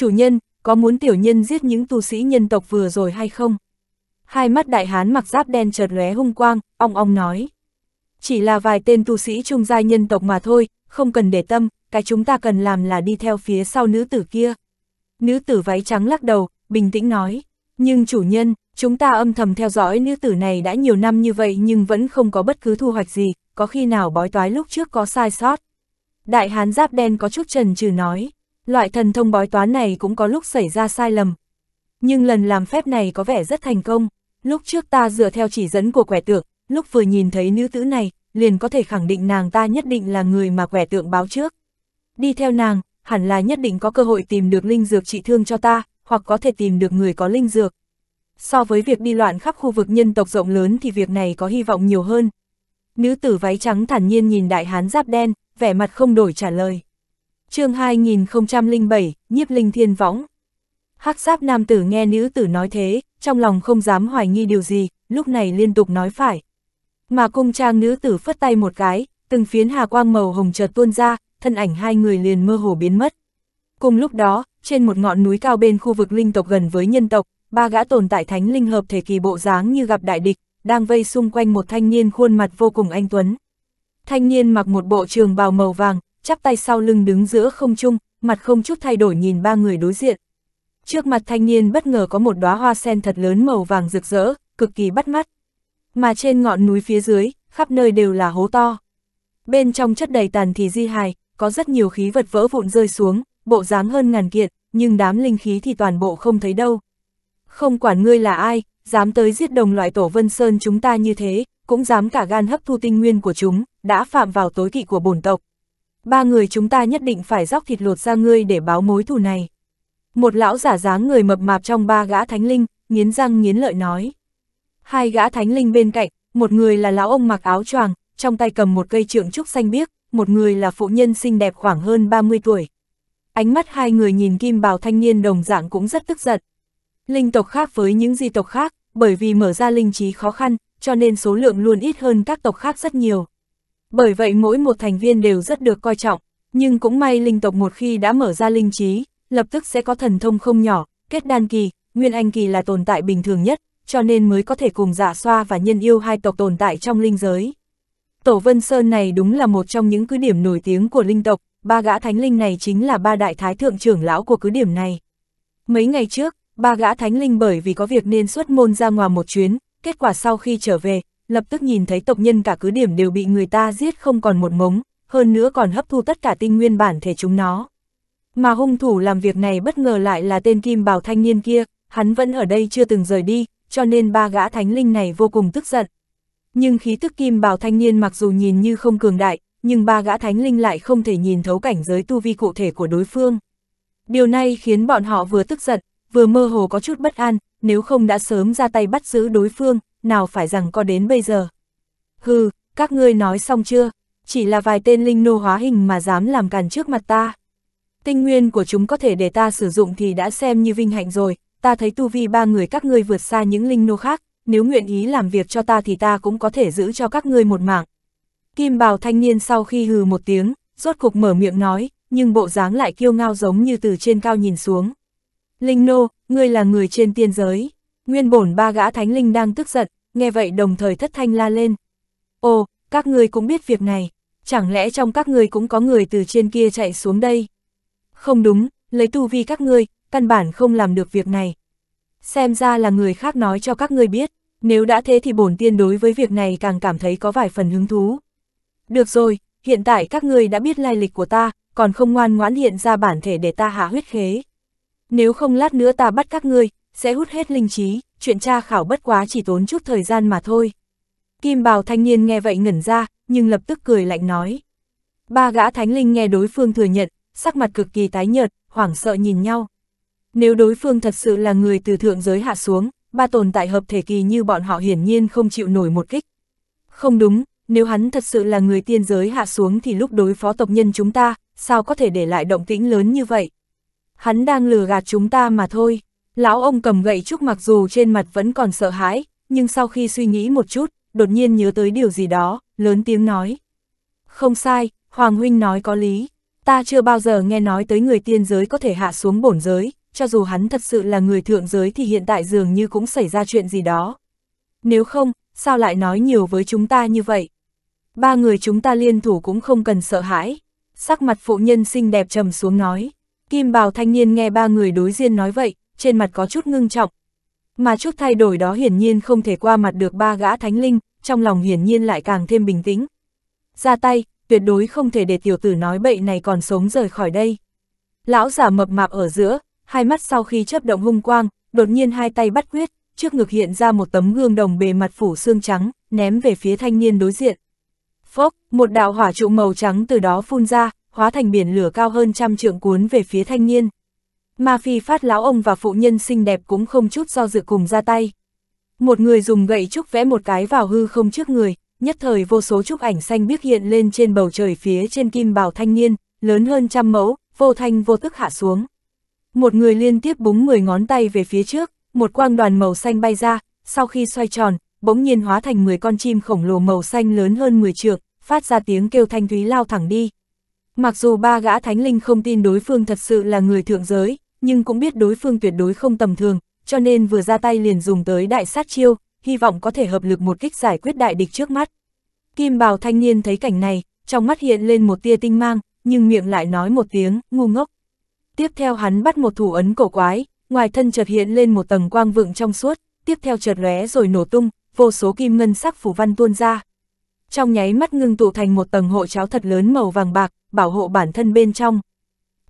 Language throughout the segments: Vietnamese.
chủ nhân, có muốn tiểu nhân giết những tu sĩ nhân tộc vừa rồi hay không? Hai mắt đại hán mặc giáp đen chợt lóe hung quang, ong ong nói. Chỉ là vài tên tu sĩ trung gia nhân tộc mà thôi, không cần để tâm, cái chúng ta cần làm là đi theo phía sau nữ tử kia. Nữ tử váy trắng lắc đầu, bình tĩnh nói. Nhưng chủ nhân, chúng ta âm thầm theo dõi nữ tử này đã nhiều năm như vậy nhưng vẫn không có bất cứ thu hoạch gì, có khi nào bói toái lúc trước có sai sót. Đại hán giáp đen có chút trần trừ nói. Loại thần thông bói toán này cũng có lúc xảy ra sai lầm. Nhưng lần làm phép này có vẻ rất thành công. Lúc trước ta dựa theo chỉ dẫn của quẻ tượng, lúc vừa nhìn thấy nữ tử này, liền có thể khẳng định nàng ta nhất định là người mà quẻ tượng báo trước. Đi theo nàng, hẳn là nhất định có cơ hội tìm được linh dược trị thương cho ta, hoặc có thể tìm được người có linh dược. So với việc đi loạn khắp khu vực nhân tộc rộng lớn thì việc này có hy vọng nhiều hơn. Nữ tử váy trắng thản nhiên nhìn đại hán giáp đen, vẻ mặt không đổi trả lời chương 2007, nhiếp linh thiên võng. hắc giáp nam tử nghe nữ tử nói thế, trong lòng không dám hoài nghi điều gì, lúc này liên tục nói phải. Mà cung trang nữ tử phất tay một cái, từng phiến hà quang màu hồng chợt tuôn ra, thân ảnh hai người liền mơ hồ biến mất. Cùng lúc đó, trên một ngọn núi cao bên khu vực linh tộc gần với nhân tộc, ba gã tồn tại thánh linh hợp thể kỳ bộ dáng như gặp đại địch, đang vây xung quanh một thanh niên khuôn mặt vô cùng anh tuấn. Thanh niên mặc một bộ trường bào màu vàng, chắp tay sau lưng đứng giữa không trung, mặt không chút thay đổi nhìn ba người đối diện. Trước mặt thanh niên bất ngờ có một đóa hoa sen thật lớn màu vàng rực rỡ, cực kỳ bắt mắt. Mà trên ngọn núi phía dưới, khắp nơi đều là hố to. Bên trong chất đầy tàn thì di hài, có rất nhiều khí vật vỡ vụn rơi xuống, bộ dáng hơn ngàn kiện, nhưng đám linh khí thì toàn bộ không thấy đâu. Không quản ngươi là ai, dám tới giết đồng loại tổ Vân Sơn chúng ta như thế, cũng dám cả gan hấp thu tinh nguyên của chúng, đã phạm vào tối kỵ của bổn tộc ba người chúng ta nhất định phải róc thịt lột ra ngươi để báo mối thù này. Một lão giả dáng người mập mạp trong ba gã thánh linh, nghiến răng nghiến lợi nói. Hai gã thánh linh bên cạnh, một người là lão ông mặc áo choàng, trong tay cầm một cây trượng trúc xanh biếc, một người là phụ nhân xinh đẹp khoảng hơn 30 tuổi. Ánh mắt hai người nhìn kim bào thanh niên đồng dạng cũng rất tức giận. Linh tộc khác với những di tộc khác, bởi vì mở ra linh trí khó khăn, cho nên số lượng luôn ít hơn các tộc khác rất nhiều. Bởi vậy mỗi một thành viên đều rất được coi trọng, nhưng cũng may linh tộc một khi đã mở ra linh trí, lập tức sẽ có thần thông không nhỏ, kết đan kỳ, nguyên anh kỳ là tồn tại bình thường nhất, cho nên mới có thể cùng giả dạ xoa và nhân yêu hai tộc tồn tại trong linh giới. Tổ Vân Sơn này đúng là một trong những cứ điểm nổi tiếng của linh tộc, ba gã thánh linh này chính là ba đại thái thượng trưởng lão của cứ điểm này. Mấy ngày trước, ba gã thánh linh bởi vì có việc nên xuất môn ra ngoài một chuyến, kết quả sau khi trở về, lập tức nhìn thấy tộc nhân cả cứ điểm đều bị người ta giết không còn một ngống, hơn nữa còn hấp thu tất cả tinh nguyên bản thể chúng nó. Mà hung thủ làm việc này bất ngờ lại là tên kim bào thanh niên kia, hắn vẫn ở đây chưa từng rời đi, cho nên ba gã thánh linh này vô cùng tức giận. Nhưng khí tức kim bào thanh niên mặc dù nhìn như không cường đại, nhưng ba gã thánh linh lại không thể nhìn thấu cảnh giới tu vi cụ thể của đối phương. Điều này khiến bọn họ vừa tức giận, vừa mơ hồ có chút bất an, nếu không đã sớm ra tay bắt giữ đối phương, nào phải rằng có đến bây giờ. Hừ, các ngươi nói xong chưa, chỉ là vài tên linh nô hóa hình mà dám làm càn trước mặt ta. Tinh nguyên của chúng có thể để ta sử dụng thì đã xem như vinh hạnh rồi, ta thấy tu vi ba người các ngươi vượt xa những linh nô khác, nếu nguyện ý làm việc cho ta thì ta cũng có thể giữ cho các ngươi một mạng. Kim bào thanh niên sau khi hừ một tiếng, rốt cục mở miệng nói, nhưng bộ dáng lại kiêu ngao giống như từ trên cao nhìn xuống. Linh nô, ngươi là người trên tiên giới. Nguyên bổn ba gã thánh linh đang tức giận, nghe vậy đồng thời thất thanh la lên. Ồ, các người cũng biết việc này, chẳng lẽ trong các người cũng có người từ trên kia chạy xuống đây? Không đúng, lấy tu vi các ngươi, căn bản không làm được việc này. Xem ra là người khác nói cho các ngươi biết, nếu đã thế thì bổn tiên đối với việc này càng cảm thấy có vài phần hứng thú. Được rồi, hiện tại các ngươi đã biết lai lịch của ta, còn không ngoan ngoãn hiện ra bản thể để ta hạ huyết khế. Nếu không lát nữa ta bắt các ngươi, sẽ hút hết linh trí, chuyện tra khảo bất quá chỉ tốn chút thời gian mà thôi. Kim bào thanh niên nghe vậy ngẩn ra, nhưng lập tức cười lạnh nói. Ba gã thánh linh nghe đối phương thừa nhận, sắc mặt cực kỳ tái nhợt, hoảng sợ nhìn nhau. Nếu đối phương thật sự là người từ thượng giới hạ xuống, ba tồn tại hợp thể kỳ như bọn họ hiển nhiên không chịu nổi một kích. Không đúng, nếu hắn thật sự là người tiên giới hạ xuống thì lúc đối phó tộc nhân chúng ta, sao có thể để lại động tĩnh lớn như vậy? Hắn đang lừa gạt chúng ta mà thôi. Lão ông cầm gậy trúc mặc dù trên mặt vẫn còn sợ hãi, nhưng sau khi suy nghĩ một chút, đột nhiên nhớ tới điều gì đó, lớn tiếng nói. Không sai, Hoàng Huynh nói có lý, ta chưa bao giờ nghe nói tới người tiên giới có thể hạ xuống bổn giới, cho dù hắn thật sự là người thượng giới thì hiện tại dường như cũng xảy ra chuyện gì đó. Nếu không, sao lại nói nhiều với chúng ta như vậy? Ba người chúng ta liên thủ cũng không cần sợ hãi. Sắc mặt phụ nhân xinh đẹp trầm xuống nói. Kim bào thanh niên nghe ba người đối diện nói vậy, trên mặt có chút ngưng trọng. Mà chút thay đổi đó hiển nhiên không thể qua mặt được ba gã thánh linh, trong lòng hiển nhiên lại càng thêm bình tĩnh. Ra tay, tuyệt đối không thể để tiểu tử nói bậy này còn sống rời khỏi đây. Lão giả mập mạp ở giữa, hai mắt sau khi chấp động hung quang, đột nhiên hai tay bắt quyết, trước ngực hiện ra một tấm gương đồng bề mặt phủ xương trắng, ném về phía thanh niên đối diện. Phốc, một đạo hỏa trụ màu trắng từ đó phun ra, hóa thành biển lửa cao hơn trăm trượng cuốn về phía thanh niên. Ma phi phát lão ông và phụ nhân xinh đẹp cũng không chút do dự cùng ra tay. Một người dùng gậy trúc vẽ một cái vào hư không trước người, nhất thời vô số trúc ảnh xanh biếc hiện lên trên bầu trời phía trên kim bào thanh niên, lớn hơn trăm mẫu, vô thanh vô tức hạ xuống. Một người liên tiếp búng 10 ngón tay về phía trước, một quang đoàn màu xanh bay ra, sau khi xoay tròn, bỗng nhiên hóa thành 10 con chim khổng lồ màu xanh lớn hơn 10 trượng, phát ra tiếng kêu thanh thúy lao thẳng đi. Mặc dù ba gã thánh linh không tin đối phương thật sự là người thượng giới, nhưng cũng biết đối phương tuyệt đối không tầm thường, cho nên vừa ra tay liền dùng tới đại sát chiêu, hy vọng có thể hợp lực một kích giải quyết đại địch trước mắt. Kim bào thanh niên thấy cảnh này, trong mắt hiện lên một tia tinh mang, nhưng miệng lại nói một tiếng, ngu ngốc. Tiếp theo hắn bắt một thủ ấn cổ quái, ngoài thân chợt hiện lên một tầng quang vượng trong suốt, tiếp theo chợt lóe rồi nổ tung, vô số kim ngân sắc phủ văn tuôn ra. Trong nháy mắt ngưng tụ thành một tầng hộ cháo thật lớn màu vàng bạc, bảo hộ bản thân bên trong.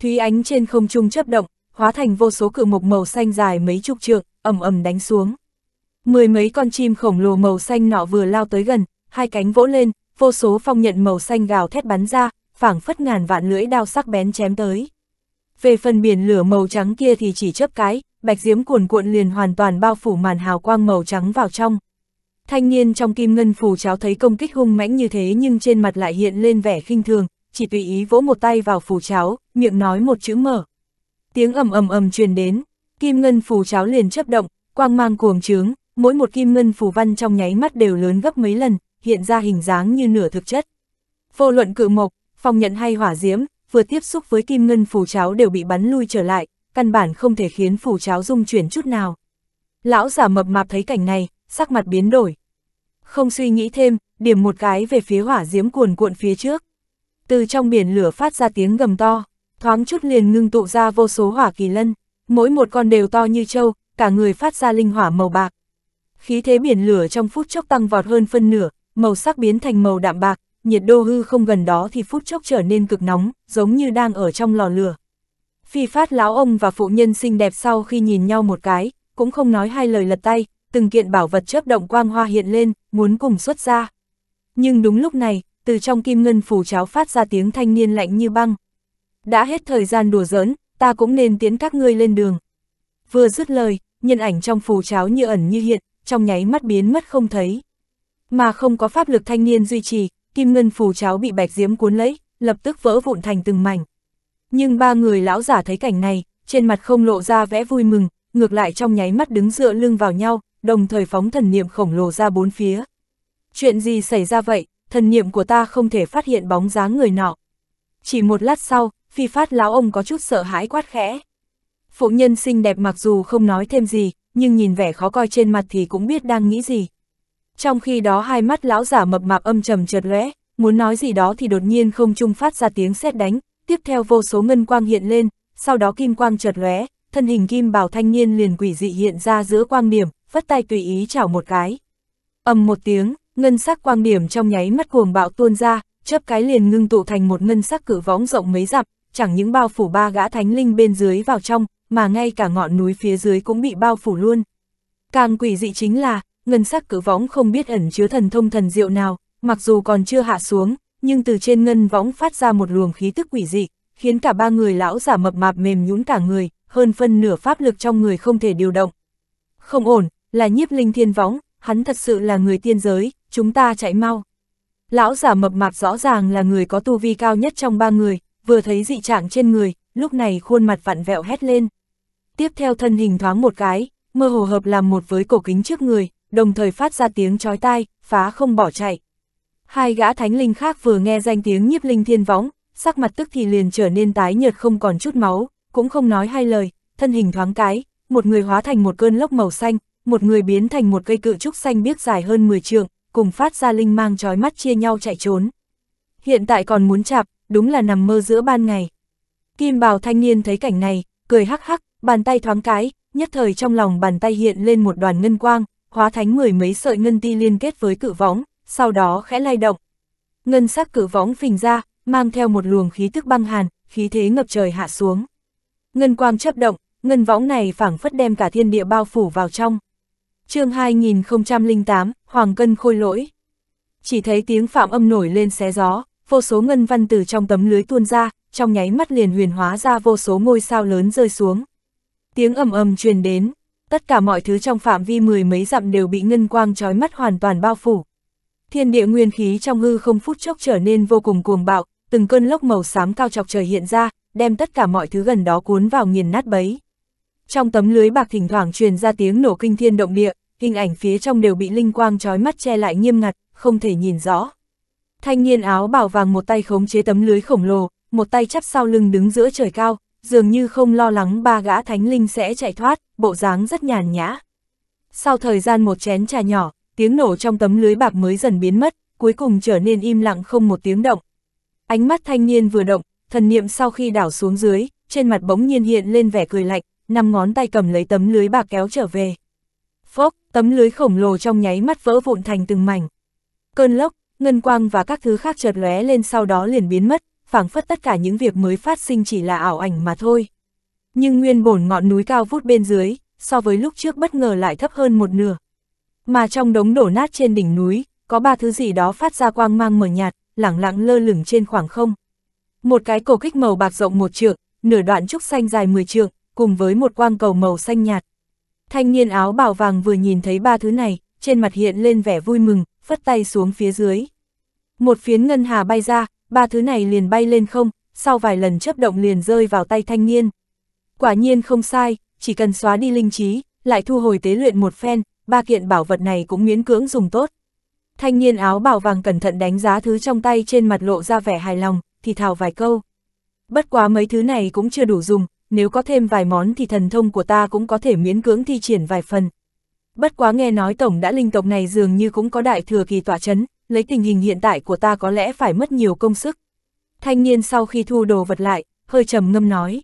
Thúy ánh trên không trung chớp động, hóa thành vô số cự mộc màu xanh dài mấy chục trượng, ầm ầm đánh xuống. Mười mấy con chim khổng lồ màu xanh nọ vừa lao tới gần, hai cánh vỗ lên, vô số phong nhận màu xanh gào thét bắn ra, phảng phất ngàn vạn lưỡi đao sắc bén chém tới. Về phần biển lửa màu trắng kia thì chỉ chớp cái, bạch diễm cuồn cuộn liền hoàn toàn bao phủ màn hào quang màu trắng vào trong. Thanh niên trong kim ngân phù cháo thấy công kích hung mãnh như thế nhưng trên mặt lại hiện lên vẻ khinh thường, chỉ tùy ý vỗ một tay vào phù cháo, miệng nói một chữ mở tiếng ầm ầm ầm truyền đến, kim ngân phù cháo liền chấp động, quang mang cuồng trướng, mỗi một kim ngân phù văn trong nháy mắt đều lớn gấp mấy lần, hiện ra hình dáng như nửa thực chất. Vô luận cự mộc, phong nhận hay hỏa diễm, vừa tiếp xúc với kim ngân phù cháo đều bị bắn lui trở lại, căn bản không thể khiến phù cháo dung chuyển chút nào. Lão giả mập mạp thấy cảnh này, sắc mặt biến đổi. Không suy nghĩ thêm, điểm một cái về phía hỏa diễm cuồn cuộn phía trước. Từ trong biển lửa phát ra tiếng gầm to thoáng chút liền ngưng tụ ra vô số hỏa kỳ lân, mỗi một con đều to như trâu, cả người phát ra linh hỏa màu bạc. Khí thế biển lửa trong phút chốc tăng vọt hơn phân nửa, màu sắc biến thành màu đạm bạc, nhiệt đô hư không gần đó thì phút chốc trở nên cực nóng, giống như đang ở trong lò lửa. Phi phát lão ông và phụ nhân xinh đẹp sau khi nhìn nhau một cái, cũng không nói hai lời lật tay, từng kiện bảo vật chớp động quang hoa hiện lên, muốn cùng xuất ra. Nhưng đúng lúc này, từ trong kim ngân phủ cháo phát ra tiếng thanh niên lạnh như băng, đã hết thời gian đùa giỡn, ta cũng nên tiến các ngươi lên đường. Vừa dứt lời, nhân ảnh trong phù cháo như ẩn như hiện, trong nháy mắt biến mất không thấy. Mà không có pháp lực thanh niên duy trì, kim ngân phù cháo bị bạch diếm cuốn lấy, lập tức vỡ vụn thành từng mảnh. Nhưng ba người lão giả thấy cảnh này, trên mặt không lộ ra vẽ vui mừng, ngược lại trong nháy mắt đứng dựa lưng vào nhau, đồng thời phóng thần niệm khổng lồ ra bốn phía. Chuyện gì xảy ra vậy, thần niệm của ta không thể phát hiện bóng dáng người nọ. Chỉ một lát sau, phi phát lão ông có chút sợ hãi quát khẽ. Phụ nhân xinh đẹp mặc dù không nói thêm gì, nhưng nhìn vẻ khó coi trên mặt thì cũng biết đang nghĩ gì. Trong khi đó hai mắt lão giả mập mạp âm trầm chợt lóe, muốn nói gì đó thì đột nhiên không trung phát ra tiếng sét đánh, tiếp theo vô số ngân quang hiện lên, sau đó kim quang chợt lóe, thân hình kim bảo thanh niên liền quỷ dị hiện ra giữa quang điểm, vất tay tùy ý chảo một cái. Ầm một tiếng, ngân sắc quang điểm trong nháy mắt cuồng bạo tuôn ra, chớp cái liền ngưng tụ thành một ngân sắc cử võng rộng mấy dặm, chẳng những bao phủ ba gã thánh linh bên dưới vào trong, mà ngay cả ngọn núi phía dưới cũng bị bao phủ luôn. Càng quỷ dị chính là, ngân sắc cử võng không biết ẩn chứa thần thông thần diệu nào, mặc dù còn chưa hạ xuống, nhưng từ trên ngân võng phát ra một luồng khí tức quỷ dị, khiến cả ba người lão giả mập mạp mềm nhũn cả người, hơn phân nửa pháp lực trong người không thể điều động. Không ổn, là nhiếp linh thiên võng, hắn thật sự là người tiên giới, chúng ta chạy mau. Lão giả mập mạp rõ ràng là người có tu vi cao nhất trong ba người, vừa thấy dị trạng trên người, lúc này khuôn mặt vặn vẹo hét lên. Tiếp theo thân hình thoáng một cái, mơ hồ hợp làm một với cổ kính trước người, đồng thời phát ra tiếng chói tai, phá không bỏ chạy. Hai gã thánh linh khác vừa nghe danh tiếng nhiếp linh thiên võng, sắc mặt tức thì liền trở nên tái nhợt không còn chút máu, cũng không nói hai lời, thân hình thoáng cái, một người hóa thành một cơn lốc màu xanh, một người biến thành một cây cự trúc xanh biếc dài hơn 10 trượng, cùng phát ra linh mang chói mắt chia nhau chạy trốn. Hiện tại còn muốn chạp, đúng là nằm mơ giữa ban ngày. Kim bào thanh niên thấy cảnh này, cười hắc hắc, bàn tay thoáng cái, nhất thời trong lòng bàn tay hiện lên một đoàn ngân quang, hóa thánh mười mấy sợi ngân ti liên kết với cự võng, sau đó khẽ lay động. Ngân sắc cự võng phình ra, mang theo một luồng khí tức băng hàn, khí thế ngập trời hạ xuống. Ngân quang chấp động, ngân võng này phảng phất đem cả thiên địa bao phủ vào trong. chương 2008, Hoàng Cân khôi lỗi. Chỉ thấy tiếng phạm âm nổi lên xé gió, vô số ngân văn từ trong tấm lưới tuôn ra, trong nháy mắt liền huyền hóa ra vô số ngôi sao lớn rơi xuống. Tiếng ầm ầm truyền đến, tất cả mọi thứ trong phạm vi mười mấy dặm đều bị ngân quang trói mắt hoàn toàn bao phủ. Thiên địa nguyên khí trong hư không phút chốc trở nên vô cùng cuồng bạo, từng cơn lốc màu xám cao chọc trời hiện ra, đem tất cả mọi thứ gần đó cuốn vào nghiền nát bấy. Trong tấm lưới bạc thỉnh thoảng truyền ra tiếng nổ kinh thiên động địa, hình ảnh phía trong đều bị linh quang trói mắt che lại nghiêm ngặt, không thể nhìn rõ. Thanh niên áo bảo vàng một tay khống chế tấm lưới khổng lồ, một tay chắp sau lưng đứng giữa trời cao, dường như không lo lắng ba gã thánh linh sẽ chạy thoát, bộ dáng rất nhàn nhã. Sau thời gian một chén trà nhỏ, tiếng nổ trong tấm lưới bạc mới dần biến mất, cuối cùng trở nên im lặng không một tiếng động. Ánh mắt thanh niên vừa động, thần niệm sau khi đảo xuống dưới, trên mặt bỗng nhiên hiện lên vẻ cười lạnh, năm ngón tay cầm lấy tấm lưới bạc kéo trở về. Phốc, tấm lưới khổng lồ trong nháy mắt vỡ vụn thành từng mảnh. Cơn lốc, ngân quang và các thứ khác chợt lóe lên sau đó liền biến mất, phảng phất tất cả những việc mới phát sinh chỉ là ảo ảnh mà thôi. Nhưng nguyên bổn ngọn núi cao vút bên dưới, so với lúc trước bất ngờ lại thấp hơn một nửa. Mà trong đống đổ nát trên đỉnh núi, có ba thứ gì đó phát ra quang mang mờ nhạt, lẳng lặng lơ lửng trên khoảng không. Một cái cổ kích màu bạc rộng một trượng, nửa đoạn trúc xanh dài 10 trượng, cùng với một quang cầu màu xanh nhạt. Thanh niên áo bào vàng vừa nhìn thấy ba thứ này, trên mặt hiện lên vẻ vui mừng, phất tay xuống phía dưới. Một phiến ngân hà bay ra, ba thứ này liền bay lên không, sau vài lần chấp động liền rơi vào tay thanh niên. Quả nhiên không sai, chỉ cần xóa đi linh trí, lại thu hồi tế luyện một phen, ba kiện bảo vật này cũng miễn cưỡng dùng tốt. Thanh niên áo bảo vàng cẩn thận đánh giá thứ trong tay trên mặt lộ ra vẻ hài lòng, thì thào vài câu. Bất quá mấy thứ này cũng chưa đủ dùng, nếu có thêm vài món thì thần thông của ta cũng có thể miễn cưỡng thi triển vài phần, bất quá nghe nói tổng đã linh tộc này dường như cũng có đại thừa kỳ tỏa chấn, lấy tình hình hiện tại của ta có lẽ phải mất nhiều công sức. Thanh niên sau khi thu đồ vật lại, hơi trầm ngâm nói.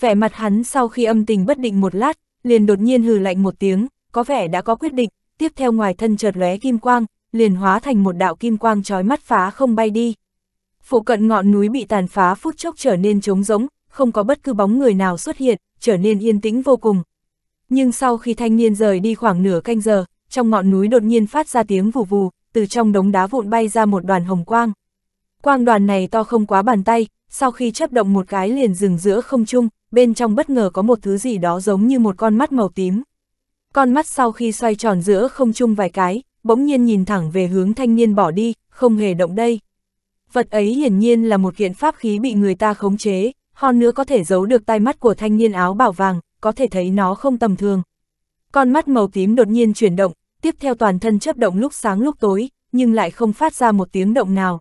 Vẻ mặt hắn sau khi âm tình bất định một lát, liền đột nhiên hừ lạnh một tiếng, có vẻ đã có quyết định, tiếp theo ngoài thân chợt lóe kim quang, liền hóa thành một đạo kim quang trói mắt phá không bay đi. Phụ cận ngọn núi bị tàn phá phút chốc trở nên trống rỗng, không có bất cứ bóng người nào xuất hiện, trở nên yên tĩnh vô cùng, nhưng sau khi thanh niên rời đi khoảng nửa canh giờ, trong ngọn núi đột nhiên phát ra tiếng vù vù, từ trong đống đá vụn bay ra một đoàn hồng quang. Quang đoàn này to không quá bàn tay, sau khi chấp động một cái liền dừng giữa không trung, bên trong bất ngờ có một thứ gì đó giống như một con mắt màu tím. Con mắt sau khi xoay tròn giữa không trung vài cái, bỗng nhiên nhìn thẳng về hướng thanh niên bỏ đi, không hề động đây. Vật ấy hiển nhiên là một kiện pháp khí bị người ta khống chế, hơn nữa có thể giấu được tai mắt của thanh niên áo bảo vàng, có thể thấy nó không tầm thường. Con mắt màu tím đột nhiên chuyển động, tiếp theo toàn thân chấp động lúc sáng lúc tối, nhưng lại không phát ra một tiếng động nào.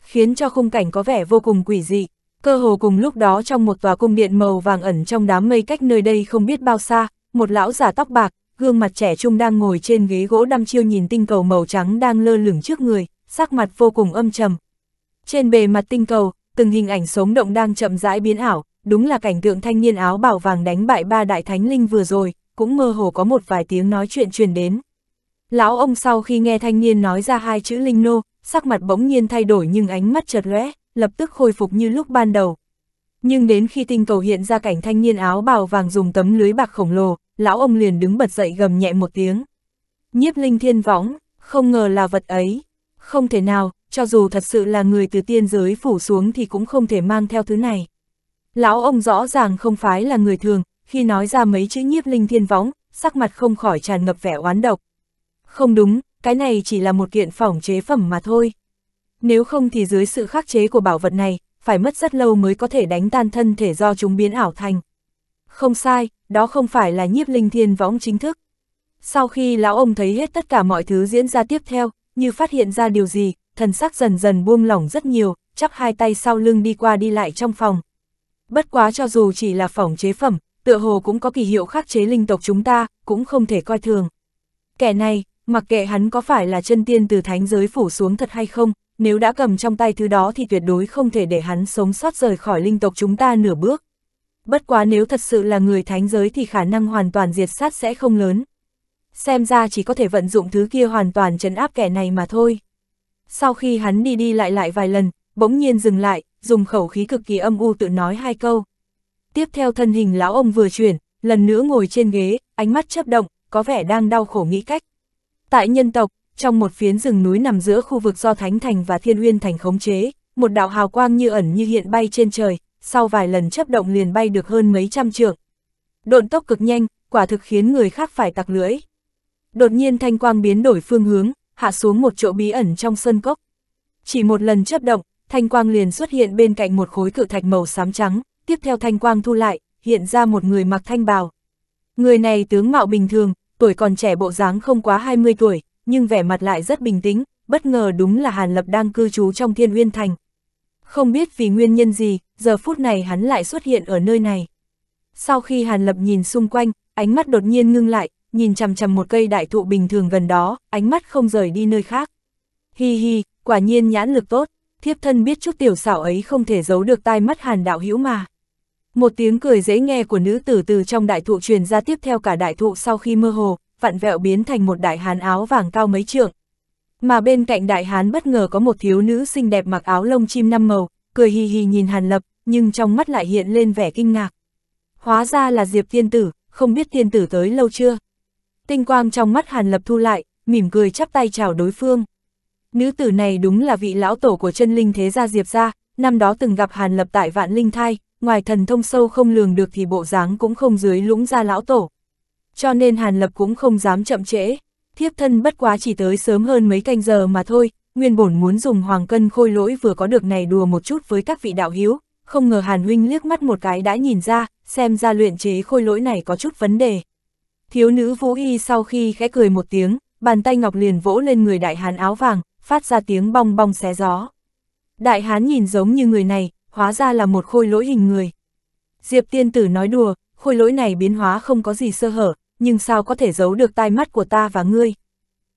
Khiến cho khung cảnh có vẻ vô cùng quỷ dị, cơ hồ cùng lúc đó trong một tòa cung điện màu vàng ẩn trong đám mây cách nơi đây không biết bao xa, một lão già tóc bạc, gương mặt trẻ trung đang ngồi trên ghế gỗ đăm chiêu nhìn tinh cầu màu trắng đang lơ lửng trước người, sắc mặt vô cùng âm trầm. Trên bề mặt tinh cầu, từng hình ảnh sống động đang chậm rãi biến ảo, đúng là cảnh tượng thanh niên áo bảo vàng đánh bại ba đại thánh linh vừa rồi, cũng mơ hồ có một vài tiếng nói chuyện truyền đến. Lão ông sau khi nghe thanh niên nói ra hai chữ linh nô, sắc mặt bỗng nhiên thay đổi nhưng ánh mắt chợt lóe, lập tức khôi phục như lúc ban đầu. Nhưng đến khi tinh cầu hiện ra cảnh thanh niên áo bào vàng dùng tấm lưới bạc khổng lồ, lão ông liền đứng bật dậy gầm nhẹ một tiếng. Nhiếp linh thiên võng, không ngờ là vật ấy. Không thể nào, cho dù thật sự là người từ tiên giới phủ xuống thì cũng không thể mang theo thứ này. Lão ông rõ ràng không phải là người thường, khi nói ra mấy chữ nhiếp linh thiên võng, sắc mặt không khỏi tràn ngập vẻ oán độc. Không đúng, cái này chỉ là một kiện phỏng chế phẩm mà thôi. Nếu không thì dưới sự khắc chế của bảo vật này, phải mất rất lâu mới có thể đánh tan thân thể do chúng biến ảo thành. Không sai, đó không phải là nhiếp linh thiên võng chính thức. Sau khi lão ông thấy hết tất cả mọi thứ diễn ra tiếp theo, như phát hiện ra điều gì, thần sắc dần dần buông lỏng rất nhiều, chắp hai tay sau lưng đi qua đi lại trong phòng, Bất quá cho dù chỉ là phỏng chế phẩm, tựa hồ cũng có kỳ hiệu khắc chế linh tộc chúng ta, cũng không thể coi thường. Kẻ này, mặc kệ hắn có phải là chân tiên từ thánh giới phủ xuống thật hay không, nếu đã cầm trong tay thứ đó thì tuyệt đối không thể để hắn sống sót rời khỏi linh tộc chúng ta nửa bước. Bất quá nếu thật sự là người thánh giới thì khả năng hoàn toàn diệt sát sẽ không lớn. Xem ra chỉ có thể vận dụng thứ kia hoàn toàn trấn áp kẻ này mà thôi. Sau khi hắn đi đi lại lại vài lần, bỗng nhiên dừng lại, dùng khẩu khí cực kỳ âm u tự nói hai câu. Tiếp theo thân hình lão ông vừa chuyển, lần nữa ngồi trên ghế, ánh mắt chấp động, có vẻ đang đau khổ nghĩ cách. Tại nhân tộc, trong một phiến rừng núi nằm giữa khu vực do Thánh Thành và Thiên Uyên Thành khống chế, một đạo hào quang như ẩn như hiện bay trên trời, sau vài lần chấp động liền bay được hơn mấy trăm trượng. Độn tốc cực nhanh, quả thực khiến người khác phải tặc lưỡi. Đột nhiên thanh quang biến đổi phương hướng, hạ xuống một chỗ bí ẩn trong sân cốc. Chỉ một lần chấp động, thanh quang liền xuất hiện bên cạnh một khối cự thạch màu xám trắng, tiếp theo thanh quang thu lại, hiện ra một người mặc thanh bào. Người này tướng mạo bình thường, tuổi còn trẻ bộ dáng không quá 20 tuổi, nhưng vẻ mặt lại rất bình tĩnh, bất ngờ đúng là Hàn Lập đang cư trú trong Thiên Uyên Thành. Không biết vì nguyên nhân gì, giờ phút này hắn lại xuất hiện ở nơi này. Sau khi Hàn Lập nhìn xung quanh, ánh mắt đột nhiên ngưng lại, nhìn chằm chằm một cây đại thụ bình thường gần đó, ánh mắt không rời đi nơi khác. Hi hi, quả nhiên nhãn lực tốt thiếp thân biết chút tiểu xảo ấy không thể giấu được tai mắt hàn đạo hữu mà. Một tiếng cười dễ nghe của nữ tử từ trong đại thụ truyền ra tiếp theo cả đại thụ sau khi mơ hồ, vặn vẹo biến thành một đại hán áo vàng cao mấy trượng. Mà bên cạnh đại hán bất ngờ có một thiếu nữ xinh đẹp mặc áo lông chim năm màu, cười hì hì nhìn hàn lập, nhưng trong mắt lại hiện lên vẻ kinh ngạc. Hóa ra là Diệp tiên tử, không biết tiên tử tới lâu chưa? Tinh quang trong mắt hàn lập thu lại, mỉm cười chắp tay chào đối phương. Nữ tử này đúng là vị lão tổ của chân linh thế gia Diệp gia, năm đó từng gặp Hàn Lập tại Vạn Linh Thai, ngoài thần thông sâu không lường được thì bộ dáng cũng không dưới lũng gia lão tổ. Cho nên Hàn Lập cũng không dám chậm trễ, thiếp thân bất quá chỉ tới sớm hơn mấy canh giờ mà thôi, nguyên bổn muốn dùng hoàng cân khôi lỗi vừa có được này đùa một chút với các vị đạo hiếu, không ngờ Hàn Huynh liếc mắt một cái đã nhìn ra, xem ra luyện chế khôi lỗi này có chút vấn đề. Thiếu nữ Vũ Y sau khi khẽ cười một tiếng, bàn tay ngọc liền vỗ lên người đại hàn áo vàng, phát ra tiếng bong bong xé gió. Đại hán nhìn giống như người này, hóa ra là một khôi lỗi hình người. Diệp tiên tử nói đùa, khôi lỗi này biến hóa không có gì sơ hở, nhưng sao có thể giấu được tai mắt của ta và ngươi?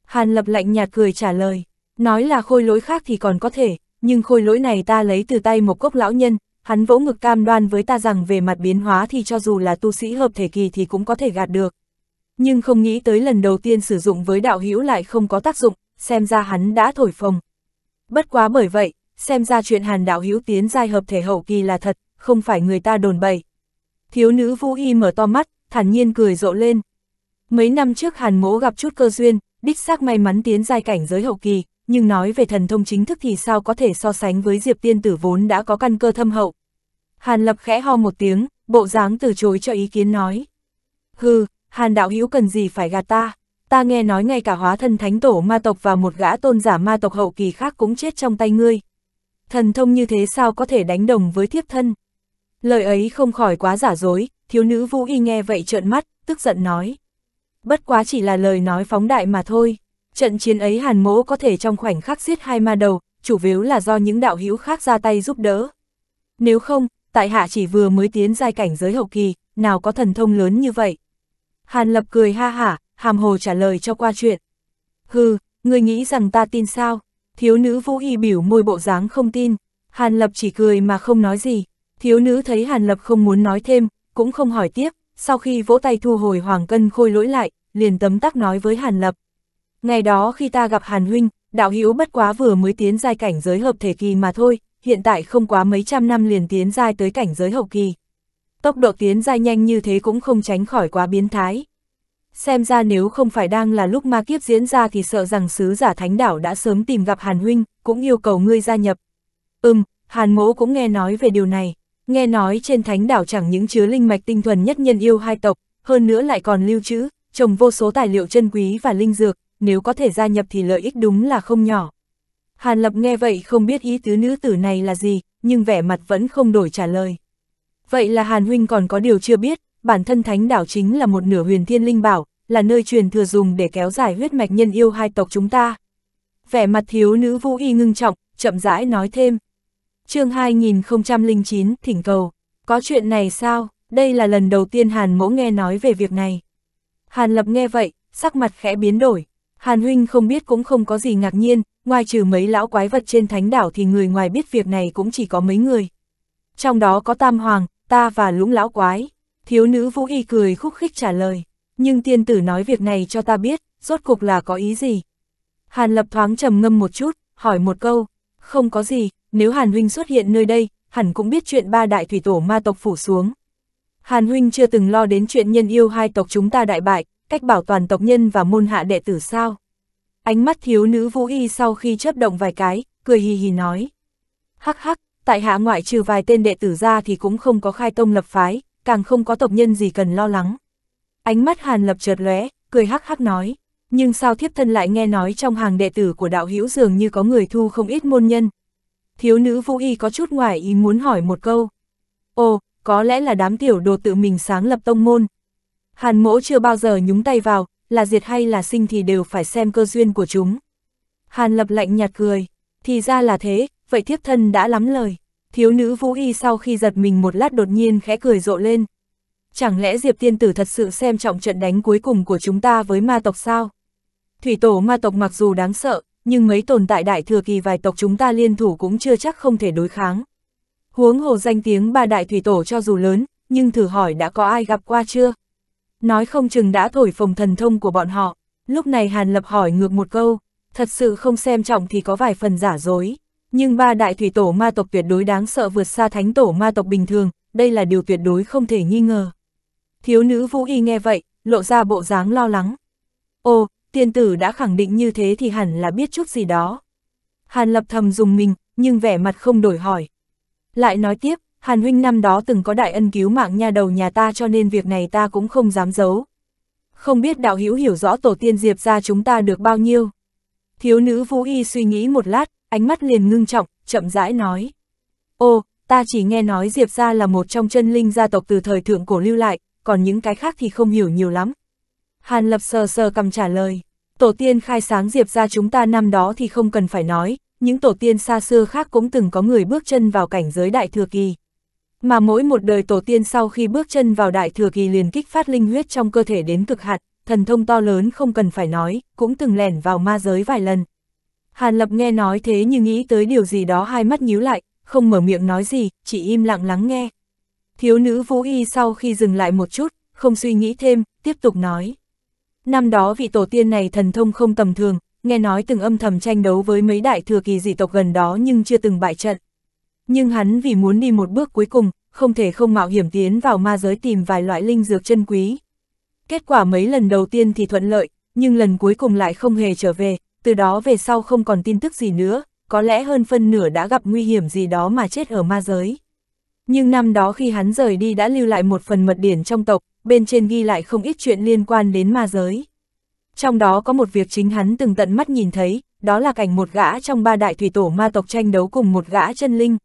Hàn lập lạnh nhạt cười trả lời, nói là khôi lỗi khác thì còn có thể, nhưng khôi lỗi này ta lấy từ tay một cốc lão nhân, hắn vỗ ngực cam đoan với ta rằng về mặt biến hóa thì cho dù là tu sĩ hợp thể kỳ thì cũng có thể gạt được. Nhưng không nghĩ tới lần đầu tiên sử dụng với đạo hữu lại không có tác dụng, xem ra hắn đã thổi phồng. Bất quá bởi vậy, xem ra chuyện hàn đạo hữu tiến giai hợp thể hậu kỳ là thật, không phải người ta đồn bậy. Thiếu nữ Vũ Y mở to mắt, thản nhiên cười rộ lên. Mấy năm trước hàn mỗ gặp chút cơ duyên, đích xác may mắn tiến giai cảnh giới hậu kỳ, nhưng nói về thần thông chính thức thì sao có thể so sánh với Diệp Tiên Tử vốn đã có căn cơ thâm hậu. Hàn Lập khẽ ho một tiếng, bộ dáng từ chối cho ý kiến nói. Hừ, Hàn đạo hữu cần gì phải gạt ta? ta nghe nói ngay cả hóa thân thánh tổ ma tộc và một gã tôn giả ma tộc hậu kỳ khác cũng chết trong tay ngươi. Thần thông như thế sao có thể đánh đồng với thiếp thân? Lời ấy không khỏi quá giả dối, thiếu nữ vũ y nghe vậy trợn mắt, tức giận nói. Bất quá chỉ là lời nói phóng đại mà thôi, trận chiến ấy hàn mỗ có thể trong khoảnh khắc giết hai ma đầu, chủ yếu là do những đạo hữu khác ra tay giúp đỡ. Nếu không, tại hạ chỉ vừa mới tiến giai cảnh giới hậu kỳ, nào có thần thông lớn như vậy. Hàn lập cười ha hả, hàm hồ trả lời cho qua chuyện. Hừ, người nghĩ rằng ta tin sao? Thiếu nữ vũ y biểu môi bộ dáng không tin, Hàn Lập chỉ cười mà không nói gì. Thiếu nữ thấy Hàn Lập không muốn nói thêm, cũng không hỏi tiếp, sau khi vỗ tay thu hồi hoàng cân khôi lỗi lại, liền tấm tắc nói với Hàn Lập. Ngày đó khi ta gặp Hàn Huynh, đạo hữu bất quá vừa mới tiến giai cảnh giới hợp thể kỳ mà thôi, hiện tại không quá mấy trăm năm liền tiến giai tới cảnh giới hậu kỳ. Tốc độ tiến giai nhanh như thế cũng không tránh khỏi quá biến thái xem ra nếu không phải đang là lúc ma kiếp diễn ra thì sợ rằng sứ giả thánh đảo đã sớm tìm gặp Hàn Huynh, cũng yêu cầu ngươi gia nhập. Ừm, Hàn Mỗ cũng nghe nói về điều này, nghe nói trên thánh đảo chẳng những chứa linh mạch tinh thuần nhất nhân yêu hai tộc, hơn nữa lại còn lưu trữ, trồng vô số tài liệu chân quý và linh dược, nếu có thể gia nhập thì lợi ích đúng là không nhỏ. Hàn Lập nghe vậy không biết ý tứ nữ tử này là gì, nhưng vẻ mặt vẫn không đổi trả lời. Vậy là Hàn Huynh còn có điều chưa biết, bản thân thánh đảo chính là một nửa huyền thiên linh bảo, là nơi truyền thừa dùng để kéo dài huyết mạch nhân yêu hai tộc chúng ta. Vẻ mặt thiếu nữ vũ y ngưng trọng, chậm rãi nói thêm. chương 2009, thỉnh cầu, có chuyện này sao, đây là lần đầu tiên Hàn mỗ nghe nói về việc này. Hàn lập nghe vậy, sắc mặt khẽ biến đổi, Hàn huynh không biết cũng không có gì ngạc nhiên, ngoài trừ mấy lão quái vật trên thánh đảo thì người ngoài biết việc này cũng chỉ có mấy người. Trong đó có Tam Hoàng, ta và lũng lão quái. Thiếu nữ vũ y cười khúc khích trả lời, nhưng tiên tử nói việc này cho ta biết, rốt cuộc là có ý gì. Hàn lập thoáng trầm ngâm một chút, hỏi một câu, không có gì, nếu Hàn huynh xuất hiện nơi đây, hẳn cũng biết chuyện ba đại thủy tổ ma tộc phủ xuống. Hàn huynh chưa từng lo đến chuyện nhân yêu hai tộc chúng ta đại bại, cách bảo toàn tộc nhân và môn hạ đệ tử sao. Ánh mắt thiếu nữ vũ y sau khi chớp động vài cái, cười hì hì nói. Hắc hắc, tại hạ ngoại trừ vài tên đệ tử ra thì cũng không có khai tông lập phái, càng không có tộc nhân gì cần lo lắng. Ánh mắt Hàn Lập chợt lóe, cười hắc hắc nói, nhưng sao thiếp thân lại nghe nói trong hàng đệ tử của đạo hữu dường như có người thu không ít môn nhân. Thiếu nữ Vũ Y có chút ngoài ý muốn hỏi một câu. Ồ, có lẽ là đám tiểu đồ tự mình sáng lập tông môn. Hàn mỗ chưa bao giờ nhúng tay vào, là diệt hay là sinh thì đều phải xem cơ duyên của chúng. Hàn lập lạnh nhạt cười, thì ra là thế, vậy thiếp thân đã lắm lời thiếu nữ Vũ Y sau khi giật mình một lát đột nhiên khẽ cười rộ lên. Chẳng lẽ Diệp Tiên Tử thật sự xem trọng trận đánh cuối cùng của chúng ta với ma tộc sao? Thủy tổ ma tộc mặc dù đáng sợ, nhưng mấy tồn tại đại thừa kỳ vài tộc chúng ta liên thủ cũng chưa chắc không thể đối kháng. Huống hồ danh tiếng ba đại thủy tổ cho dù lớn, nhưng thử hỏi đã có ai gặp qua chưa? Nói không chừng đã thổi phồng thần thông của bọn họ, lúc này Hàn Lập hỏi ngược một câu, thật sự không xem trọng thì có vài phần giả dối. Nhưng ba đại thủy tổ ma tộc tuyệt đối đáng sợ vượt xa thánh tổ ma tộc bình thường, đây là điều tuyệt đối không thể nghi ngờ. Thiếu nữ Vũ Y nghe vậy, lộ ra bộ dáng lo lắng. Ồ, tiên tử đã khẳng định như thế thì hẳn là biết chút gì đó. Hàn lập thầm dùng mình, nhưng vẻ mặt không đổi hỏi. Lại nói tiếp, Hàn huynh năm đó từng có đại ân cứu mạng nhà đầu nhà ta cho nên việc này ta cũng không dám giấu. Không biết đạo hữu hiểu rõ tổ tiên Diệp ra chúng ta được bao nhiêu. Thiếu nữ Vũ Y suy nghĩ một lát, ánh mắt liền ngưng trọng, chậm rãi nói. Ô, ta chỉ nghe nói Diệp gia là một trong chân linh gia tộc từ thời thượng cổ lưu lại, còn những cái khác thì không hiểu nhiều lắm. Hàn Lập sờ sờ cầm trả lời. Tổ tiên khai sáng Diệp gia chúng ta năm đó thì không cần phải nói, những tổ tiên xa xưa khác cũng từng có người bước chân vào cảnh giới đại thừa kỳ. Mà mỗi một đời tổ tiên sau khi bước chân vào đại thừa kỳ liền kích phát linh huyết trong cơ thể đến cực hạn, thần thông to lớn không cần phải nói, cũng từng lẻn vào ma giới vài lần, Hàn Lập nghe nói thế nhưng nghĩ tới điều gì đó hai mắt nhíu lại, không mở miệng nói gì, chỉ im lặng lắng nghe. Thiếu nữ Vũ Y sau khi dừng lại một chút, không suy nghĩ thêm, tiếp tục nói. Năm đó vị tổ tiên này thần thông không tầm thường, nghe nói từng âm thầm tranh đấu với mấy đại thừa kỳ dị tộc gần đó nhưng chưa từng bại trận. Nhưng hắn vì muốn đi một bước cuối cùng, không thể không mạo hiểm tiến vào ma giới tìm vài loại linh dược chân quý. Kết quả mấy lần đầu tiên thì thuận lợi, nhưng lần cuối cùng lại không hề trở về, từ đó về sau không còn tin tức gì nữa, có lẽ hơn phân nửa đã gặp nguy hiểm gì đó mà chết ở ma giới. Nhưng năm đó khi hắn rời đi đã lưu lại một phần mật điển trong tộc, bên trên ghi lại không ít chuyện liên quan đến ma giới. Trong đó có một việc chính hắn từng tận mắt nhìn thấy, đó là cảnh một gã trong ba đại thủy tổ ma tộc tranh đấu cùng một gã chân linh.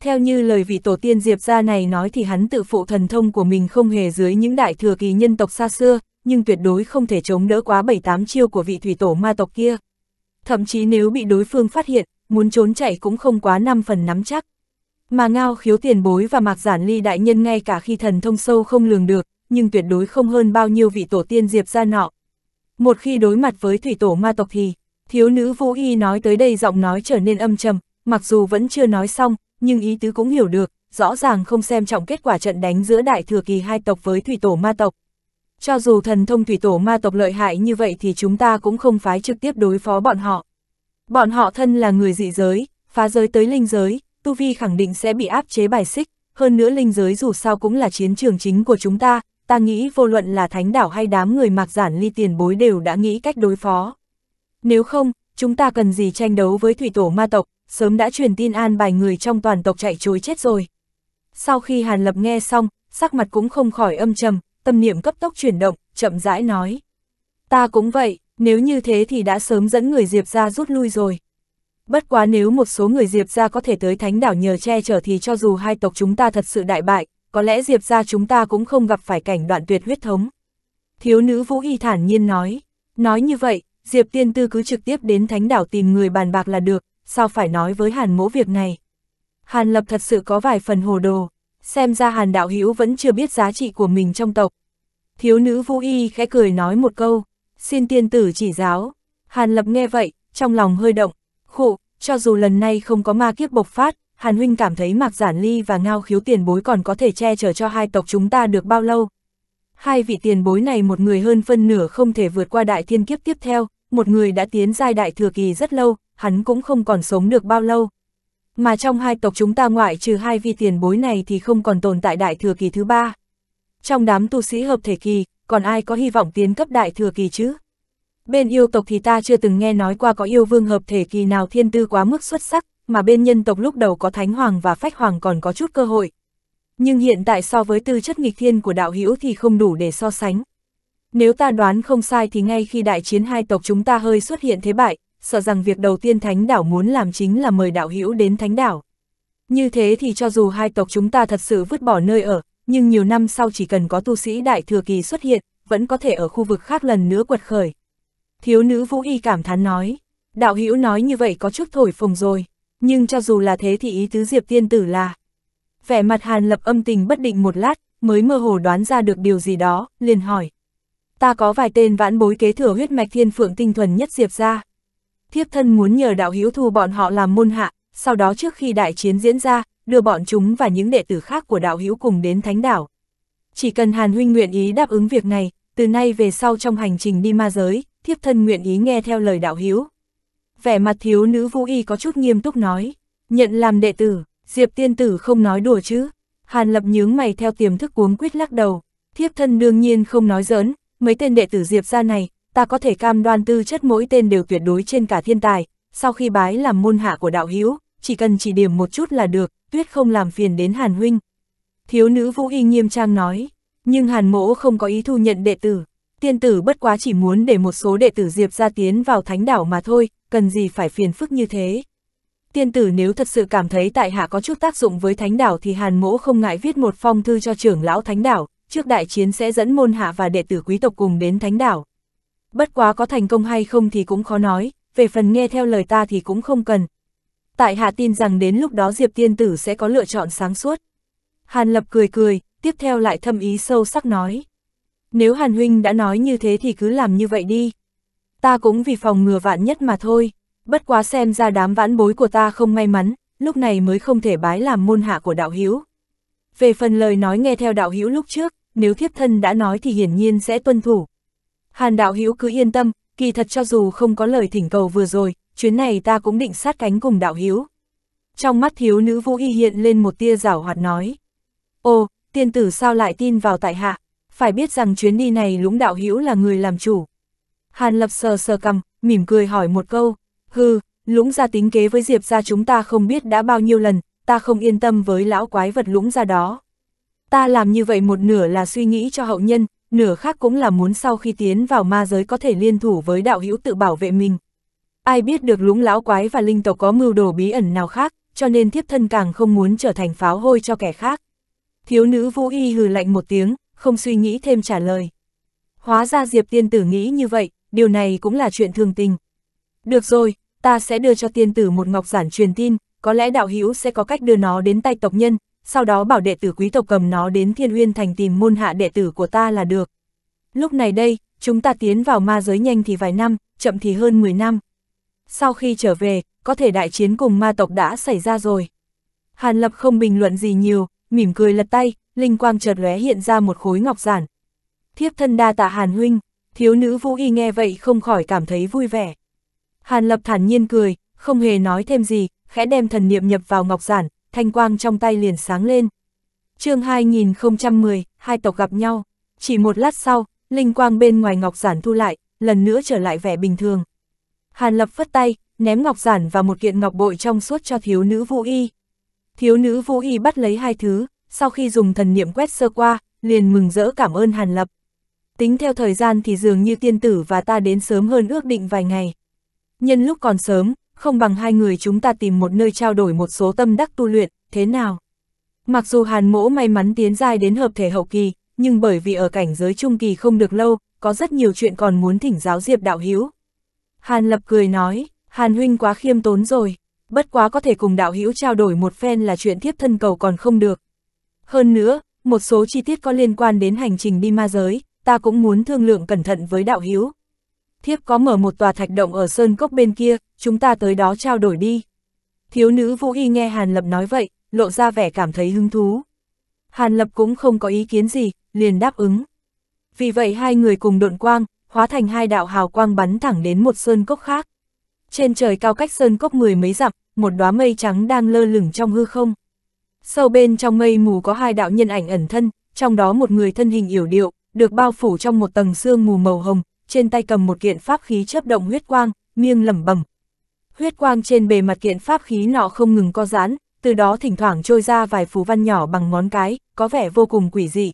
Theo như lời vị tổ tiên Diệp gia này nói thì hắn tự phụ thần thông của mình không hề dưới những đại thừa kỳ nhân tộc xa xưa, nhưng tuyệt đối không thể chống đỡ quá bảy tám chiêu của vị thủy tổ ma tộc kia thậm chí nếu bị đối phương phát hiện, muốn trốn chạy cũng không quá 5 phần nắm chắc. Mà ngao khiếu tiền bối và mạc giản ly đại nhân ngay cả khi thần thông sâu không lường được, nhưng tuyệt đối không hơn bao nhiêu vị tổ tiên diệp ra nọ. Một khi đối mặt với thủy tổ ma tộc thì, thiếu nữ vũ y nói tới đây giọng nói trở nên âm trầm, mặc dù vẫn chưa nói xong, nhưng ý tứ cũng hiểu được, rõ ràng không xem trọng kết quả trận đánh giữa đại thừa kỳ hai tộc với thủy tổ ma tộc. Cho dù thần thông thủy tổ ma tộc lợi hại như vậy thì chúng ta cũng không phái trực tiếp đối phó bọn họ. Bọn họ thân là người dị giới, phá giới tới linh giới, Tu Vi khẳng định sẽ bị áp chế bài xích, hơn nữa linh giới dù sao cũng là chiến trường chính của chúng ta, ta nghĩ vô luận là thánh đảo hay đám người mạc giản ly tiền bối đều đã nghĩ cách đối phó. Nếu không, chúng ta cần gì tranh đấu với thủy tổ ma tộc, sớm đã truyền tin an bài người trong toàn tộc chạy chối chết rồi. Sau khi Hàn Lập nghe xong, sắc mặt cũng không khỏi âm trầm, tâm niệm cấp tốc chuyển động, chậm rãi nói. Ta cũng vậy, nếu như thế thì đã sớm dẫn người Diệp ra rút lui rồi. Bất quá nếu một số người Diệp ra có thể tới thánh đảo nhờ che chở thì cho dù hai tộc chúng ta thật sự đại bại, có lẽ Diệp ra chúng ta cũng không gặp phải cảnh đoạn tuyệt huyết thống. Thiếu nữ Vũ Y thản nhiên nói, nói như vậy, Diệp tiên tư cứ trực tiếp đến thánh đảo tìm người bàn bạc là được, sao phải nói với Hàn mỗ việc này. Hàn lập thật sự có vài phần hồ đồ, xem ra hàn đạo hữu vẫn chưa biết giá trị của mình trong tộc. Thiếu nữ vũ y khẽ cười nói một câu, xin tiên tử chỉ giáo. Hàn lập nghe vậy, trong lòng hơi động, khụ, cho dù lần này không có ma kiếp bộc phát, Hàn huynh cảm thấy mạc giản ly và ngao khiếu tiền bối còn có thể che chở cho hai tộc chúng ta được bao lâu. Hai vị tiền bối này một người hơn phân nửa không thể vượt qua đại thiên kiếp tiếp theo, một người đã tiến giai đại thừa kỳ rất lâu, hắn cũng không còn sống được bao lâu. Mà trong hai tộc chúng ta ngoại trừ hai vi tiền bối này thì không còn tồn tại đại thừa kỳ thứ ba. Trong đám tu sĩ hợp thể kỳ, còn ai có hy vọng tiến cấp đại thừa kỳ chứ? Bên yêu tộc thì ta chưa từng nghe nói qua có yêu vương hợp thể kỳ nào thiên tư quá mức xuất sắc, mà bên nhân tộc lúc đầu có thánh hoàng và phách hoàng còn có chút cơ hội. Nhưng hiện tại so với tư chất nghịch thiên của đạo hữu thì không đủ để so sánh. Nếu ta đoán không sai thì ngay khi đại chiến hai tộc chúng ta hơi xuất hiện thế bại, sợ rằng việc đầu tiên thánh đảo muốn làm chính là mời đạo hữu đến thánh đảo. Như thế thì cho dù hai tộc chúng ta thật sự vứt bỏ nơi ở, nhưng nhiều năm sau chỉ cần có tu sĩ đại thừa kỳ xuất hiện, vẫn có thể ở khu vực khác lần nữa quật khởi. Thiếu nữ Vũ Y cảm thán nói, đạo hữu nói như vậy có chút thổi phồng rồi, nhưng cho dù là thế thì ý tứ Diệp Tiên Tử là. Vẻ mặt Hàn Lập âm tình bất định một lát, mới mơ hồ đoán ra được điều gì đó, liền hỏi. Ta có vài tên vãn bối kế thừa huyết mạch thiên phượng tinh thuần nhất Diệp ra, thiếp thân muốn nhờ đạo hữu thu bọn họ làm môn hạ, sau đó trước khi đại chiến diễn ra, đưa bọn chúng và những đệ tử khác của đạo hữu cùng đến thánh đảo. Chỉ cần Hàn Huynh nguyện ý đáp ứng việc này, từ nay về sau trong hành trình đi ma giới, thiếp thân nguyện ý nghe theo lời đạo hữu. Vẻ mặt thiếu nữ vũ y có chút nghiêm túc nói, nhận làm đệ tử, Diệp tiên tử không nói đùa chứ. Hàn lập nhướng mày theo tiềm thức cuống quyết lắc đầu, thiếp thân đương nhiên không nói giỡn, mấy tên đệ tử Diệp ra này, ta có thể cam đoan tư chất mỗi tên đều tuyệt đối trên cả thiên tài, sau khi bái làm môn hạ của đạo hữu chỉ cần chỉ điểm một chút là được, tuyết không làm phiền đến Hàn Huynh. Thiếu nữ Vũ Y nghiêm trang nói, nhưng Hàn Mỗ không có ý thu nhận đệ tử, tiên tử bất quá chỉ muốn để một số đệ tử Diệp ra tiến vào thánh đảo mà thôi, cần gì phải phiền phức như thế. Tiên tử nếu thật sự cảm thấy tại hạ có chút tác dụng với thánh đảo thì Hàn Mỗ không ngại viết một phong thư cho trưởng lão thánh đảo, trước đại chiến sẽ dẫn môn hạ và đệ tử quý tộc cùng đến thánh đảo bất quá có thành công hay không thì cũng khó nói, về phần nghe theo lời ta thì cũng không cần. Tại hạ tin rằng đến lúc đó Diệp Tiên Tử sẽ có lựa chọn sáng suốt. Hàn Lập cười cười, tiếp theo lại thâm ý sâu sắc nói. Nếu Hàn Huynh đã nói như thế thì cứ làm như vậy đi. Ta cũng vì phòng ngừa vạn nhất mà thôi, bất quá xem ra đám vãn bối của ta không may mắn, lúc này mới không thể bái làm môn hạ của đạo hiếu. Về phần lời nói nghe theo đạo hiếu lúc trước, nếu thiếp thân đã nói thì hiển nhiên sẽ tuân thủ, Hàn đạo hữu cứ yên tâm, kỳ thật cho dù không có lời thỉnh cầu vừa rồi, chuyến này ta cũng định sát cánh cùng đạo hữu. Trong mắt thiếu nữ vũ y hiện lên một tia giảo hoạt nói. Ô, tiên tử sao lại tin vào tại hạ, phải biết rằng chuyến đi này lũng đạo hữu là người làm chủ. Hàn lập sờ sờ cầm, mỉm cười hỏi một câu, Hừ, lũng ra tính kế với diệp ra chúng ta không biết đã bao nhiêu lần, ta không yên tâm với lão quái vật lũng ra đó. Ta làm như vậy một nửa là suy nghĩ cho hậu nhân, nửa khác cũng là muốn sau khi tiến vào ma giới có thể liên thủ với đạo hữu tự bảo vệ mình. Ai biết được lũng lão quái và linh tộc có mưu đồ bí ẩn nào khác, cho nên thiếp thân càng không muốn trở thành pháo hôi cho kẻ khác. Thiếu nữ vũ y hừ lạnh một tiếng, không suy nghĩ thêm trả lời. Hóa ra Diệp tiên tử nghĩ như vậy, điều này cũng là chuyện thường tình. Được rồi, ta sẽ đưa cho tiên tử một ngọc giản truyền tin, có lẽ đạo hữu sẽ có cách đưa nó đến tay tộc nhân, sau đó bảo đệ tử quý tộc cầm nó đến thiên uyên thành tìm môn hạ đệ tử của ta là được. Lúc này đây, chúng ta tiến vào ma giới nhanh thì vài năm, chậm thì hơn 10 năm. Sau khi trở về, có thể đại chiến cùng ma tộc đã xảy ra rồi. Hàn Lập không bình luận gì nhiều, mỉm cười lật tay, linh quang chợt lóe hiện ra một khối ngọc giản. Thiếp thân đa tạ Hàn huynh, thiếu nữ Vũ Y nghe vậy không khỏi cảm thấy vui vẻ. Hàn Lập thản nhiên cười, không hề nói thêm gì, khẽ đem thần niệm nhập vào ngọc giản, thanh quang trong tay liền sáng lên. chương 2010, hai tộc gặp nhau. Chỉ một lát sau, linh quang bên ngoài ngọc giản thu lại, lần nữa trở lại vẻ bình thường. Hàn lập phất tay, ném ngọc giản và một kiện ngọc bội trong suốt cho thiếu nữ vũ y. Thiếu nữ vũ y bắt lấy hai thứ, sau khi dùng thần niệm quét sơ qua, liền mừng rỡ cảm ơn Hàn Lập. Tính theo thời gian thì dường như tiên tử và ta đến sớm hơn ước định vài ngày. Nhân lúc còn sớm, không bằng hai người chúng ta tìm một nơi trao đổi một số tâm đắc tu luyện, thế nào? Mặc dù Hàn Mỗ may mắn tiến giai đến hợp thể hậu kỳ, nhưng bởi vì ở cảnh giới trung kỳ không được lâu, có rất nhiều chuyện còn muốn thỉnh giáo Diệp Đạo Hiếu. Hàn Lập cười nói, Hàn Huynh quá khiêm tốn rồi, bất quá có thể cùng Đạo Hiếu trao đổi một phen là chuyện thiếp thân cầu còn không được. Hơn nữa, một số chi tiết có liên quan đến hành trình đi ma giới, ta cũng muốn thương lượng cẩn thận với Đạo Hiếu thiếp có mở một tòa thạch động ở sơn cốc bên kia, chúng ta tới đó trao đổi đi. Thiếu nữ Vũ Y nghe Hàn Lập nói vậy, lộ ra vẻ cảm thấy hứng thú. Hàn Lập cũng không có ý kiến gì, liền đáp ứng. Vì vậy hai người cùng độn quang, hóa thành hai đạo hào quang bắn thẳng đến một sơn cốc khác. Trên trời cao cách sơn cốc mười mấy dặm, một đóa mây trắng đang lơ lửng trong hư không. Sâu bên trong mây mù có hai đạo nhân ảnh ẩn thân, trong đó một người thân hình yểu điệu, được bao phủ trong một tầng sương mù màu hồng, trên tay cầm một kiện pháp khí chớp động huyết quang, miêng lẩm bẩm. Huyết quang trên bề mặt kiện pháp khí nọ không ngừng co giãn, từ đó thỉnh thoảng trôi ra vài phù văn nhỏ bằng ngón cái, có vẻ vô cùng quỷ dị.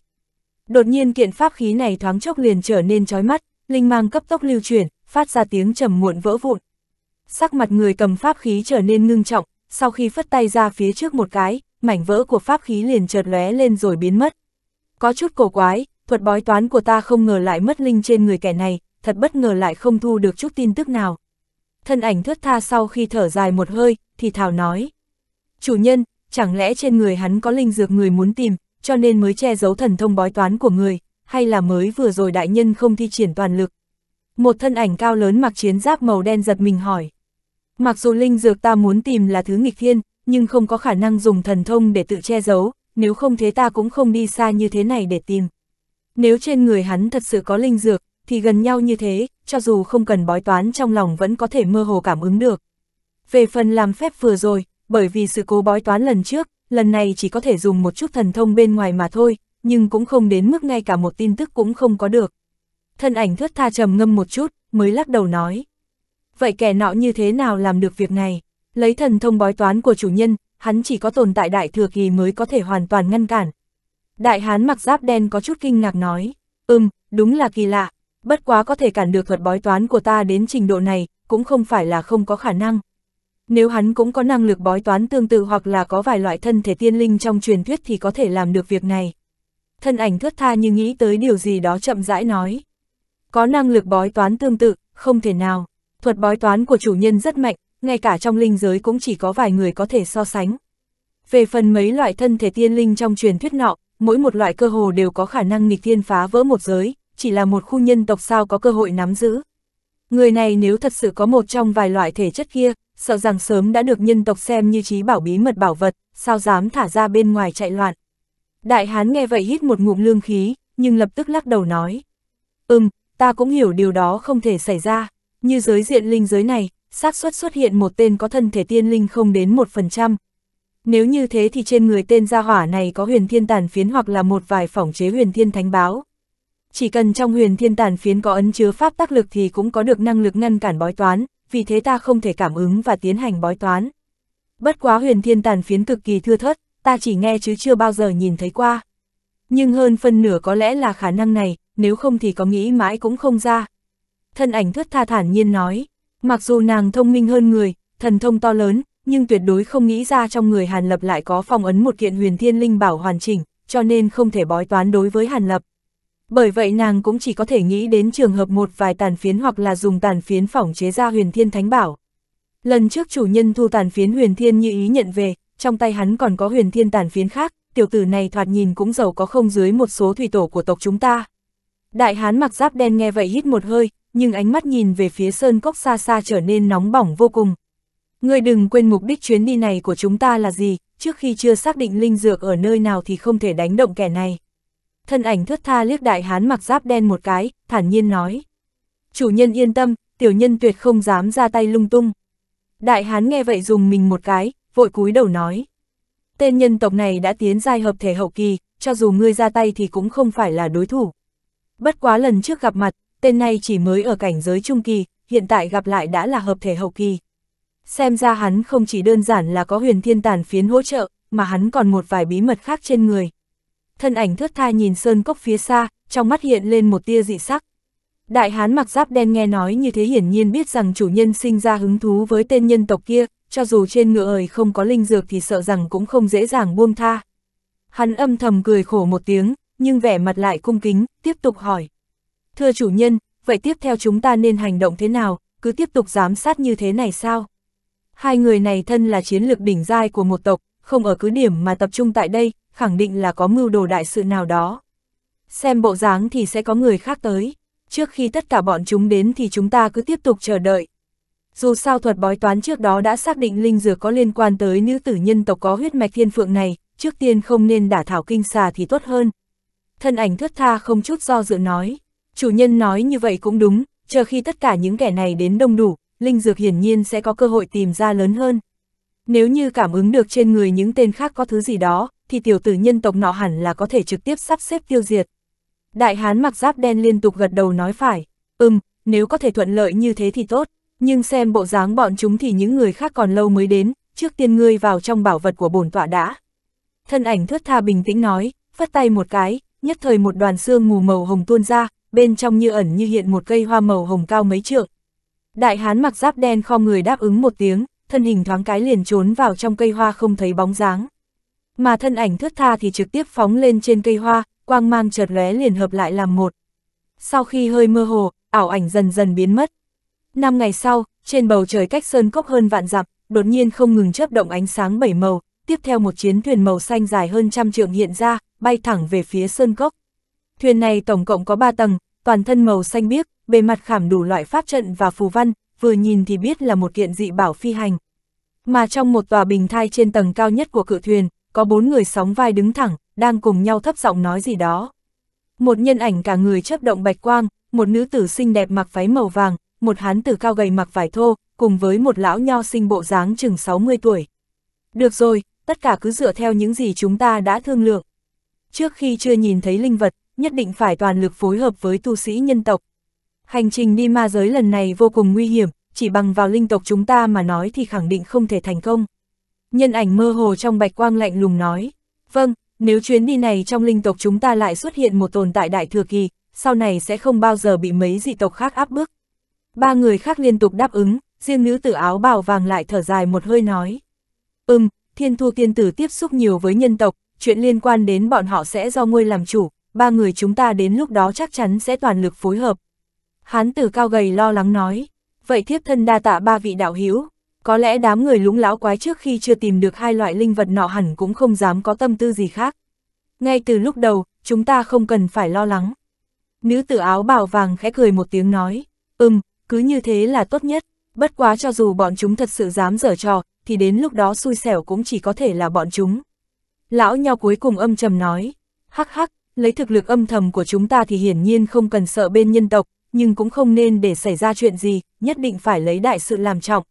Đột nhiên kiện pháp khí này thoáng chốc liền trở nên chói mắt, linh mang cấp tốc lưu chuyển, phát ra tiếng trầm muộn vỡ vụn. Sắc mặt người cầm pháp khí trở nên ngưng trọng, sau khi phất tay ra phía trước một cái, mảnh vỡ của pháp khí liền chợt lóe lên rồi biến mất. Có chút cổ quái, thuật bói toán của ta không ngờ lại mất linh trên người kẻ này, thật bất ngờ lại không thu được chút tin tức nào. Thân ảnh thướt tha sau khi thở dài một hơi, thì Thảo nói. Chủ nhân, chẳng lẽ trên người hắn có linh dược người muốn tìm, cho nên mới che giấu thần thông bói toán của người, hay là mới vừa rồi đại nhân không thi triển toàn lực. Một thân ảnh cao lớn mặc chiến giáp màu đen giật mình hỏi. Mặc dù linh dược ta muốn tìm là thứ nghịch thiên, nhưng không có khả năng dùng thần thông để tự che giấu, nếu không thế ta cũng không đi xa như thế này để tìm. Nếu trên người hắn thật sự có linh dược, thì gần nhau như thế, cho dù không cần bói toán trong lòng vẫn có thể mơ hồ cảm ứng được. Về phần làm phép vừa rồi, bởi vì sự cố bói toán lần trước, lần này chỉ có thể dùng một chút thần thông bên ngoài mà thôi, nhưng cũng không đến mức ngay cả một tin tức cũng không có được. Thân ảnh thướt tha trầm ngâm một chút, mới lắc đầu nói. Vậy kẻ nọ như thế nào làm được việc này? Lấy thần thông bói toán của chủ nhân, hắn chỉ có tồn tại đại thừa kỳ mới có thể hoàn toàn ngăn cản, Đại hán mặc giáp đen có chút kinh ngạc nói, ừm, đúng là kỳ lạ, bất quá có thể cản được thuật bói toán của ta đến trình độ này, cũng không phải là không có khả năng. Nếu hắn cũng có năng lực bói toán tương tự hoặc là có vài loại thân thể tiên linh trong truyền thuyết thì có thể làm được việc này. Thân ảnh thướt tha như nghĩ tới điều gì đó chậm rãi nói. Có năng lực bói toán tương tự, không thể nào. Thuật bói toán của chủ nhân rất mạnh, ngay cả trong linh giới cũng chỉ có vài người có thể so sánh. Về phần mấy loại thân thể tiên linh trong truyền thuyết nọ, mỗi một loại cơ hồ đều có khả năng nghịch thiên phá vỡ một giới, chỉ là một khu nhân tộc sao có cơ hội nắm giữ. Người này nếu thật sự có một trong vài loại thể chất kia, sợ rằng sớm đã được nhân tộc xem như trí bảo bí mật bảo vật, sao dám thả ra bên ngoài chạy loạn. Đại hán nghe vậy hít một ngụm lương khí, nhưng lập tức lắc đầu nói. Ừm, ta cũng hiểu điều đó không thể xảy ra, như giới diện linh giới này, xác suất xuất hiện một tên có thân thể tiên linh không đến 1%, nếu như thế thì trên người tên gia hỏa này có huyền thiên tàn phiến hoặc là một vài phỏng chế huyền thiên thánh báo. Chỉ cần trong huyền thiên tàn phiến có ấn chứa pháp tác lực thì cũng có được năng lực ngăn cản bói toán, vì thế ta không thể cảm ứng và tiến hành bói toán. Bất quá huyền thiên tàn phiến cực kỳ thưa thớt, ta chỉ nghe chứ chưa bao giờ nhìn thấy qua. Nhưng hơn phân nửa có lẽ là khả năng này, nếu không thì có nghĩ mãi cũng không ra. Thân ảnh thướt tha thản nhiên nói, mặc dù nàng thông minh hơn người, thần thông to lớn, nhưng tuyệt đối không nghĩ ra trong người Hàn Lập lại có phong ấn một kiện huyền thiên linh bảo hoàn chỉnh, cho nên không thể bói toán đối với Hàn Lập. Bởi vậy nàng cũng chỉ có thể nghĩ đến trường hợp một vài tàn phiến hoặc là dùng tàn phiến phỏng chế ra huyền thiên thánh bảo. Lần trước chủ nhân thu tàn phiến huyền thiên như ý nhận về, trong tay hắn còn có huyền thiên tàn phiến khác, tiểu tử này thoạt nhìn cũng giàu có không dưới một số thủy tổ của tộc chúng ta. Đại hán mặc giáp đen nghe vậy hít một hơi, nhưng ánh mắt nhìn về phía sơn cốc xa xa trở nên nóng bỏng vô cùng, Ngươi đừng quên mục đích chuyến đi này của chúng ta là gì, trước khi chưa xác định linh dược ở nơi nào thì không thể đánh động kẻ này. Thân ảnh thướt tha liếc đại hán mặc giáp đen một cái, thản nhiên nói. Chủ nhân yên tâm, tiểu nhân tuyệt không dám ra tay lung tung. Đại hán nghe vậy dùng mình một cái, vội cúi đầu nói. Tên nhân tộc này đã tiến giai hợp thể hậu kỳ, cho dù ngươi ra tay thì cũng không phải là đối thủ. Bất quá lần trước gặp mặt, tên này chỉ mới ở cảnh giới trung kỳ, hiện tại gặp lại đã là hợp thể hậu kỳ xem ra hắn không chỉ đơn giản là có huyền thiên tàn phiến hỗ trợ, mà hắn còn một vài bí mật khác trên người. Thân ảnh thước tha nhìn sơn cốc phía xa, trong mắt hiện lên một tia dị sắc. Đại hán mặc giáp đen nghe nói như thế hiển nhiên biết rằng chủ nhân sinh ra hứng thú với tên nhân tộc kia, cho dù trên ngựa ời không có linh dược thì sợ rằng cũng không dễ dàng buông tha. Hắn âm thầm cười khổ một tiếng, nhưng vẻ mặt lại cung kính, tiếp tục hỏi. Thưa chủ nhân, vậy tiếp theo chúng ta nên hành động thế nào, cứ tiếp tục giám sát như thế này sao? Hai người này thân là chiến lược đỉnh giai của một tộc, không ở cứ điểm mà tập trung tại đây, khẳng định là có mưu đồ đại sự nào đó. Xem bộ dáng thì sẽ có người khác tới. Trước khi tất cả bọn chúng đến thì chúng ta cứ tiếp tục chờ đợi. Dù sao thuật bói toán trước đó đã xác định linh dược có liên quan tới nữ tử nhân tộc có huyết mạch thiên phượng này, trước tiên không nên đả thảo kinh xà thì tốt hơn. Thân ảnh thướt tha không chút do dự nói. Chủ nhân nói như vậy cũng đúng, chờ khi tất cả những kẻ này đến đông đủ, linh dược hiển nhiên sẽ có cơ hội tìm ra lớn hơn. Nếu như cảm ứng được trên người những tên khác có thứ gì đó, thì tiểu tử nhân tộc nọ hẳn là có thể trực tiếp sắp xếp tiêu diệt. Đại hán mặc giáp đen liên tục gật đầu nói phải, ừm, nếu có thể thuận lợi như thế thì tốt, nhưng xem bộ dáng bọn chúng thì những người khác còn lâu mới đến, trước tiên ngươi vào trong bảo vật của bổn tọa đã. Thân ảnh thướt tha bình tĩnh nói, phất tay một cái, nhất thời một đoàn xương mù màu hồng tuôn ra, bên trong như ẩn như hiện một cây hoa màu hồng cao mấy trượng, Đại hán mặc giáp đen kho người đáp ứng một tiếng, thân hình thoáng cái liền trốn vào trong cây hoa không thấy bóng dáng. Mà thân ảnh thướt tha thì trực tiếp phóng lên trên cây hoa, quang mang chợt lóe liền hợp lại làm một. Sau khi hơi mơ hồ, ảo ảnh dần dần biến mất. Năm ngày sau, trên bầu trời cách sơn cốc hơn vạn dặm, đột nhiên không ngừng chớp động ánh sáng bảy màu, tiếp theo một chiến thuyền màu xanh dài hơn trăm trượng hiện ra, bay thẳng về phía sơn cốc. Thuyền này tổng cộng có ba tầng, toàn thân màu xanh biếc, bề mặt khảm đủ loại pháp trận và phù văn, vừa nhìn thì biết là một kiện dị bảo phi hành. Mà trong một tòa bình thai trên tầng cao nhất của cự thuyền, có bốn người sóng vai đứng thẳng, đang cùng nhau thấp giọng nói gì đó. Một nhân ảnh cả người chấp động bạch quang, một nữ tử xinh đẹp mặc váy màu vàng, một hán tử cao gầy mặc vải thô, cùng với một lão nho sinh bộ dáng chừng 60 tuổi. Được rồi, tất cả cứ dựa theo những gì chúng ta đã thương lượng. Trước khi chưa nhìn thấy linh vật, nhất định phải toàn lực phối hợp với tu sĩ nhân tộc. Hành trình đi ma giới lần này vô cùng nguy hiểm, chỉ bằng vào linh tộc chúng ta mà nói thì khẳng định không thể thành công. Nhân ảnh mơ hồ trong bạch quang lạnh lùng nói, vâng, nếu chuyến đi này trong linh tộc chúng ta lại xuất hiện một tồn tại đại thừa kỳ, sau này sẽ không bao giờ bị mấy dị tộc khác áp bức. Ba người khác liên tục đáp ứng, riêng nữ tử áo bào vàng lại thở dài một hơi nói. Ừm, thiên thu tiên tử tiếp xúc nhiều với nhân tộc, chuyện liên quan đến bọn họ sẽ do ngươi làm chủ, ba người chúng ta đến lúc đó chắc chắn sẽ toàn lực phối hợp. Hán tử cao gầy lo lắng nói, vậy thiếp thân đa tạ ba vị đạo hữu có lẽ đám người lũng lão quái trước khi chưa tìm được hai loại linh vật nọ hẳn cũng không dám có tâm tư gì khác. Ngay từ lúc đầu, chúng ta không cần phải lo lắng. Nữ tử áo bảo vàng khẽ cười một tiếng nói, ừm, cứ như thế là tốt nhất, bất quá cho dù bọn chúng thật sự dám dở trò, thì đến lúc đó xui xẻo cũng chỉ có thể là bọn chúng. Lão nhau cuối cùng âm trầm nói, hắc hắc, lấy thực lực âm thầm của chúng ta thì hiển nhiên không cần sợ bên nhân tộc, nhưng cũng không nên để xảy ra chuyện gì, nhất định phải lấy đại sự làm trọng.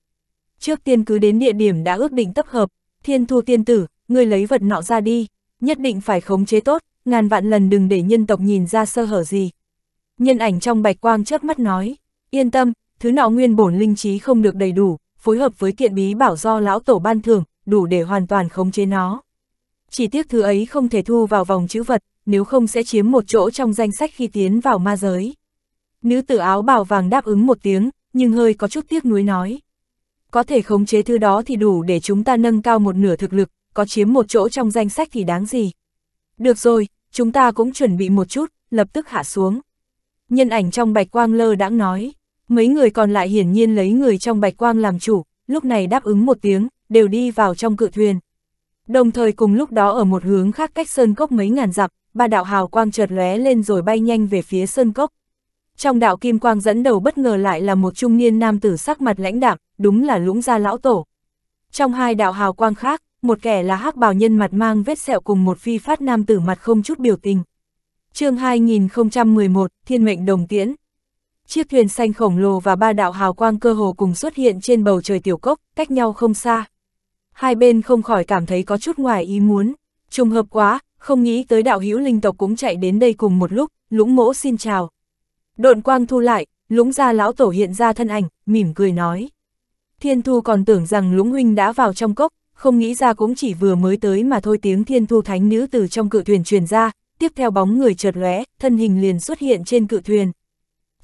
Trước tiên cứ đến địa điểm đã ước định tập hợp, thiên thu tiên tử, ngươi lấy vật nọ ra đi, nhất định phải khống chế tốt, ngàn vạn lần đừng để nhân tộc nhìn ra sơ hở gì. Nhân ảnh trong bạch quang chớp mắt nói, yên tâm, thứ nọ nguyên bổn linh trí không được đầy đủ, phối hợp với kiện bí bảo do lão tổ ban thưởng, đủ để hoàn toàn khống chế nó. Chỉ tiếc thứ ấy không thể thu vào vòng chữ vật, nếu không sẽ chiếm một chỗ trong danh sách khi tiến vào ma giới. Nữ tử áo bào vàng đáp ứng một tiếng, nhưng hơi có chút tiếc nuối nói. Có thể khống chế thứ đó thì đủ để chúng ta nâng cao một nửa thực lực, có chiếm một chỗ trong danh sách thì đáng gì. Được rồi, chúng ta cũng chuẩn bị một chút, lập tức hạ xuống. Nhân ảnh trong bạch quang lơ đãng nói, mấy người còn lại hiển nhiên lấy người trong bạch quang làm chủ, lúc này đáp ứng một tiếng, đều đi vào trong cự thuyền. Đồng thời cùng lúc đó ở một hướng khác cách sơn cốc mấy ngàn dặm, ba đạo hào quang chợt lóe lên rồi bay nhanh về phía sơn cốc. Trong đạo kim quang dẫn đầu bất ngờ lại là một trung niên nam tử sắc mặt lãnh đạm, đúng là lũng gia lão tổ. Trong hai đạo hào quang khác, một kẻ là hắc bào nhân mặt mang vết sẹo cùng một phi phát nam tử mặt không chút biểu tình. chương 2011, Thiên mệnh đồng tiễn. Chiếc thuyền xanh khổng lồ và ba đạo hào quang cơ hồ cùng xuất hiện trên bầu trời tiểu cốc, cách nhau không xa. Hai bên không khỏi cảm thấy có chút ngoài ý muốn. Trùng hợp quá, không nghĩ tới đạo hữu linh tộc cũng chạy đến đây cùng một lúc, lũng mỗ xin chào. Độn quang thu lại, lũng gia lão tổ hiện ra thân ảnh, mỉm cười nói. Thiên thu còn tưởng rằng lũng huynh đã vào trong cốc, không nghĩ ra cũng chỉ vừa mới tới mà thôi tiếng thiên thu thánh nữ từ trong cự thuyền truyền ra, tiếp theo bóng người chợt lóe, thân hình liền xuất hiện trên cự thuyền.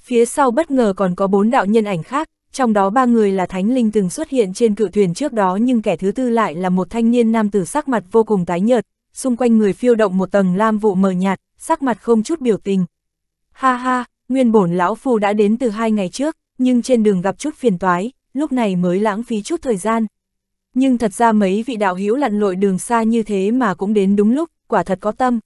Phía sau bất ngờ còn có bốn đạo nhân ảnh khác, trong đó ba người là thánh linh từng xuất hiện trên cự thuyền trước đó nhưng kẻ thứ tư lại là một thanh niên nam tử sắc mặt vô cùng tái nhợt, xung quanh người phiêu động một tầng lam vụ mờ nhạt, sắc mặt không chút biểu tình. Ha ha, nguyên bổn lão phu đã đến từ hai ngày trước, nhưng trên đường gặp chút phiền toái, lúc này mới lãng phí chút thời gian. Nhưng thật ra mấy vị đạo hữu lặn lội đường xa như thế mà cũng đến đúng lúc, quả thật có tâm.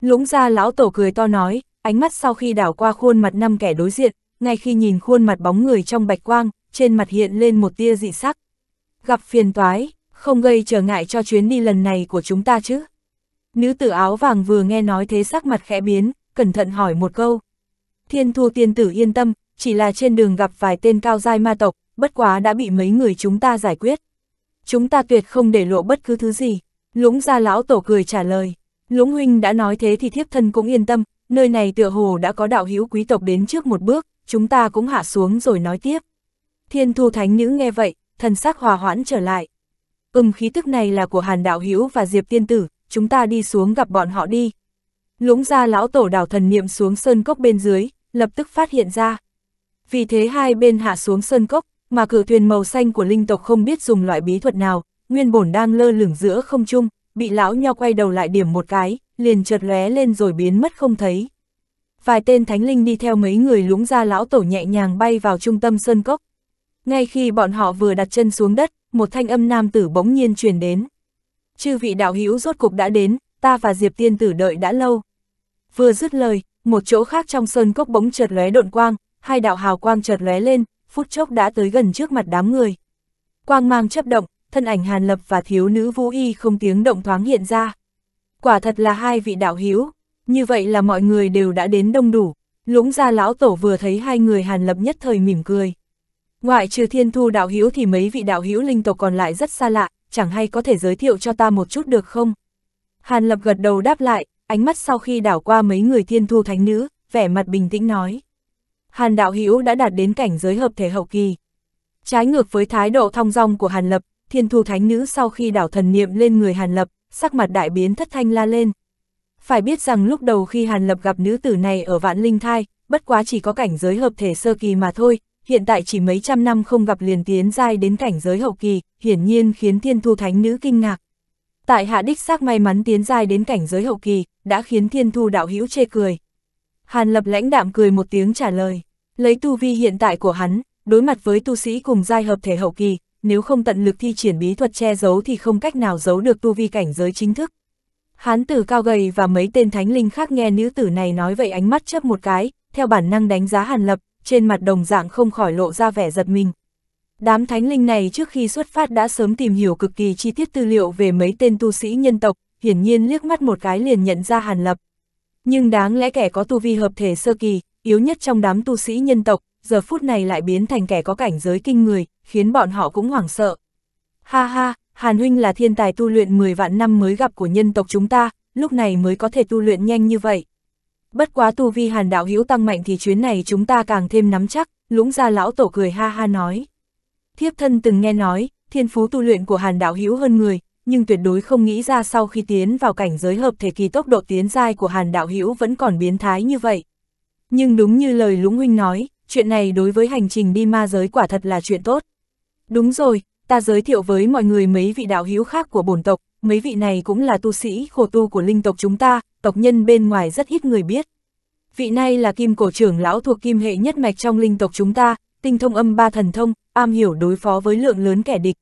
Lũng ra lão tổ cười to nói, ánh mắt sau khi đảo qua khuôn mặt năm kẻ đối diện, ngay khi nhìn khuôn mặt bóng người trong bạch quang, trên mặt hiện lên một tia dị sắc. Gặp phiền toái, không gây trở ngại cho chuyến đi lần này của chúng ta chứ. Nữ tử áo vàng vừa nghe nói thế sắc mặt khẽ biến, cẩn thận hỏi một câu. Thiên thu tiên tử yên tâm, chỉ là trên đường gặp vài tên cao giai ma tộc, bất quá đã bị mấy người chúng ta giải quyết. Chúng ta tuyệt không để lộ bất cứ thứ gì. Lũng gia lão tổ cười trả lời. Lũng huynh đã nói thế thì thiếp thân cũng yên tâm, nơi này tựa hồ đã có đạo hữu quý tộc đến trước một bước, chúng ta cũng hạ xuống rồi nói tiếp. Thiên thu thánh nữ nghe vậy, thần sắc hòa hoãn trở lại. Ừm khí tức này là của hàn đạo hữu và diệp tiên tử, chúng ta đi xuống gặp bọn họ đi. Lũng ra lão tổ đảo thần niệm xuống sơn cốc bên dưới, lập tức phát hiện ra. Vì thế hai bên hạ xuống sơn cốc, mà cử thuyền màu xanh của linh tộc không biết dùng loại bí thuật nào, nguyên bổn đang lơ lửng giữa không trung, bị lão nho quay đầu lại điểm một cái, liền chợt lóe lên rồi biến mất không thấy. Vài tên thánh linh đi theo mấy người lũng ra lão tổ nhẹ nhàng bay vào trung tâm sơn cốc. Ngay khi bọn họ vừa đặt chân xuống đất, một thanh âm nam tử bỗng nhiên truyền đến chư vị đạo hữu rốt cục đã đến, ta và Diệp Tiên tử đợi đã lâu. Vừa dứt lời, một chỗ khác trong sơn cốc bỗng chợt lóe độn quang, hai đạo hào quang chợt lóe lên, phút chốc đã tới gần trước mặt đám người. Quang mang chấp động, thân ảnh Hàn Lập và thiếu nữ Vũ Y không tiếng động thoáng hiện ra. Quả thật là hai vị đạo hữu, như vậy là mọi người đều đã đến đông đủ. Lũng gia lão tổ vừa thấy hai người Hàn Lập nhất thời mỉm cười. Ngoại trừ Thiên Thu đạo hữu thì mấy vị đạo hữu linh tộc còn lại rất xa lạ, chẳng hay có thể giới thiệu cho ta một chút được không? Hàn Lập gật đầu đáp lại, ánh mắt sau khi đảo qua mấy người thiên thu thánh nữ, vẻ mặt bình tĩnh nói. Hàn đạo hữu đã đạt đến cảnh giới hợp thể hậu kỳ. Trái ngược với thái độ thong dong của Hàn Lập, thiên thu thánh nữ sau khi đảo thần niệm lên người Hàn Lập, sắc mặt đại biến thất thanh la lên. Phải biết rằng lúc đầu khi Hàn Lập gặp nữ tử này ở vạn linh thai, bất quá chỉ có cảnh giới hợp thể sơ kỳ mà thôi, hiện tại chỉ mấy trăm năm không gặp liền tiến giai đến cảnh giới hậu kỳ, hiển nhiên khiến thiên thu thánh nữ kinh ngạc. Tại hạ đích xác may mắn tiến giai đến cảnh giới hậu kỳ, đã khiến thiên thu đạo hữu chê cười. Hàn lập lãnh đạm cười một tiếng trả lời, lấy tu vi hiện tại của hắn, đối mặt với tu sĩ cùng giai hợp thể hậu kỳ, nếu không tận lực thi triển bí thuật che giấu thì không cách nào giấu được tu vi cảnh giới chính thức. Hán tử cao gầy và mấy tên thánh linh khác nghe nữ tử này nói vậy ánh mắt chấp một cái, theo bản năng đánh giá Hàn Lập, trên mặt đồng dạng không khỏi lộ ra vẻ giật mình. Đám thánh linh này trước khi xuất phát đã sớm tìm hiểu cực kỳ chi tiết tư liệu về mấy tên tu sĩ nhân tộc, hiển nhiên liếc mắt một cái liền nhận ra Hàn Lập. Nhưng đáng lẽ kẻ có tu vi hợp thể sơ kỳ, yếu nhất trong đám tu sĩ nhân tộc, giờ phút này lại biến thành kẻ có cảnh giới kinh người, khiến bọn họ cũng hoảng sợ. Ha ha, Hàn Huynh là thiên tài tu luyện 10 vạn năm mới gặp của nhân tộc chúng ta, lúc này mới có thể tu luyện nhanh như vậy bất quá tu vi hàn đạo hữu tăng mạnh thì chuyến này chúng ta càng thêm nắm chắc, lũng ra lão tổ cười ha ha nói. Thiếp thân từng nghe nói, thiên phú tu luyện của hàn đạo hữu hơn người, nhưng tuyệt đối không nghĩ ra sau khi tiến vào cảnh giới hợp thể kỳ tốc độ tiến giai của hàn đạo hữu vẫn còn biến thái như vậy. Nhưng đúng như lời lũng huynh nói, chuyện này đối với hành trình đi ma giới quả thật là chuyện tốt. Đúng rồi, ta giới thiệu với mọi người mấy vị đạo hữu khác của bổn tộc, mấy vị này cũng là tu sĩ khổ tu của linh tộc chúng ta, tộc nhân bên ngoài rất ít người biết. Vị này là kim cổ trưởng lão thuộc kim hệ nhất mạch trong linh tộc chúng ta, tinh thông âm ba thần thông, am hiểu đối phó với lượng lớn kẻ địch.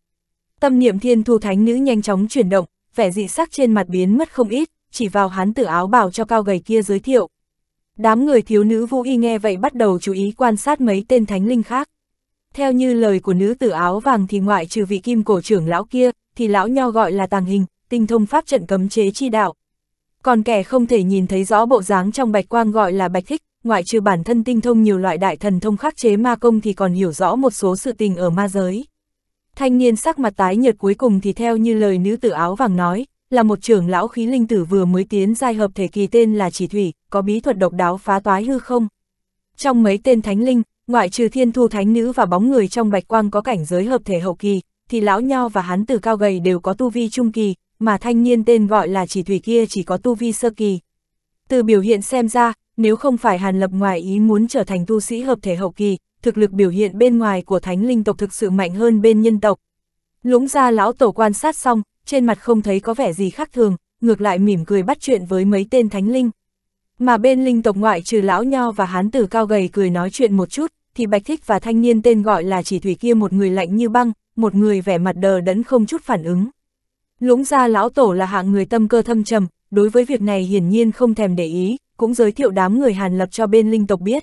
Tâm niệm thiên thu thánh nữ nhanh chóng chuyển động, vẻ dị sắc trên mặt biến mất không ít, chỉ vào hắn tử áo bảo cho cao gầy kia giới thiệu. Đám người thiếu nữ vũ y nghe vậy bắt đầu chú ý quan sát mấy tên thánh linh khác. Theo như lời của nữ tử áo vàng thì ngoại trừ vị kim cổ trưởng lão kia, thì lão nho gọi là tàng hình, tinh thông pháp trận cấm chế chi đạo, còn kẻ không thể nhìn thấy rõ bộ dáng trong bạch quang gọi là bạch thích, ngoại trừ bản thân tinh thông nhiều loại đại thần thông khắc chế ma công thì còn hiểu rõ một số sự tình ở ma giới. Thanh niên sắc mặt tái nhợt cuối cùng thì theo như lời nữ tử áo vàng nói, là một trưởng lão khí linh tử vừa mới tiến giai hợp thể kỳ tên là Chỉ Thủy, có bí thuật độc đáo phá toái hư không. Trong mấy tên thánh linh, ngoại trừ thiên thu thánh nữ và bóng người trong bạch quang có cảnh giới hợp thể hậu kỳ, thì lão nho và hắn tử cao gầy đều có tu vi trung kỳ, mà thanh niên tên gọi là chỉ thủy kia chỉ có tu vi sơ kỳ. Từ biểu hiện xem ra, nếu không phải Hàn Lập ngoài ý muốn trở thành tu sĩ hợp thể hậu kỳ, thực lực biểu hiện bên ngoài của thánh linh tộc thực sự mạnh hơn bên nhân tộc. Lũng ra lão tổ quan sát xong, trên mặt không thấy có vẻ gì khác thường, ngược lại mỉm cười bắt chuyện với mấy tên thánh linh. Mà bên linh tộc ngoại trừ lão nho và hán tử cao gầy cười nói chuyện một chút, thì bạch thích và thanh niên tên gọi là chỉ thủy kia một người lạnh như băng, một người vẻ mặt đờ đẫn không chút phản ứng. Lũng gia lão tổ là hạng người tâm cơ thâm trầm, đối với việc này hiển nhiên không thèm để ý, cũng giới thiệu đám người Hàn lập cho bên linh tộc biết.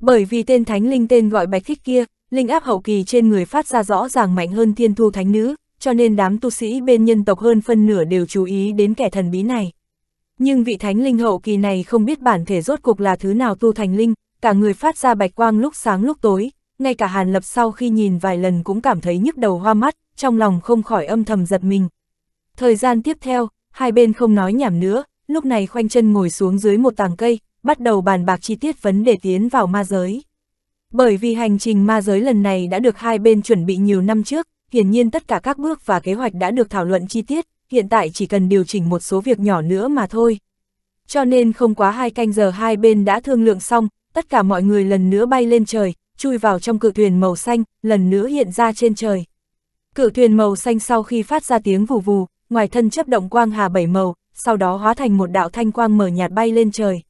Bởi vì tên thánh linh tên gọi bạch thích kia, linh áp hậu kỳ trên người phát ra rõ ràng mạnh hơn thiên thu thánh nữ, cho nên đám tu sĩ bên nhân tộc hơn phân nửa đều chú ý đến kẻ thần bí này. Nhưng vị thánh linh hậu kỳ này không biết bản thể rốt cuộc là thứ nào tu thành linh, cả người phát ra bạch quang lúc sáng lúc tối, ngay cả Hàn Lập sau khi nhìn vài lần cũng cảm thấy nhức đầu hoa mắt, trong lòng không khỏi âm thầm giật mình, Thời gian tiếp theo, hai bên không nói nhảm nữa, lúc này khoanh chân ngồi xuống dưới một tàng cây, bắt đầu bàn bạc chi tiết vấn đề tiến vào ma giới. Bởi vì hành trình ma giới lần này đã được hai bên chuẩn bị nhiều năm trước, hiển nhiên tất cả các bước và kế hoạch đã được thảo luận chi tiết, hiện tại chỉ cần điều chỉnh một số việc nhỏ nữa mà thôi. Cho nên không quá hai canh giờ hai bên đã thương lượng xong, tất cả mọi người lần nữa bay lên trời, chui vào trong cự thuyền màu xanh, lần nữa hiện ra trên trời. Cự thuyền màu xanh sau khi phát ra tiếng vù vù, ngoài thân chấp động quang hà bảy màu, sau đó hóa thành một đạo thanh quang mở nhạt bay lên trời.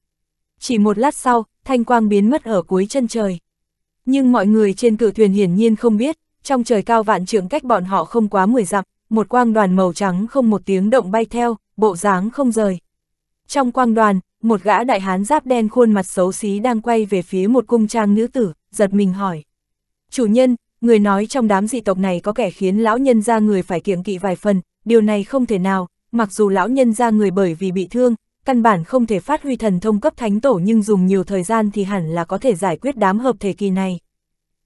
Chỉ một lát sau, thanh quang biến mất ở cuối chân trời. Nhưng mọi người trên cự thuyền hiển nhiên không biết, trong trời cao vạn trượng cách bọn họ không quá 10 dặm, một quang đoàn màu trắng không một tiếng động bay theo, bộ dáng không rời. Trong quang đoàn, một gã đại hán giáp đen khuôn mặt xấu xí đang quay về phía một cung trang nữ tử, giật mình hỏi. Chủ nhân, người nói trong đám dị tộc này có kẻ khiến lão nhân ra người phải kiêng kỵ vài phần, điều này không thể nào, mặc dù lão nhân ra người bởi vì bị thương, căn bản không thể phát huy thần thông cấp thánh tổ nhưng dùng nhiều thời gian thì hẳn là có thể giải quyết đám hợp thể kỳ này.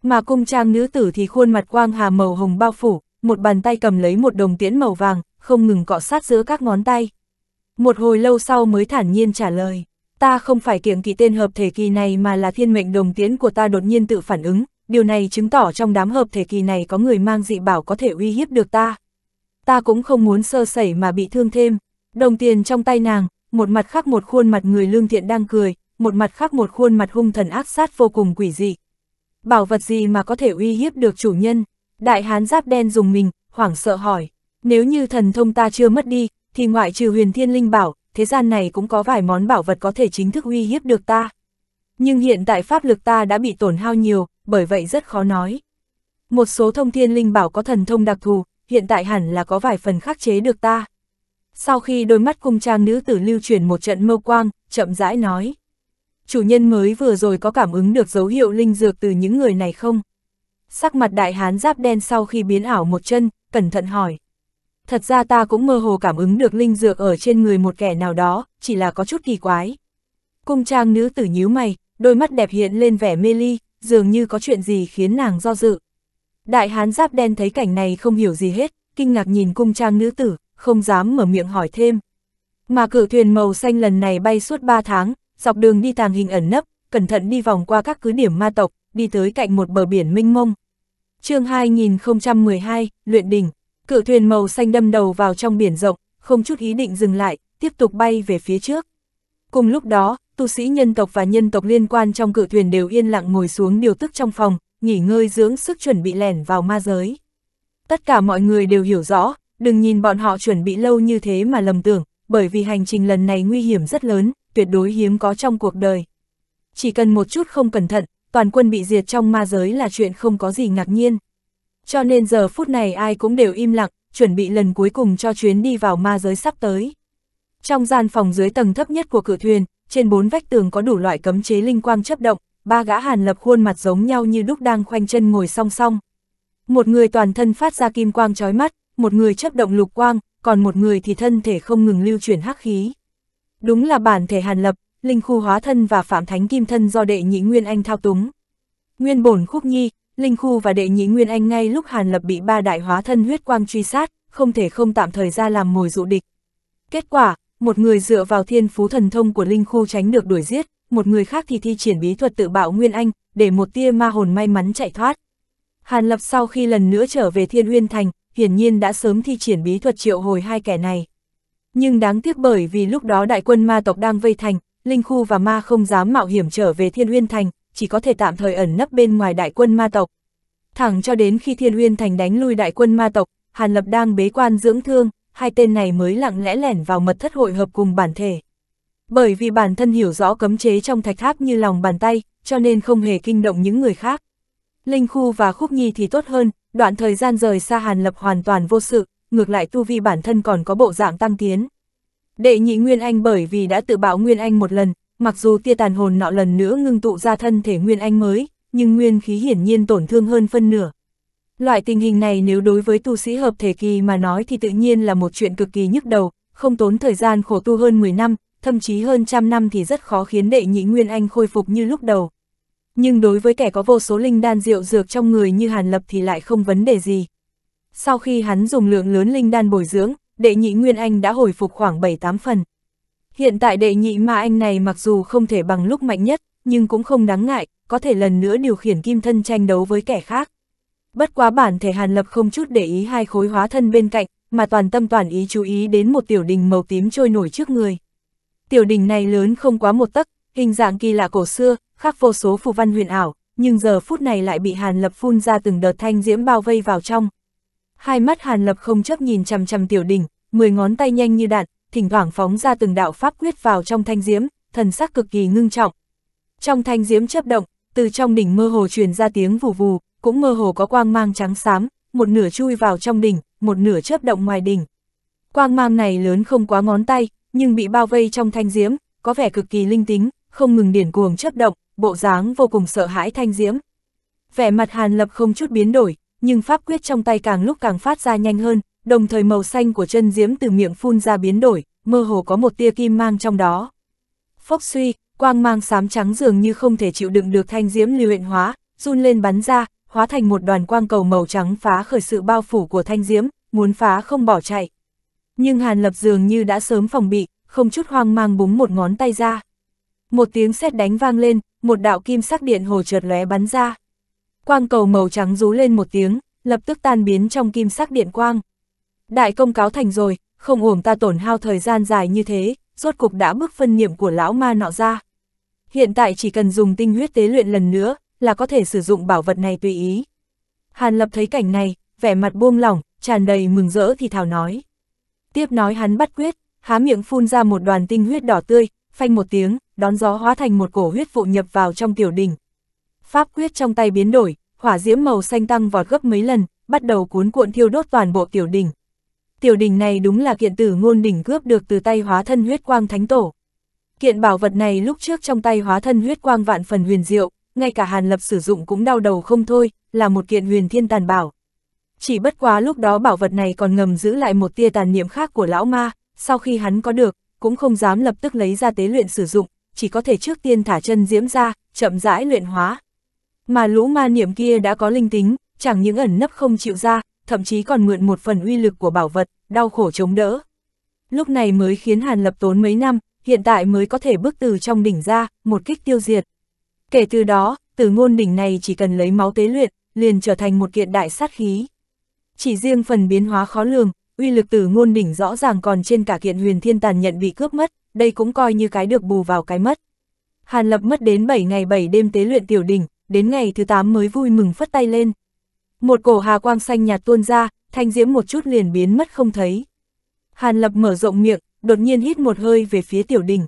Mà cung trang nữ tử thì khuôn mặt quang hà màu hồng bao phủ, một bàn tay cầm lấy một đồng tiễn màu vàng, không ngừng cọ sát giữa các ngón tay. Một hồi lâu sau mới thản nhiên trả lời, ta không phải kiêng kỵ tên hợp thể kỳ này mà là thiên mệnh đồng tiễn của ta đột nhiên tự phản ứng, điều này chứng tỏ trong đám hợp thể kỳ này có người mang dị bảo có thể uy hiếp được ta ta cũng không muốn sơ sẩy mà bị thương thêm. Đồng tiền trong tay nàng, một mặt khác một khuôn mặt người lương thiện đang cười, một mặt khác một khuôn mặt hung thần ác sát vô cùng quỷ dị. Bảo vật gì mà có thể uy hiếp được chủ nhân? Đại hán giáp đen dùng mình, hoảng sợ hỏi. Nếu như thần thông ta chưa mất đi, thì ngoại trừ huyền thiên linh bảo, thế gian này cũng có vài món bảo vật có thể chính thức uy hiếp được ta. Nhưng hiện tại pháp lực ta đã bị tổn hao nhiều, bởi vậy rất khó nói. Một số thông thiên linh bảo có thần thông đặc thù, hiện tại hẳn là có vài phần khắc chế được ta. Sau khi đôi mắt cung trang nữ tử lưu truyền một trận mâu quang, chậm rãi nói. Chủ nhân mới vừa rồi có cảm ứng được dấu hiệu linh dược từ những người này không? Sắc mặt đại hán giáp đen sau khi biến ảo một chân, cẩn thận hỏi. Thật ra ta cũng mơ hồ cảm ứng được linh dược ở trên người một kẻ nào đó, chỉ là có chút kỳ quái. Cung trang nữ tử nhíu mày, đôi mắt đẹp hiện lên vẻ mê ly, dường như có chuyện gì khiến nàng do dự. Đại hán giáp đen thấy cảnh này không hiểu gì hết, kinh ngạc nhìn cung trang nữ tử, không dám mở miệng hỏi thêm. Mà cử thuyền màu xanh lần này bay suốt 3 tháng, dọc đường đi tàng hình ẩn nấp, cẩn thận đi vòng qua các cứ điểm ma tộc, đi tới cạnh một bờ biển minh mông. chương 2012, Luyện Đỉnh, cự thuyền màu xanh đâm đầu vào trong biển rộng, không chút ý định dừng lại, tiếp tục bay về phía trước. Cùng lúc đó, tu sĩ nhân tộc và nhân tộc liên quan trong cự thuyền đều yên lặng ngồi xuống điều tức trong phòng, nghỉ ngơi dưỡng sức chuẩn bị lẻn vào ma giới. Tất cả mọi người đều hiểu rõ, đừng nhìn bọn họ chuẩn bị lâu như thế mà lầm tưởng, bởi vì hành trình lần này nguy hiểm rất lớn, tuyệt đối hiếm có trong cuộc đời. Chỉ cần một chút không cẩn thận, toàn quân bị diệt trong ma giới là chuyện không có gì ngạc nhiên. Cho nên giờ phút này ai cũng đều im lặng, chuẩn bị lần cuối cùng cho chuyến đi vào ma giới sắp tới. Trong gian phòng dưới tầng thấp nhất của cửa thuyền, trên bốn vách tường có đủ loại cấm chế linh quang chấp động, ba gã hàn lập khuôn mặt giống nhau như đúc đang khoanh chân ngồi song song. Một người toàn thân phát ra kim quang trói mắt, một người chấp động lục quang, còn một người thì thân thể không ngừng lưu chuyển hắc khí. Đúng là bản thể hàn lập, linh khu hóa thân và phạm thánh kim thân do đệ nhị Nguyên Anh thao túng. Nguyên bổn khúc nhi, linh khu và đệ nhị Nguyên Anh ngay lúc hàn lập bị ba đại hóa thân huyết quang truy sát, không thể không tạm thời ra làm mồi dụ địch. Kết quả, một người dựa vào thiên phú thần thông của linh khu tránh được đuổi giết, một người khác thì thi triển bí thuật tự bạo Nguyên Anh, để một tia ma hồn may mắn chạy thoát. Hàn Lập sau khi lần nữa trở về Thiên Uyên Thành, hiển nhiên đã sớm thi triển bí thuật triệu hồi hai kẻ này. Nhưng đáng tiếc bởi vì lúc đó đại quân ma tộc đang vây thành, Linh Khu và ma không dám mạo hiểm trở về Thiên Uyên Thành, chỉ có thể tạm thời ẩn nấp bên ngoài đại quân ma tộc. Thẳng cho đến khi Thiên Uyên Thành đánh lui đại quân ma tộc, Hàn Lập đang bế quan dưỡng thương, hai tên này mới lặng lẽ lẻn vào mật thất hội hợp cùng bản thể. Bởi vì bản thân hiểu rõ cấm chế trong thạch tháp như lòng bàn tay, cho nên không hề kinh động những người khác. Linh Khu và Khúc Nhi thì tốt hơn, đoạn thời gian rời xa Hàn Lập hoàn toàn vô sự, ngược lại tu vi bản thân còn có bộ dạng tăng tiến. Đệ nhị Nguyên Anh bởi vì đã tự bạo Nguyên Anh một lần, mặc dù tia tàn hồn nọ lần nữa ngưng tụ ra thân thể Nguyên Anh mới, nhưng nguyên khí hiển nhiên tổn thương hơn phân nửa. Loại tình hình này nếu đối với tu sĩ hợp thể kỳ mà nói thì tự nhiên là một chuyện cực kỳ nhức đầu, không tốn thời gian khổ tu hơn 10 năm, thậm chí hơn trăm năm thì rất khó khiến đệ nhị Nguyên Anh khôi phục như lúc đầu. Nhưng đối với kẻ có vô số linh đan rượu dược trong người như Hàn Lập thì lại không vấn đề gì. Sau khi hắn dùng lượng lớn linh đan bồi dưỡng, đệ nhị Nguyên Anh đã hồi phục khoảng 7-8 phần. Hiện tại đệ nhị Ma Anh này mặc dù không thể bằng lúc mạnh nhất, nhưng cũng không đáng ngại, có thể lần nữa điều khiển kim thân tranh đấu với kẻ khác. Bất quá bản thể Hàn Lập không chút để ý hai khối hóa thân bên cạnh, mà toàn tâm toàn ý chú ý đến một tiểu đình màu tím trôi nổi trước người. Tiểu đỉnh này lớn không quá một tấc, hình dạng kỳ lạ cổ xưa, khác vô số phù văn huyền ảo, nhưng giờ phút này lại bị Hàn Lập phun ra từng đợt thanh diễm bao vây vào trong. Hai mắt Hàn Lập không chấp nhìn chằm chằm tiểu đỉnh, mười ngón tay nhanh như đạn, thỉnh thoảng phóng ra từng đạo pháp quyết vào trong thanh diễm, thần sắc cực kỳ ngưng trọng. Trong thanh diễm chấp động, từ trong đỉnh mơ hồ truyền ra tiếng vù vù, cũng mơ hồ có quang mang trắng xám, một nửa chui vào trong đỉnh, một nửa chớp động ngoài đỉnh. Quang mang này lớn không quá ngón tay, nhưng bị bao vây trong thanh diễm, có vẻ cực kỳ linh tính, không ngừng điển cuồng chớp động, bộ dáng vô cùng sợ hãi thanh diễm. Vẻ mặt Hàn Lập không chút biến đổi, nhưng pháp quyết trong tay càng lúc càng phát ra nhanh hơn, đồng thời màu xanh của chân diễm từ miệng phun ra biến đổi, mơ hồ có một tia kim mang trong đó. Phốc suy, quang mang xám trắng dường như không thể chịu đựng được thanh diễm lưu luyện hóa, run lên bắn ra, hóa thành một đoàn quang cầu màu trắng phá khởi sự bao phủ của thanh diễm, muốn phá không bỏ chạy. Nhưng Hàn Lập dường như đã sớm phòng bị, không chút hoang mang búng một ngón tay ra. Một tiếng sét đánh vang lên, một đạo kim sắc điện hồ chợt lóe bắn ra. Quang cầu màu trắng rú lên một tiếng, lập tức tan biến trong kim sắc điện quang. Đại công cáo thành rồi, không uổng ta tổn hao thời gian dài như thế, rốt cục đã bước phân niệm của lão ma nọ ra. Hiện tại chỉ cần dùng tinh huyết tế luyện lần nữa, là có thể sử dụng bảo vật này tùy ý. Hàn Lập thấy cảnh này, vẻ mặt buông lỏng, tràn đầy mừng rỡ thì thảo nói tiếp nói hắn bắt quyết, há miệng phun ra một đoàn tinh huyết đỏ tươi, phanh một tiếng, đón gió hóa thành một cổ huyết vụ nhập vào trong tiểu đỉnh. Pháp quyết trong tay biến đổi, hỏa diễm màu xanh tăng vọt gấp mấy lần, bắt đầu cuốn cuộn thiêu đốt toàn bộ tiểu đỉnh. Tiểu đỉnh này đúng là kiện tử ngôn đỉnh cướp được từ tay hóa thân huyết quang thánh tổ. Kiện bảo vật này lúc trước trong tay hóa thân huyết quang vạn phần huyền diệu, ngay cả Hàn Lập sử dụng cũng đau đầu không thôi, là một kiện huyền thiên tàn bảo. Chỉ bất quá lúc đó bảo vật này còn ngầm giữ lại một tia tàn niệm khác của lão ma, sau khi hắn có được, cũng không dám lập tức lấy ra tế luyện sử dụng, chỉ có thể trước tiên thả chân diễm ra, chậm rãi luyện hóa. Mà lũ ma niệm kia đã có linh tính, chẳng những ẩn nấp không chịu ra, thậm chí còn mượn một phần uy lực của bảo vật, đau khổ chống đỡ. Lúc này mới khiến Hàn Lập tốn mấy năm, hiện tại mới có thể bước từ trong đỉnh ra, một kích tiêu diệt. Kể từ đó, từ ngôn đỉnh này chỉ cần lấy máu tế luyện, liền trở thành một kiện đại sát khí. Chỉ riêng phần biến hóa khó lường, uy lực tử ngôn đỉnh rõ ràng còn trên cả kiện huyền thiên tàn nhận bị cướp mất, đây cũng coi như cái được bù vào cái mất. Hàn Lập mất đến 7 ngày 7 đêm tế luyện tiểu đỉnh, đến ngày thứ 8 mới vui mừng phất tay lên. Một cổ hà quang xanh nhạt tuôn ra, thanh diễm một chút liền biến mất không thấy. Hàn Lập mở rộng miệng, đột nhiên hít một hơi về phía tiểu đỉnh.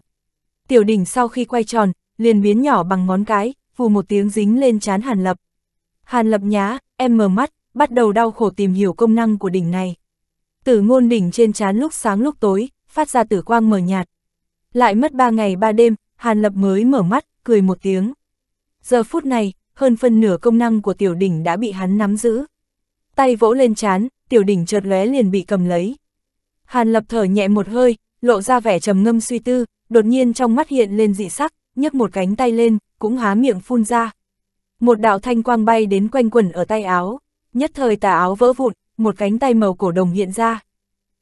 Tiểu đỉnh sau khi quay tròn, liền biến nhỏ bằng ngón cái, vù một tiếng dính lên chán Hàn Lập. Hàn Lập nhá, em mở mắt, bắt đầu đau khổ tìm hiểu công năng của đỉnh này. Tử ngôn đỉnh trên trán lúc sáng lúc tối, phát ra tử quang mờ nhạt. Lại mất ba ngày ba đêm, Hàn Lập mới mở mắt, cười một tiếng. Giờ phút này, hơn phân nửa công năng của tiểu đỉnh đã bị hắn nắm giữ. Tay vỗ lên chán, tiểu đỉnh chợt lóe liền bị cầm lấy. Hàn Lập thở nhẹ một hơi, lộ ra vẻ trầm ngâm suy tư, đột nhiên trong mắt hiện lên dị sắc, nhấc một cánh tay lên, cũng há miệng phun ra. Một đạo thanh quang bay đến quanh quẩn ở tay áo nhất thời tà áo vỡ vụn, một cánh tay màu cổ đồng hiện ra.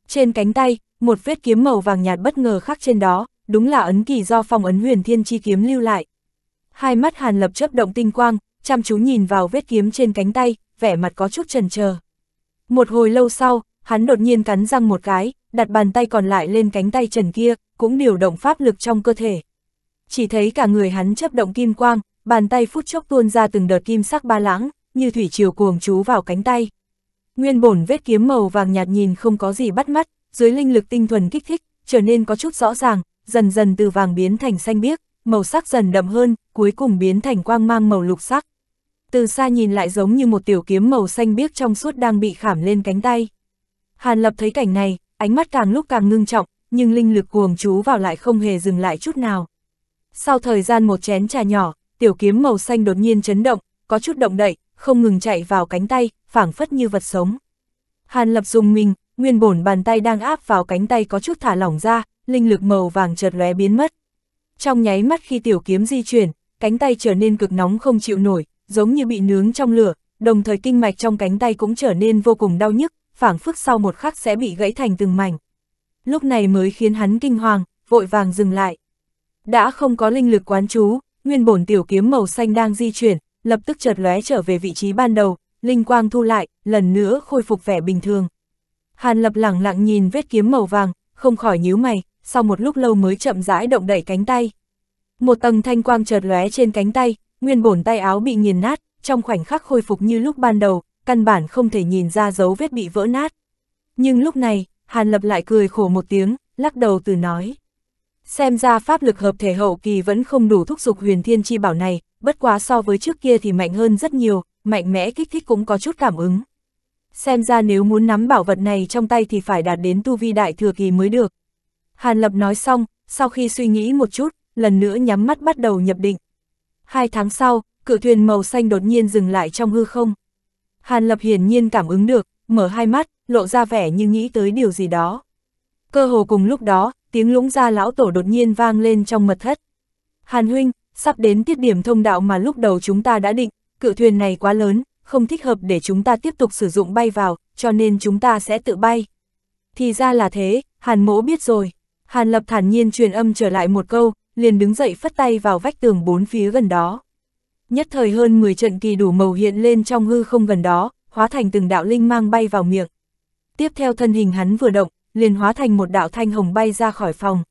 Trên cánh tay, một vết kiếm màu vàng nhạt bất ngờ khắc trên đó, đúng là ấn kỳ do phong ấn huyền thiên chi kiếm lưu lại. Hai mắt Hàn Lập chấp động tinh quang, chăm chú nhìn vào vết kiếm trên cánh tay, vẻ mặt có chút trần chờ. Một hồi lâu sau, hắn đột nhiên cắn răng một cái, đặt bàn tay còn lại lên cánh tay trần kia, cũng điều động pháp lực trong cơ thể. Chỉ thấy cả người hắn chấp động kim quang, bàn tay phút chốc tuôn ra từng đợt kim sắc ba lãng như thủy triều cuồng chú vào cánh tay. Nguyên bổn vết kiếm màu vàng nhạt nhìn không có gì bắt mắt, dưới linh lực tinh thuần kích thích, trở nên có chút rõ ràng, dần dần từ vàng biến thành xanh biếc, màu sắc dần đậm hơn, cuối cùng biến thành quang mang màu lục sắc. Từ xa nhìn lại giống như một tiểu kiếm màu xanh biếc trong suốt đang bị khảm lên cánh tay. Hàn Lập thấy cảnh này, ánh mắt càng lúc càng ngưng trọng, nhưng linh lực cuồng chú vào lại không hề dừng lại chút nào. Sau thời gian một chén trà nhỏ, tiểu kiếm màu xanh đột nhiên chấn động, có chút động đậy, không ngừng chạy vào cánh tay, phảng phất như vật sống. Hàn lập dùng mình, nguyên bổn bàn tay đang áp vào cánh tay có chút thả lỏng ra, linh lực màu vàng chợt lóe biến mất. Trong nháy mắt khi tiểu kiếm di chuyển, cánh tay trở nên cực nóng không chịu nổi, giống như bị nướng trong lửa, đồng thời kinh mạch trong cánh tay cũng trở nên vô cùng đau nhức, phảng phức sau một khắc sẽ bị gãy thành từng mảnh. Lúc này mới khiến hắn kinh hoàng, vội vàng dừng lại. Đã không có linh lực quán chú, nguyên bổn tiểu kiếm màu xanh đang di chuyển, lập tức chợt lóe trở về vị trí ban đầu, linh quang thu lại, lần nữa khôi phục vẻ bình thường. Hàn Lập lẳng lặng nhìn vết kiếm màu vàng, không khỏi nhíu mày, sau một lúc lâu mới chậm rãi động đẩy cánh tay. Một tầng thanh quang chợt lóe trên cánh tay, nguyên bổn tay áo bị nghiền nát, trong khoảnh khắc khôi phục như lúc ban đầu, căn bản không thể nhìn ra dấu vết bị vỡ nát. Nhưng lúc này, Hàn Lập lại cười khổ một tiếng, lắc đầu từ nói. Xem ra pháp lực hợp thể hậu kỳ vẫn không đủ thúc giục huyền thiên chi bảo này, bất quá so với trước kia thì mạnh hơn rất nhiều, mạnh mẽ kích thích cũng có chút cảm ứng. Xem ra nếu muốn nắm bảo vật này trong tay thì phải đạt đến tu vi đại thừa kỳ mới được. Hàn Lập nói xong, sau khi suy nghĩ một chút, lần nữa nhắm mắt bắt đầu nhập định. Hai tháng sau, cự thuyền màu xanh đột nhiên dừng lại trong hư không. Hàn Lập hiển nhiên cảm ứng được, mở hai mắt, lộ ra vẻ như nghĩ tới điều gì đó. Cơ hồ cùng lúc đó, tiếng lũng gia lão tổ đột nhiên vang lên trong mật thất. Hàn huynh, sắp đến tiết điểm thông đạo mà lúc đầu chúng ta đã định, cự thuyền này quá lớn, không thích hợp để chúng ta tiếp tục sử dụng bay vào, cho nên chúng ta sẽ tự bay. Thì ra là thế, Hàn mỗ biết rồi. Hàn lập thản nhiên truyền âm trở lại một câu, liền đứng dậy phất tay vào vách tường bốn phía gần đó. Nhất thời hơn 10 trận kỳ đủ màu hiện lên trong hư không gần đó, hóa thành từng đạo linh mang bay vào miệng. Tiếp theo thân hình hắn vừa động, liền hóa thành một đạo thanh hồng bay ra khỏi phòng.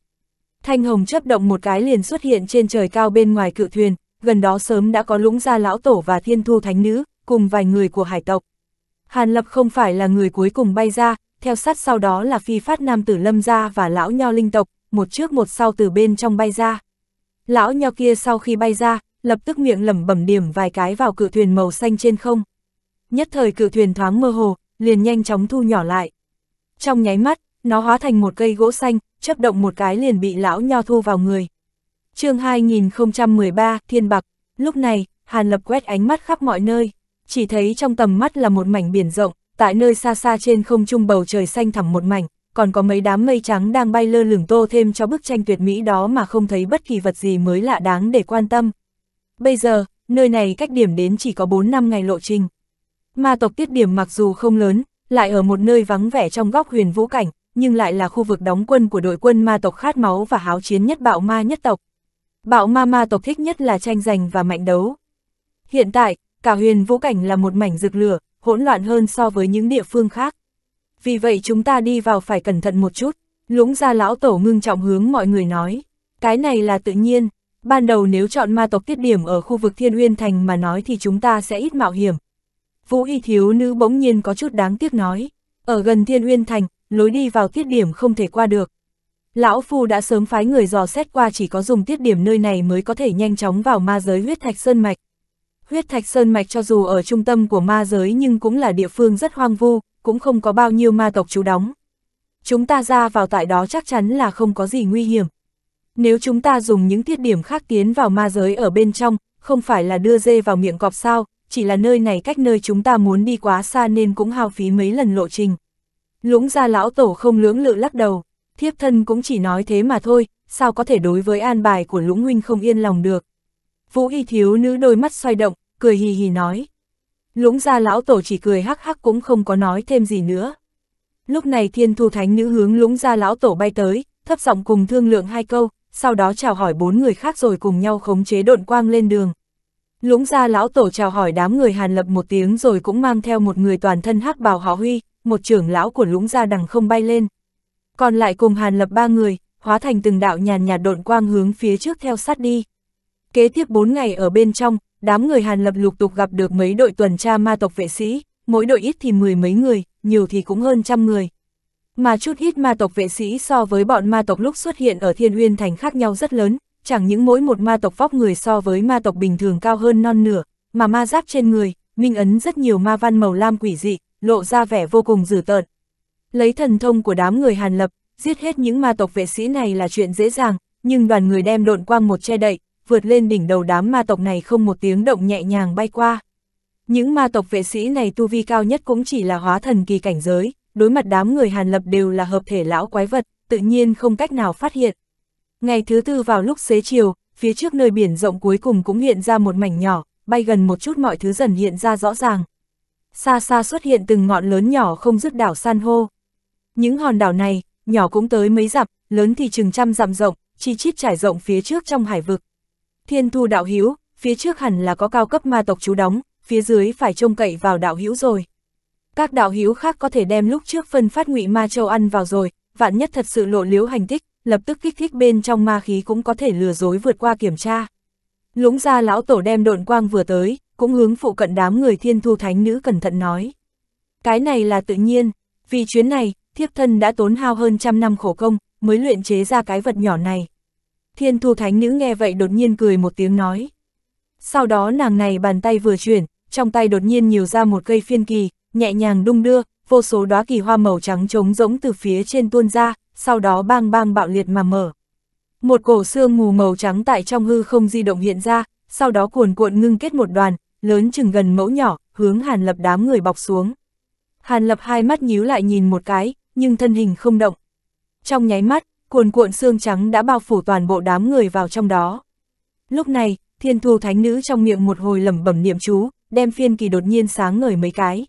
Thanh hồng chấp động một cái liền xuất hiện trên trời cao bên ngoài cự thuyền, gần đó sớm đã có lũng gia lão tổ và thiên thu thánh nữ, cùng vài người của hải tộc. Hàn Lập không phải là người cuối cùng bay ra, theo sát sau đó là phi phát nam tử lâm gia và lão nho linh tộc, một trước một sau từ bên trong bay ra. Lão nho kia sau khi bay ra, lập tức miệng lẩm bẩm điểm vài cái vào cự thuyền màu xanh trên không. Nhất thời cự thuyền thoáng mơ hồ, liền nhanh chóng thu nhỏ lại. Trong nháy mắt, nó hóa thành một cây gỗ xanh, chấp động một cái liền bị lão nho thu vào người. chương 2013, Thiên Bạc, lúc này, Hàn Lập quét ánh mắt khắp mọi nơi, chỉ thấy trong tầm mắt là một mảnh biển rộng, tại nơi xa xa trên không trung bầu trời xanh thẳm một mảnh, còn có mấy đám mây trắng đang bay lơ lửng tô thêm cho bức tranh tuyệt mỹ đó mà không thấy bất kỳ vật gì mới lạ đáng để quan tâm. Bây giờ, nơi này cách điểm đến chỉ có 4 năm ngày lộ trình. Ma tộc tiết điểm mặc dù không lớn, lại ở một nơi vắng vẻ trong góc huyền vũ cảnh, nhưng lại là khu vực đóng quân của đội quân ma tộc khát máu và háo chiến nhất bạo ma nhất tộc. Bạo ma ma tộc thích nhất là tranh giành và mạnh đấu. Hiện tại, cả huyền vũ cảnh là một mảnh rực lửa, hỗn loạn hơn so với những địa phương khác. Vì vậy chúng ta đi vào phải cẩn thận một chút, lũng ra lão tổ ngưng trọng hướng mọi người nói. Cái này là tự nhiên, ban đầu nếu chọn ma tộc tiết điểm ở khu vực thiên uyên thành mà nói thì chúng ta sẽ ít mạo hiểm. Vũ y thiếu nữ bỗng nhiên có chút đáng tiếc nói, ở gần thiên uyên thành, lối đi vào tiết điểm không thể qua được. Lão Phu đã sớm phái người dò xét qua chỉ có dùng tiết điểm nơi này mới có thể nhanh chóng vào ma giới huyết thạch sơn mạch. Huyết thạch sơn mạch cho dù ở trung tâm của ma giới nhưng cũng là địa phương rất hoang vu, cũng không có bao nhiêu ma tộc trú đóng. Chúng ta ra vào tại đó chắc chắn là không có gì nguy hiểm. Nếu chúng ta dùng những tiết điểm khác tiến vào ma giới ở bên trong, không phải là đưa dê vào miệng cọp sao, chỉ là nơi này cách nơi chúng ta muốn đi quá xa nên cũng hao phí mấy lần lộ trình. Lũng gia lão tổ không lưỡng lự lắc đầu, thiếp thân cũng chỉ nói thế mà thôi, sao có thể đối với an bài của lũng huynh không yên lòng được. Vũ y thiếu nữ đôi mắt xoay động, cười hì hì nói. Lũng gia lão tổ chỉ cười hắc hắc cũng không có nói thêm gì nữa. Lúc này thiên thu thánh nữ hướng lũng gia lão tổ bay tới, thấp giọng cùng thương lượng hai câu, sau đó chào hỏi bốn người khác rồi cùng nhau khống chế độn quang lên đường. Lũng gia lão tổ chào hỏi đám người hàn lập một tiếng rồi cũng mang theo một người toàn thân hắc bào họ huy, một trưởng lão của lũng gia đằng không bay lên. Còn lại cùng hàn lập ba người, hóa thành từng đạo nhàn nhạt độn quang hướng phía trước theo sát đi. Kế tiếp bốn ngày ở bên trong, đám người hàn lập lục tục gặp được mấy đội tuần tra ma tộc vệ sĩ, mỗi đội ít thì mười mấy người, nhiều thì cũng hơn trăm người. Mà chút ít ma tộc vệ sĩ so với bọn ma tộc lúc xuất hiện ở thiên uyên thành khác nhau rất lớn, chẳng những mỗi một ma tộc vóc người so với ma tộc bình thường cao hơn non nửa, mà ma giáp trên người, minh ấn rất nhiều ma văn màu lam quỷ dị, lộ ra vẻ vô cùng dữ tợn. Lấy thần thông của đám người Hàn Lập, giết hết những ma tộc vệ sĩ này là chuyện dễ dàng, nhưng đoàn người đem độn quang một che đậy, vượt lên đỉnh đầu đám ma tộc này không một tiếng động nhẹ nhàng bay qua. Những ma tộc vệ sĩ này tu vi cao nhất cũng chỉ là hóa thần kỳ cảnh giới, đối mặt đám người Hàn Lập đều là hợp thể lão quái vật, tự nhiên không cách nào phát hiện. Ngày thứ tư vào lúc xế chiều, phía trước nơi biển rộng cuối cùng cũng hiện ra một mảnh nhỏ, bay gần một chút mọi thứ dần hiện ra rõ ràng, xa xa xuất hiện từng ngọn lớn nhỏ không dứt đảo san hô. Những hòn đảo này, nhỏ cũng tới mấy dặm, lớn thì chừng trăm dặm rộng, chi chít trải rộng phía trước trong hải vực. Thiên thu đạo hữu phía trước hẳn là có cao cấp ma tộc chú đóng, phía dưới phải trông cậy vào đạo hữu rồi. Các đạo hữu khác có thể đem lúc trước phân phát ngụy ma châu ăn vào rồi, vạn nhất thật sự lộ liếu hành tích, lập tức kích thích bên trong ma khí cũng có thể lừa dối vượt qua kiểm tra. Lũng ra lão tổ đem độn quang vừa tới, cũng hướng phụ cận đám người thiên thu thánh nữ cẩn thận nói. Cái này là tự nhiên, vì chuyến này, thiếp thân đã tốn hao hơn trăm năm khổ công, mới luyện chế ra cái vật nhỏ này. Thiên thu thánh nữ nghe vậy đột nhiên cười một tiếng nói. Sau đó nàng này bàn tay vừa chuyển, trong tay đột nhiên nhiều ra một cây phiên kỳ, nhẹ nhàng đung đưa, vô số đóa kỳ hoa màu trắng trống rỗng từ phía trên tuôn ra, sau đó bang bang bạo liệt mà mở. Một cổ xương mù màu trắng tại trong hư không di động hiện ra, sau đó cuồn cuộn ngưng kết một đoàn, lớn chừng gần mẫu nhỏ, hướng Hàn Lập đám người bọc xuống. Hàn Lập hai mắt nhíu lại nhìn một cái, nhưng thân hình không động. Trong nháy mắt, cuồn cuộn xương trắng đã bao phủ toàn bộ đám người vào trong đó. Lúc này, thiên thu thánh nữ trong miệng một hồi lẩm bẩm niệm chú, đem phiên kỳ đột nhiên sáng ngời mấy cái.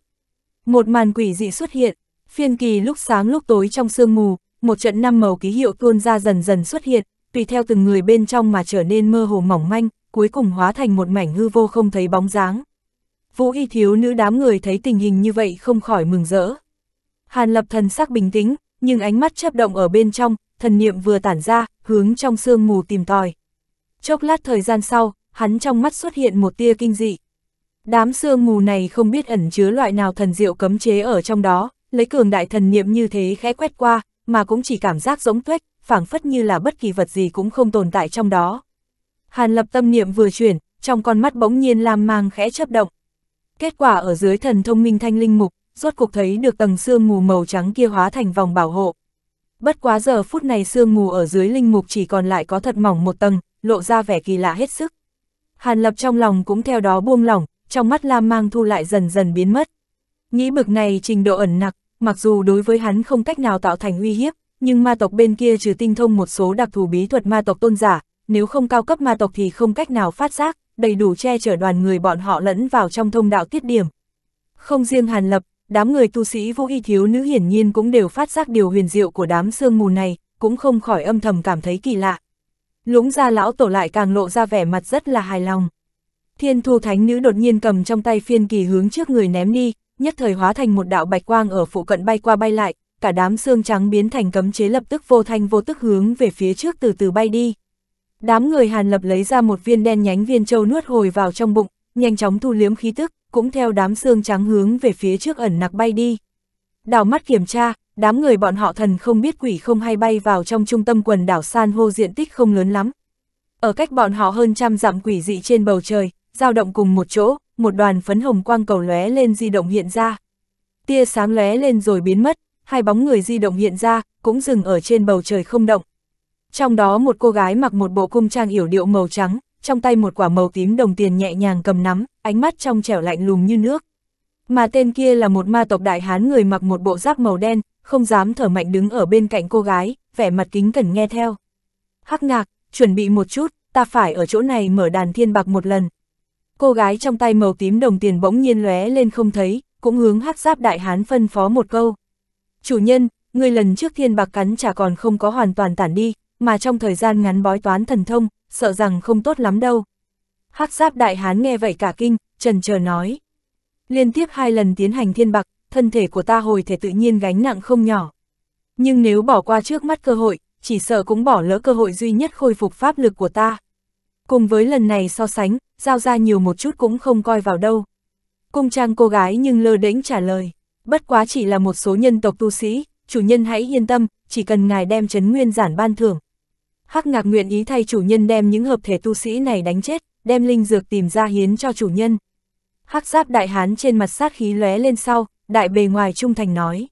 Một màn quỷ dị xuất hiện, phiên kỳ lúc sáng lúc tối trong sương mù, một trận năm màu ký hiệu tuôn ra dần dần xuất hiện, tùy theo từng người bên trong mà trở nên mơ hồ mỏng manh, cuối cùng hóa thành một mảnh hư vô không thấy bóng dáng. Vũ y thiếu nữ đám người thấy tình hình như vậy không khỏi mừng rỡ. Hàn lập thần sắc bình tĩnh, nhưng ánh mắt chấp động ở bên trong, thần niệm vừa tản ra, hướng trong sương mù tìm tòi. Chốc lát thời gian sau, hắn trong mắt xuất hiện một tia kinh dị. Đám sương mù này không biết ẩn chứa loại nào thần diệu cấm chế ở trong đó, lấy cường đại thần niệm như thế khẽ quét qua, mà cũng chỉ cảm giác giống tuếch, phảng phất như là bất kỳ vật gì cũng không tồn tại trong đó. Hàn lập tâm niệm vừa chuyển, trong con mắt bỗng nhiên làm mang khẽ chấp động. Kết quả ở dưới thần thông minh thanh linh mục, rốt cuộc thấy được tầng xương mù màu trắng kia hóa thành vòng bảo hộ. Bất quá giờ phút này sương mù ở dưới linh mục chỉ còn lại có thật mỏng một tầng, lộ ra vẻ kỳ lạ hết sức. Hàn lập trong lòng cũng theo đó buông lỏng, trong mắt làm mang thu lại dần dần biến mất. Nghĩ bực này trình độ ẩn nặc, mặc dù đối với hắn không cách nào tạo thành uy hiếp, nhưng ma tộc bên kia trừ tinh thông một số đặc thù bí thuật ma tộc tôn giả, nếu không cao cấp ma tộc thì không cách nào phát giác, đầy đủ che chở đoàn người bọn họ lẫn vào trong thông đạo tiết điểm. Không riêng Hàn Lập, đám người tu sĩ vũ y thiếu nữ hiển nhiên cũng đều phát giác điều huyền diệu của đám sương mù này, cũng không khỏi âm thầm cảm thấy kỳ lạ. Lũng ra lão tổ lại càng lộ ra vẻ mặt rất là hài lòng. Thiên thu thánh nữ đột nhiên cầm trong tay phiên kỳ hướng trước người ném đi, nhất thời hóa thành một đạo bạch quang ở phụ cận bay qua bay lại, cả đám xương trắng biến thành cấm chế lập tức vô thanh vô tức hướng về phía trước từ từ bay đi. Đám người Hàn Lập lấy ra một viên đen nhánh viên châu nuốt hồi vào trong bụng, nhanh chóng thu liếm khí tức, cũng theo đám xương trắng hướng về phía trước ẩn nặc bay đi. Đảo mắt kiểm tra, đám người bọn họ thần không biết quỷ không hay bay vào trong trung tâm quần đảo san hô diện tích không lớn lắm. Ở cách bọn họ hơn trăm dặm quỷ dị trên bầu trời, dao động cùng một chỗ, một đoàn phấn hồng quang cầu lóe lên di động hiện ra. Tia sáng lóe lên rồi biến mất, hai bóng người di động hiện ra, cũng dừng ở trên bầu trời không động. Trong đó một cô gái mặc một bộ cung trang yểu điệu màu trắng, trong tay một quả màu tím đồng tiền nhẹ nhàng cầm nắm, ánh mắt trong trẻo lạnh lùng như nước. Mà tên kia là một ma tộc đại hán người mặc một bộ giáp màu đen, không dám thở mạnh đứng ở bên cạnh cô gái, vẻ mặt kính cẩn nghe theo. Hắc ngạc, chuẩn bị một chút, ta phải ở chỗ này mở đàn thiên bạc một lần. Cô gái trong tay màu tím đồng tiền bỗng nhiên lóe lên không thấy, cũng hướng hắc giáp đại hán phân phó một câu. Chủ nhân, người lần trước thiên bạc cắn chả còn không có hoàn toàn tản đi, mà trong thời gian ngắn bói toán thần thông, sợ rằng không tốt lắm đâu. hắc giáp đại hán nghe vậy cả kinh, trần chờ nói. Liên tiếp hai lần tiến hành thiên bạc, thân thể của ta hồi thể tự nhiên gánh nặng không nhỏ. Nhưng nếu bỏ qua trước mắt cơ hội, chỉ sợ cũng bỏ lỡ cơ hội duy nhất khôi phục pháp lực của ta. Cùng với lần này so sánh, giao ra nhiều một chút cũng không coi vào đâu. Cung trang cô gái nhưng lơ đễnh trả lời, bất quá chỉ là một số nhân tộc tu sĩ, chủ nhân hãy yên tâm, chỉ cần ngài đem chấn nguyên giản ban thưởng, Hắc Ngạc nguyện ý thay chủ nhân đem những hợp thể tu sĩ này đánh chết, đem linh dược tìm ra hiến cho chủ nhân. Hắc Giáp đại hán trên mặt sát khí lóe lên sau, đại bề ngoài trung thành nói: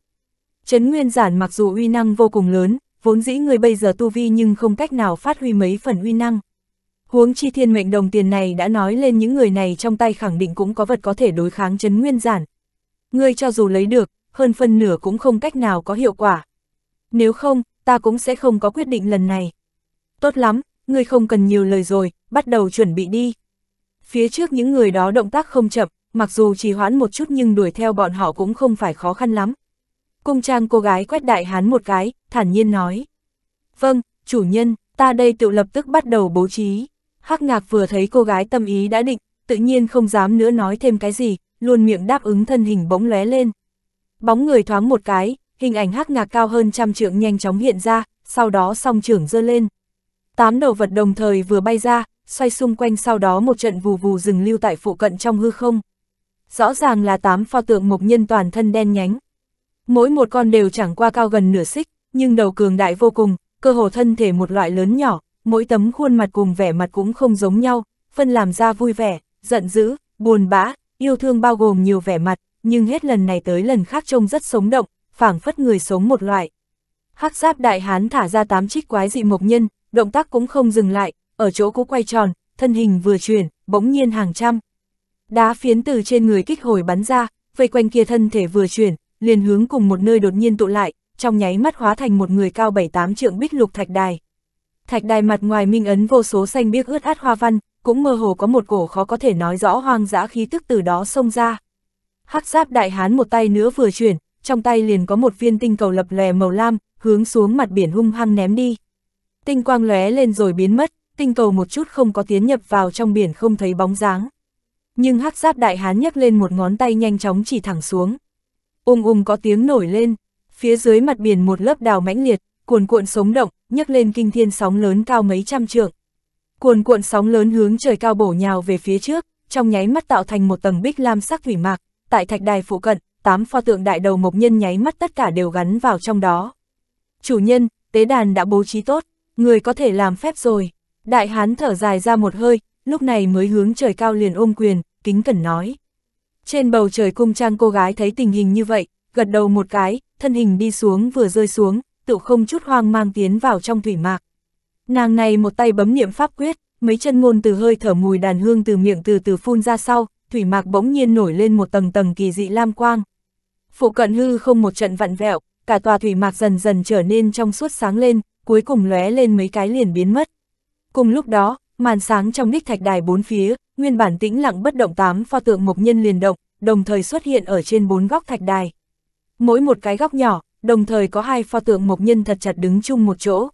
"Trấn Nguyên giản mặc dù uy năng vô cùng lớn, vốn dĩ người bây giờ tu vi nhưng không cách nào phát huy mấy phần uy năng. Huống chi thiên mệnh đồng tiền này đã nói lên những người này trong tay khẳng định cũng có vật có thể đối kháng Trấn nguyên giản. Ngươi cho dù lấy được, hơn phân nửa cũng không cách nào có hiệu quả. Nếu không, ta cũng sẽ không có quyết định lần này. Tốt lắm, ngươi không cần nhiều lời rồi, bắt đầu chuẩn bị đi. Phía trước những người đó động tác không chậm, mặc dù trì hoãn một chút nhưng đuổi theo bọn họ cũng không phải khó khăn lắm. Cung trang cô gái quét đại hán một cái, thản nhiên nói. Vâng, chủ nhân, ta đây tự lập tức bắt đầu bố trí. Hắc ngạc vừa thấy cô gái tâm ý đã định, tự nhiên không dám nữa nói thêm cái gì, luôn miệng đáp ứng thân hình bỗng lóe lên. Bóng người thoáng một cái, hình ảnh hắc ngạc cao hơn trăm trượng nhanh chóng hiện ra, sau đó song trưởng dơ lên. Tám đầu vật đồng thời vừa bay ra, xoay xung quanh sau đó một trận vù vù dừng lưu tại phụ cận trong hư không. Rõ ràng là tám pho tượng mộc nhân toàn thân đen nhánh. Mỗi một con đều chẳng qua cao gần nửa xích, nhưng đầu cường đại vô cùng, cơ hồ thân thể một loại lớn nhỏ, mỗi tấm khuôn mặt cùng vẻ mặt cũng không giống nhau, phân làm ra vui vẻ, giận dữ, buồn bã, yêu thương bao gồm nhiều vẻ mặt, nhưng hết lần này tới lần khác trông rất sống động, phảng phất người sống một loại. Hắc giáp đại hán thả ra tám trích quái dị mộc nhân, động tác cũng không dừng lại, ở chỗ cũ quay tròn, thân hình vừa chuyển, bỗng nhiên hàng trăm. Đá phiến từ trên người kích hồi bắn ra, vây quanh kia thân thể vừa chuyển, liền hướng cùng một nơi đột nhiên tụ lại, trong nháy mắt hóa thành một người cao 7-8 trượng bích lục thạch đài. Thạch đài mặt ngoài minh ấn vô số xanh biếc ướt át hoa văn, cũng mơ hồ có một cổ khó có thể nói rõ hoang dã khí tức từ đó xông ra. Hắc giáp đại hán một tay nữa vừa chuyển, trong tay liền có một viên tinh cầu lập lòe màu lam, hướng xuống mặt biển hung hăng ném đi tinh quang lóe lên rồi biến mất, tinh cầu một chút không có tiến nhập vào trong biển không thấy bóng dáng. Nhưng hắc giáp đại hán nhấc lên một ngón tay nhanh chóng chỉ thẳng xuống. Ung ung có tiếng nổi lên, phía dưới mặt biển một lớp đào mãnh liệt, cuồn cuộn sống động, nhấc lên kinh thiên sóng lớn cao mấy trăm trượng. Cuồn cuộn sóng lớn hướng trời cao bổ nhào về phía trước, trong nháy mắt tạo thành một tầng bích lam sắc thủy mạc, tại thạch đài phụ cận, tám pho tượng đại đầu mộc nhân nháy mắt tất cả đều gắn vào trong đó. Chủ nhân, tế đàn đã bố trí tốt, người có thể làm phép rồi. Đại hán thở dài ra một hơi, lúc này mới hướng trời cao liền ôm quyền, kính cẩn nói. Trên bầu trời cung trang cô gái thấy tình hình như vậy, gật đầu một cái, thân hình đi xuống vừa rơi xuống, tự không chút hoang mang tiến vào trong thủy mạc. Nàng này một tay bấm niệm pháp quyết, mấy chân ngôn từ hơi thở mùi đàn hương từ miệng từ từ phun ra sau, thủy mạc bỗng nhiên nổi lên một tầng tầng kỳ dị lam quang. Phụ cận hư không một trận vặn vẹo, cả tòa thủy mạc dần dần trở nên trong suốt sáng lên, cuối cùng lóe lên mấy cái liền biến mất. Cùng lúc đó, màn sáng trong ních thạch đài bốn phía, nguyên bản tĩnh lặng bất động tám pho tượng mộc nhân liền động, đồng thời xuất hiện ở trên bốn góc thạch đài. Mỗi một cái góc nhỏ, đồng thời có hai pho tượng mộc nhân thật chặt đứng chung một chỗ.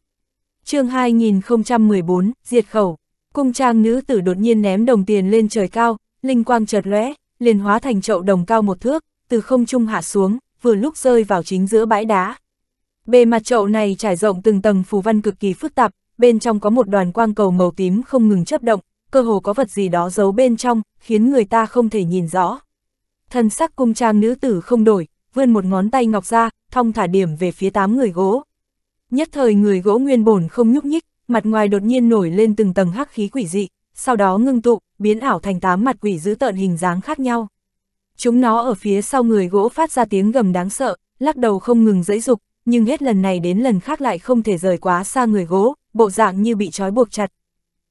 chương 2014, diệt khẩu, cung trang nữ tử đột nhiên ném đồng tiền lên trời cao, linh quang chợt lóe, liền hóa thành chậu đồng cao một thước, từ không trung hạ xuống, vừa lúc rơi vào chính giữa bãi đá. Bề mặt chậu này trải rộng từng tầng phù văn cực kỳ phức tạp, bên trong có một đoàn quang cầu màu tím không ngừng chấp động, cơ hồ có vật gì đó giấu bên trong, khiến người ta không thể nhìn rõ. Thân sắc cung trang nữ tử không đổi, vươn một ngón tay ngọc ra, thong thả điểm về phía tám người gỗ. Nhất thời người gỗ nguyên bổn không nhúc nhích, mặt ngoài đột nhiên nổi lên từng tầng hắc khí quỷ dị, sau đó ngưng tụ, biến ảo thành tám mặt quỷ giữ tợn hình dáng khác nhau. Chúng nó ở phía sau người gỗ phát ra tiếng gầm đáng sợ, lắc đầu không ngừng dãy dục, nhưng hết lần này đến lần khác lại không thể rời quá xa người gỗ, bộ dạng như bị trói buộc chặt.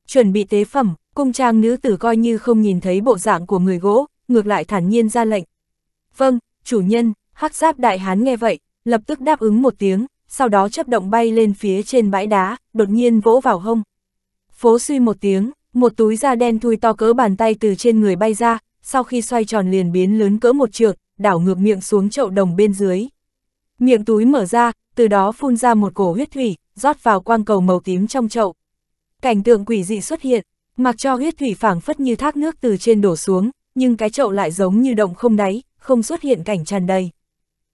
Chuẩn bị tế phẩm, cung trang nữ tử coi như không nhìn thấy bộ dạng của người gỗ, ngược lại thản nhiên ra lệnh. Vâng, chủ nhân, hắc giáp đại hán nghe vậy, lập tức đáp ứng một tiếng, sau đó chấp động bay lên phía trên bãi đá, đột nhiên vỗ vào hông. Phố suy một tiếng, một túi da đen thui to cỡ bàn tay từ trên người bay ra, sau khi xoay tròn liền biến lớn cỡ một trượt, đảo ngược miệng xuống chậu đồng bên dưới miệng túi mở ra, từ đó phun ra một cổ huyết thủy, rót vào quang cầu màu tím trong chậu. Cảnh tượng quỷ dị xuất hiện, mặc cho huyết thủy phảng phất như thác nước từ trên đổ xuống, nhưng cái chậu lại giống như động không đáy, không xuất hiện cảnh tràn đầy.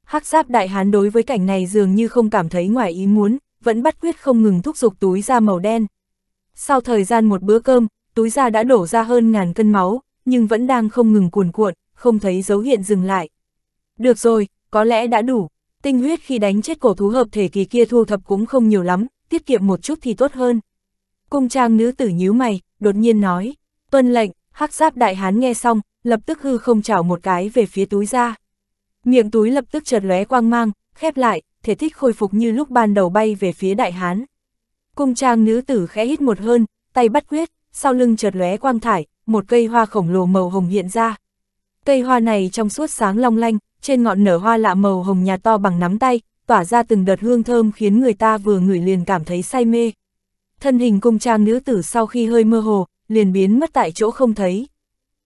Hắc giáp đại hán đối với cảnh này dường như không cảm thấy ngoài ý muốn, vẫn bắt quyết không ngừng thúc giục túi da màu đen. Sau thời gian một bữa cơm, túi da đã đổ ra hơn ngàn cân máu, nhưng vẫn đang không ngừng cuồn cuộn, không thấy dấu hiện dừng lại. Được rồi, có lẽ đã đủ, Tinh huyết khi đánh chết cổ thú hợp thể kỳ kia thu thập cũng không nhiều lắm, tiết kiệm một chút thì tốt hơn. Cung trang nữ tử nhíu mày, đột nhiên nói, tuân lệnh, hắc giáp đại hán nghe xong, lập tức hư không chảo một cái về phía túi ra. Miệng túi lập tức chợt lóe quang mang, khép lại, thể thích khôi phục như lúc ban đầu bay về phía đại hán. Cung trang nữ tử khẽ hít một hơn, tay bắt quyết, sau lưng chợt lóe quang thải, một cây hoa khổng lồ màu hồng hiện ra. Cây hoa này trong suốt sáng long lanh, trên ngọn nở hoa lạ màu hồng nhà to bằng nắm tay, tỏa ra từng đợt hương thơm khiến người ta vừa ngửi liền cảm thấy say mê. Thân hình cung trang nữ tử sau khi hơi mơ hồ, liền biến mất tại chỗ không thấy.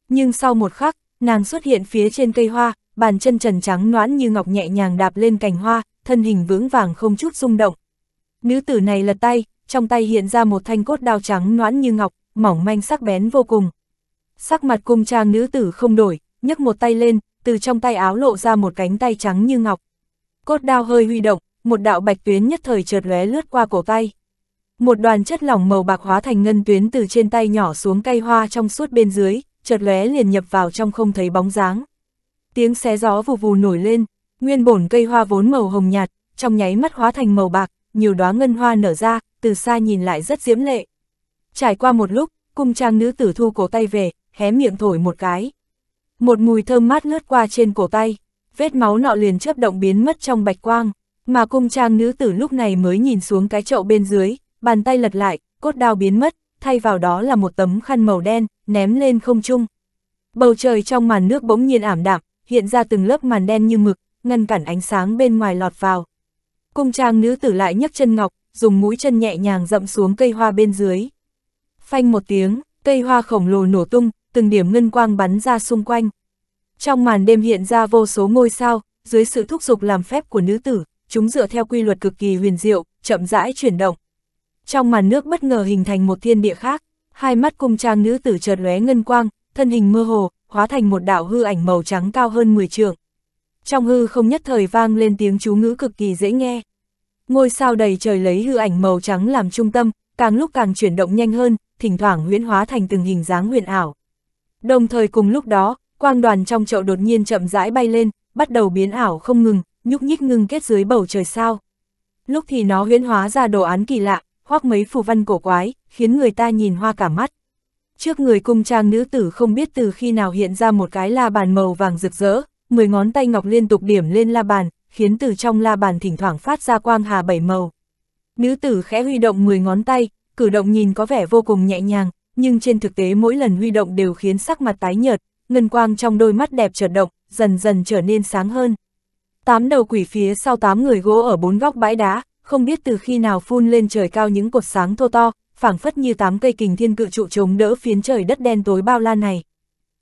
Nhưng sau một khắc, nàng xuất hiện phía trên cây hoa, bàn chân trần trắng noãn như ngọc nhẹ nhàng đạp lên cành hoa, thân hình vững vàng không chút rung động. Nữ tử này lật tay, trong tay hiện ra một thanh cốt đao trắng noãn như ngọc, mỏng manh sắc bén vô cùng. Sắc mặt cung trang nữ tử không đổi, nhấc một tay lên, từ trong tay áo lộ ra một cánh tay trắng như ngọc. Cốt đao hơi huy động, một đạo bạch tuyến nhất thời trượt lóe lướt qua cổ tay. Một đoàn chất lỏng màu bạc hóa thành ngân tuyến từ trên tay nhỏ xuống cây hoa trong suốt bên dưới, chợt lóe liền nhập vào trong không thấy bóng dáng. Tiếng xé gió vù vù nổi lên, nguyên bổn cây hoa vốn màu hồng nhạt, trong nháy mắt hóa thành màu bạc, nhiều đóa ngân hoa nở ra, từ xa nhìn lại rất diễm lệ. Trải qua một lúc, cung trang nữ tử thu cổ tay về, hé miệng thổi một cái một mùi thơm mát lướt qua trên cổ tay, vết máu nọ liền chớp động biến mất trong bạch quang, mà cung trang nữ tử lúc này mới nhìn xuống cái chậu bên dưới, bàn tay lật lại, cốt đao biến mất, thay vào đó là một tấm khăn màu đen, ném lên không trung. Bầu trời trong màn nước bỗng nhiên ảm đạm, hiện ra từng lớp màn đen như mực, ngăn cản ánh sáng bên ngoài lọt vào. Cung trang nữ tử lại nhấc chân ngọc, dùng mũi chân nhẹ nhàng dậm xuống cây hoa bên dưới. Phanh một tiếng, cây hoa khổng lồ nổ tung, từng điểm ngân quang bắn ra xung quanh. Trong màn đêm hiện ra vô số ngôi sao, dưới sự thúc giục làm phép của nữ tử, chúng dựa theo quy luật cực kỳ huyền diệu, chậm rãi chuyển động. Trong màn nước bất ngờ hình thành một thiên địa khác, hai mắt cung trang nữ tử chợt lóe ngân quang, thân hình mơ hồ, hóa thành một đạo hư ảnh màu trắng cao hơn 10 trượng. Trong hư không nhất thời vang lên tiếng chú ngữ cực kỳ dễ nghe. Ngôi sao đầy trời lấy hư ảnh màu trắng làm trung tâm, càng lúc càng chuyển động nhanh hơn, thỉnh thoảng huyễn hóa thành từng hình dáng huyền ảo. Đồng thời cùng lúc đó, quang đoàn trong chậu đột nhiên chậm rãi bay lên, bắt đầu biến ảo không ngừng, nhúc nhích ngưng kết dưới bầu trời sao. Lúc thì nó huyễn hóa ra đồ án kỳ lạ, hoặc mấy phù văn cổ quái, khiến người ta nhìn hoa cả mắt. Trước người cung trang nữ tử không biết từ khi nào hiện ra một cái la bàn màu vàng rực rỡ, mười ngón tay ngọc liên tục điểm lên la bàn, khiến từ trong la bàn thỉnh thoảng phát ra quang hà bảy màu. Nữ tử khẽ huy động mười ngón tay, cử động nhìn có vẻ vô cùng nhẹ nhàng, nhưng trên thực tế mỗi lần huy động đều khiến sắc mặt tái nhợt, ngân quang trong đôi mắt đẹp chợt động, dần dần trở nên sáng hơn. Tám đầu quỷ phía sau tám người gỗ ở bốn góc bãi đá, không biết từ khi nào phun lên trời cao những cột sáng thô to, phảng phất như tám cây kình thiên cự trụ chống đỡ phiến trời đất đen tối bao la này.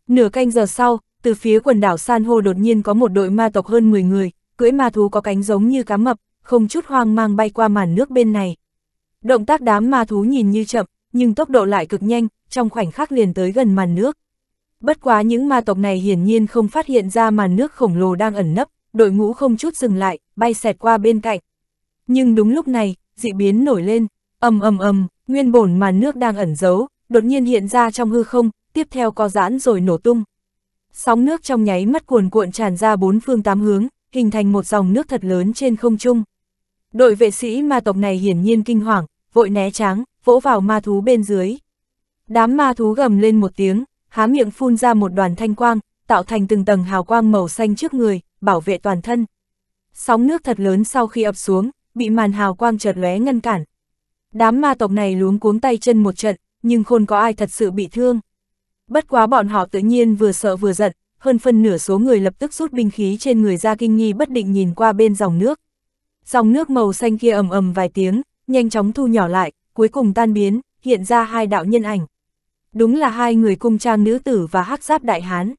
Nửa canh giờ sau, từ phía quần đảo San Hô đột nhiên có một đội ma tộc hơn 10 người, cưỡi ma thú có cánh giống như cá mập, không chút hoang mang bay qua màn nước bên này. Động tác đám ma thú nhìn như chậm, nhưng tốc độ lại cực nhanh, trong khoảnh khắc liền tới gần màn nước. Bất quá những ma tộc này hiển nhiên không phát hiện ra màn nước khổng lồ đang ẩn nấp, đội ngũ không chút dừng lại, bay xẹt qua bên cạnh. Nhưng đúng lúc này, dị biến nổi lên, ầm ầm ầm, nguyên bổn màn nước đang ẩn giấu, đột nhiên hiện ra trong hư không, tiếp theo co giãn rồi nổ tung. Sóng nước trong nháy mắt cuồn cuộn tràn ra bốn phương tám hướng, hình thành một dòng nước thật lớn trên không trung. Đội vệ sĩ ma tộc này hiển nhiên kinh hoàng, vội né tránh vỗ vào ma thú bên dưới. Đám ma thú gầm lên một tiếng, há miệng phun ra một đoàn thanh quang, tạo thành từng tầng hào quang màu xanh trước người, bảo vệ toàn thân. Sóng nước thật lớn sau khi ập xuống, bị màn hào quang chợt lóe ngăn cản. Đám ma tộc này luống cuống tay chân một trận, nhưng khôn có ai thật sự bị thương. Bất quá bọn họ tự nhiên vừa sợ vừa giận, hơn phân nửa số người lập tức rút binh khí trên người ra kinh nghi bất định nhìn qua bên dòng nước. Dòng nước màu xanh kia ầm ầm vài tiếng, nhanh chóng thu nhỏ lại, cuối cùng tan biến, hiện ra hai đạo nhân ảnh. Đúng là hai người cung trang nữ tử và hắc giáp đại hán.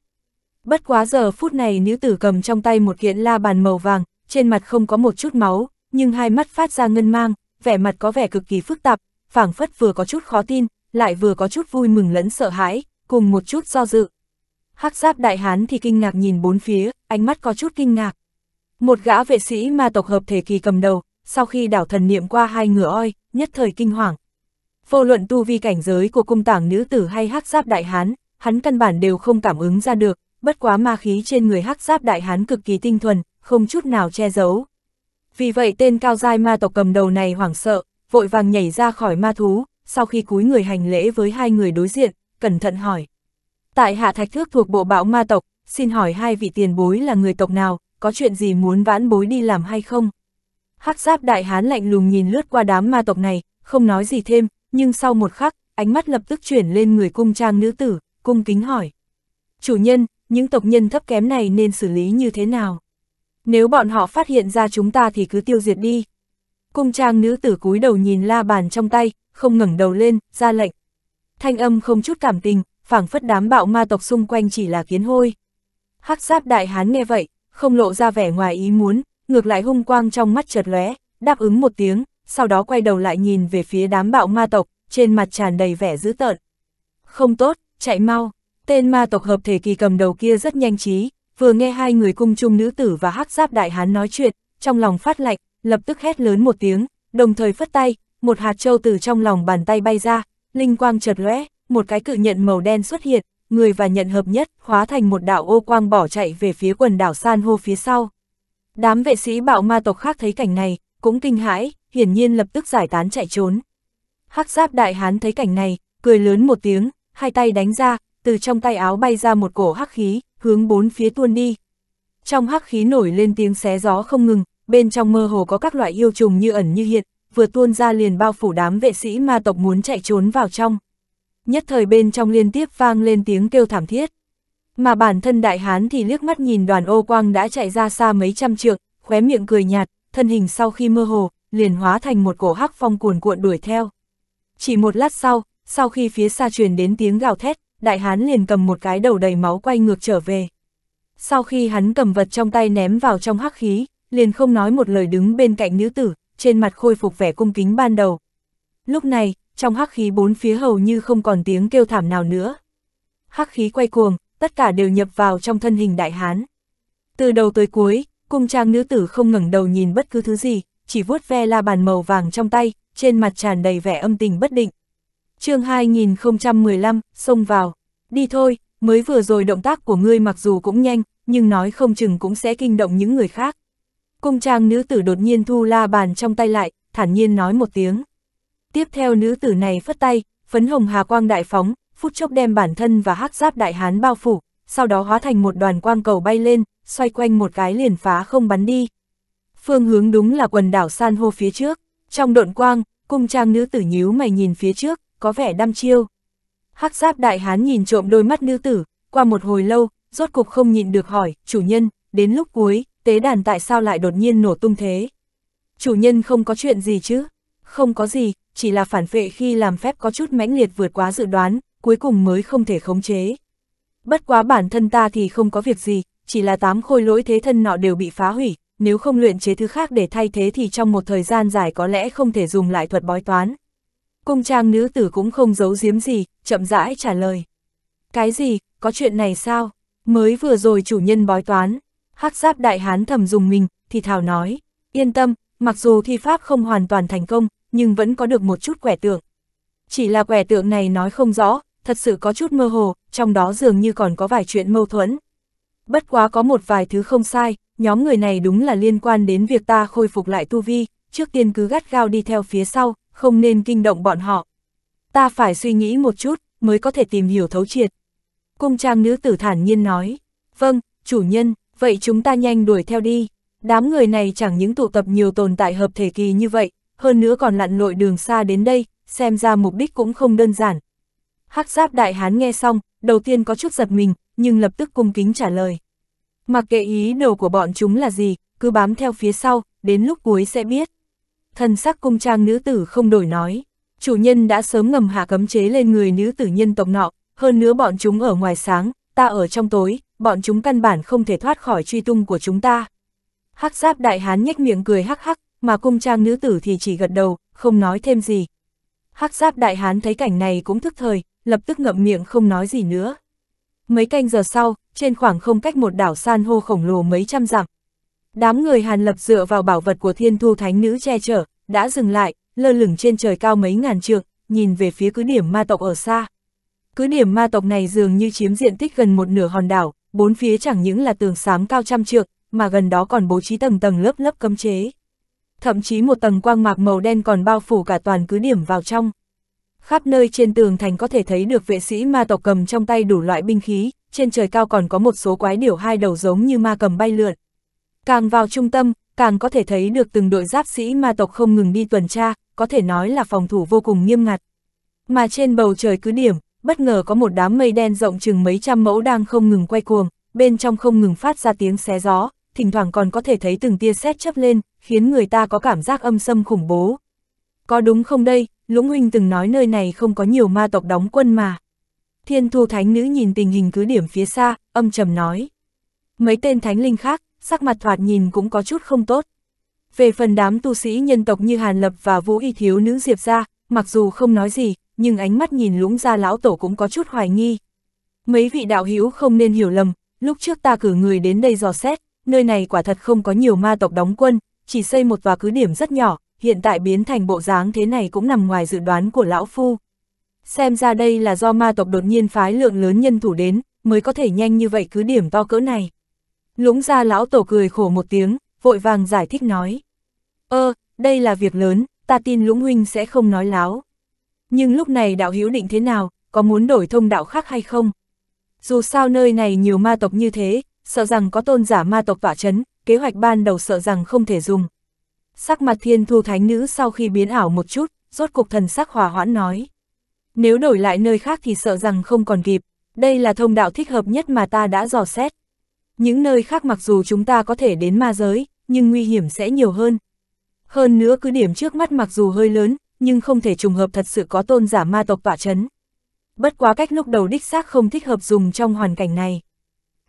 Bất quá giờ phút này nữ tử cầm trong tay một kiện la bàn màu vàng, trên mặt không có một chút máu, nhưng hai mắt phát ra ngân mang, vẻ mặt có vẻ cực kỳ phức tạp, phảng phất vừa có chút khó tin, lại vừa có chút vui mừng lẫn sợ hãi, cùng một chút do dự. Hắc giáp đại hán thì kinh ngạc nhìn bốn phía, ánh mắt có chút kinh ngạc. Một gã vệ sĩ ma tộc hợp thể kỳ cầm đầu, sau khi đảo thần niệm qua hai ngựa oi, nhất thời kinh hoàng. Vô luận tu vi cảnh giới của cung tảng nữ tử hay hắc giáp đại hán, hắn căn bản đều không cảm ứng ra được, bất quá ma khí trên người hắc giáp đại hán cực kỳ tinh thuần, không chút nào che giấu. Vì vậy tên cao giai ma tộc cầm đầu này hoảng sợ, vội vàng nhảy ra khỏi ma thú, sau khi cúi người hành lễ với hai người đối diện, cẩn thận hỏi. Tại hạ thạch thước thuộc bộ bão ma tộc, xin hỏi hai vị tiền bối là người tộc nào, có chuyện gì muốn vãn bối đi làm hay không? hắc giáp đại hán lạnh lùng nhìn lướt qua đám ma tộc này, không nói gì thêm, nhưng sau một khắc, ánh mắt lập tức chuyển lên người cung trang nữ tử, cung kính hỏi. Chủ nhân, những tộc nhân thấp kém này nên xử lý như thế nào? Nếu bọn họ phát hiện ra chúng ta thì cứ tiêu diệt đi. Cung trang nữ tử cúi đầu nhìn la bàn trong tay, không ngẩng đầu lên, ra lệnh. Thanh âm không chút cảm tình, phảng phất đám bạo ma tộc xung quanh chỉ là kiến hôi. Hắc giáp đại hán nghe vậy, không lộ ra vẻ ngoài ý muốn, ngược lại hung quang trong mắt chợt lóe, đáp ứng một tiếng, sau đó quay đầu lại nhìn về phía đám bạo ma tộc, trên mặt tràn đầy vẻ dữ tợn. Không tốt, chạy mau, tên ma tộc hợp thể kỳ cầm đầu kia rất nhanh trí, vừa nghe hai người cung chung nữ tử và hắc giáp đại hán nói chuyện, trong lòng phát lạnh, lập tức hét lớn một tiếng, đồng thời phất tay, một hạt châu từ trong lòng bàn tay bay ra, linh quang chợt lóe, một cái cự nhận màu đen xuất hiện, người và nhận hợp nhất, hóa thành một đạo ô quang bỏ chạy về phía quần đảo san hô phía sau. Đám vệ sĩ bạo ma tộc khác thấy cảnh này, cũng kinh hãi, hiển nhiên lập tức giải tán chạy trốn. Hắc giáp đại hán thấy cảnh này, cười lớn một tiếng, hai tay đánh ra, từ trong tay áo bay ra một cổ hắc khí, hướng bốn phía tuôn đi. Trong hắc khí nổi lên tiếng xé gió không ngừng, bên trong mơ hồ có các loại yêu trùng như ẩn như hiện, vừa tuôn ra liền bao phủ đám vệ sĩ ma tộc muốn chạy trốn vào trong. Nhất thời bên trong liên tiếp vang lên tiếng kêu thảm thiết. Mà bản thân đại hán thì liếc mắt nhìn đoàn ô quang đã chạy ra xa mấy trăm trượng, khóe miệng cười nhạt, thân hình sau khi mơ hồ, liền hóa thành một cổ hắc phong cuồn cuộn đuổi theo. Chỉ một lát sau, sau khi phía xa truyền đến tiếng gào thét, đại hán liền cầm một cái đầu đầy máu quay ngược trở về. Sau khi hắn cầm vật trong tay ném vào trong hắc khí, liền không nói một lời đứng bên cạnh nữ tử, trên mặt khôi phục vẻ cung kính ban đầu. Lúc này, trong hắc khí bốn phía hầu như không còn tiếng kêu thảm nào nữa. Hắc khí quay cuồng, tất cả đều nhập vào trong thân hình đại hán. Từ đầu tới cuối, cung trang nữ tử không ngẩng đầu nhìn bất cứ thứ gì, chỉ vuốt ve la bàn màu vàng trong tay, trên mặt tràn đầy vẻ âm tình bất định. chương 2015, xông vào, đi thôi, mới vừa rồi động tác của ngươi mặc dù cũng nhanh, nhưng nói không chừng cũng sẽ kinh động những người khác. Cung trang nữ tử đột nhiên thu la bàn trong tay lại, thản nhiên nói một tiếng. Tiếp theo nữ tử này phất tay, phấn hồng hà quang đại phóng, phút chốc đem bản thân và hắc giáp đại hán bao phủ, sau đó hóa thành một đoàn quang cầu bay lên, xoay quanh một cái liền phá không bắn đi. Phương hướng đúng là quần đảo san hô phía trước, trong độn quang, cung trang nữ tử nhíu mày nhìn phía trước, có vẻ đăm chiêu. Hắc giáp đại hán nhìn trộm đôi mắt nữ tử, qua một hồi lâu, rốt cục không nhịn được hỏi, chủ nhân, đến lúc cuối, tế đàn tại sao lại đột nhiên nổ tung thế? Chủ nhân không có chuyện gì chứ? Không có gì, chỉ là phản vệ khi làm phép có chút mãnh liệt vượt quá dự đoán, cuối cùng mới không thể khống chế. Bất quá bản thân ta thì không có việc gì, chỉ là tám khôi lỗi thế thân nọ đều bị phá hủy, nếu không luyện chế thứ khác để thay thế thì trong một thời gian dài có lẽ không thể dùng lại thuật bói toán. Cung trang nữ tử cũng không giấu giếm gì, chậm rãi trả lời. Cái gì, có chuyện này sao? Mới vừa rồi chủ nhân bói toán, hắc giáp đại hán thầm dùng mình, thì thảo nói, yên tâm, mặc dù thi pháp không hoàn toàn thành công, nhưng vẫn có được một chút quẻ tượng. Chỉ là quẻ tượng này nói không rõ, thật sự có chút mơ hồ, trong đó dường như còn có vài chuyện mâu thuẫn. Bất quá có một vài thứ không sai, nhóm người này đúng là liên quan đến việc ta khôi phục lại tu vi, trước tiên cứ gắt gao đi theo phía sau, không nên kinh động bọn họ. Ta phải suy nghĩ một chút, mới có thể tìm hiểu thấu triệt. Cung trang nữ tử thản nhiên nói, vâng, chủ nhân, vậy chúng ta nhanh đuổi theo đi. Đám người này chẳng những tụ tập nhiều tồn tại hợp thể kỳ như vậy, hơn nữa còn lặn lội đường xa đến đây, xem ra mục đích cũng không đơn giản, Hắc giáp đại hán nghe xong, đầu tiên có chút giật mình, nhưng lập tức cung kính trả lời. Mặc kệ ý đồ của bọn chúng là gì, cứ bám theo phía sau, đến lúc cuối sẽ biết. Thần sắc cung trang nữ tử không đổi nói. Chủ nhân đã sớm ngầm hạ cấm chế lên người nữ tử nhân tộc nọ, hơn nữa bọn chúng ở ngoài sáng, ta ở trong tối, bọn chúng căn bản không thể thoát khỏi truy tung của chúng ta. Hắc giáp đại hán nhếch miệng cười hắc hắc, mà cung trang nữ tử thì chỉ gật đầu, không nói thêm gì. Hắc giáp đại hán thấy cảnh này cũng thức thời, lập tức ngậm miệng không nói gì nữa. Mấy canh giờ sau, trên khoảng không cách một đảo san hô khổng lồ mấy trăm dặm. Đám người Hàn Lập dựa vào bảo vật của thiên thu thánh nữ che chở, đã dừng lại, lơ lửng trên trời cao mấy ngàn trượng, nhìn về phía cứ điểm ma tộc ở xa. Cứ điểm ma tộc này dường như chiếm diện tích gần một nửa hòn đảo, bốn phía chẳng những là tường xám cao trăm trượng, mà gần đó còn bố trí tầng tầng lớp lớp cấm chế. Thậm chí một tầng quang mạc màu đen còn bao phủ cả toàn cứ điểm vào trong khắp nơi trên tường thành có thể thấy được vệ sĩ ma tộc cầm trong tay đủ loại binh khí, trên trời cao còn có một số quái điểu hai đầu giống như ma cầm bay lượn. Càng vào trung tâm, càng có thể thấy được từng đội giáp sĩ ma tộc không ngừng đi tuần tra, có thể nói là phòng thủ vô cùng nghiêm ngặt. Mà trên bầu trời cứ điểm, bất ngờ có một đám mây đen rộng chừng mấy trăm mẫu đang không ngừng quay cuồng, bên trong không ngừng phát ra tiếng xé gió, thỉnh thoảng còn có thể thấy từng tia sét chớp lên, khiến người ta có cảm giác âm sâm khủng bố. Có đúng không đây, Lũng Huynh từng nói nơi này không có nhiều ma tộc đóng quân mà. Thiên thu thánh nữ nhìn tình hình cứ điểm phía xa, âm trầm nói. Mấy tên thánh linh khác, sắc mặt thoạt nhìn cũng có chút không tốt. Về phần đám tu sĩ nhân tộc như Hàn Lập và Vũ Y Thiếu Nữ Diệp Gia, mặc dù không nói gì, nhưng ánh mắt nhìn lũng Gia lão tổ cũng có chút hoài nghi. Mấy vị đạo hữu không nên hiểu lầm, lúc trước ta cử người đến đây dò xét, nơi này quả thật không có nhiều ma tộc đóng quân, chỉ xây một tòa cứ điểm rất nhỏ, hiện tại biến thành bộ dáng thế này cũng nằm ngoài dự đoán của lão phu. Xem ra đây là do ma tộc đột nhiên phái lượng lớn nhân thủ đến, mới có thể nhanh như vậy cứ điểm to cỡ này. Lũng ra lão tổ cười khổ một tiếng, vội vàng giải thích nói. Ơ, đây là việc lớn, ta tin lũng huynh sẽ không nói láo. Nhưng lúc này đạo hữu định thế nào, có muốn đổi thông đạo khác hay không? Dù sao nơi này nhiều ma tộc như thế, sợ rằng có tôn giả ma tộc tỏa chấn, kế hoạch ban đầu sợ rằng không thể dùng sắc mặt thiên thu thánh nữ sau khi biến ảo một chút, rốt cục thần sắc hòa hoãn nói. Nếu đổi lại nơi khác thì sợ rằng không còn kịp, đây là thông đạo thích hợp nhất mà ta đã dò xét. Những nơi khác mặc dù chúng ta có thể đến ma giới, nhưng nguy hiểm sẽ nhiều hơn. Hơn nữa cứ điểm trước mắt mặc dù hơi lớn, nhưng không thể trùng hợp thật sự có tôn giả ma tộc tỏa chấn. Bất quá cách lúc đầu đích xác không thích hợp dùng trong hoàn cảnh này.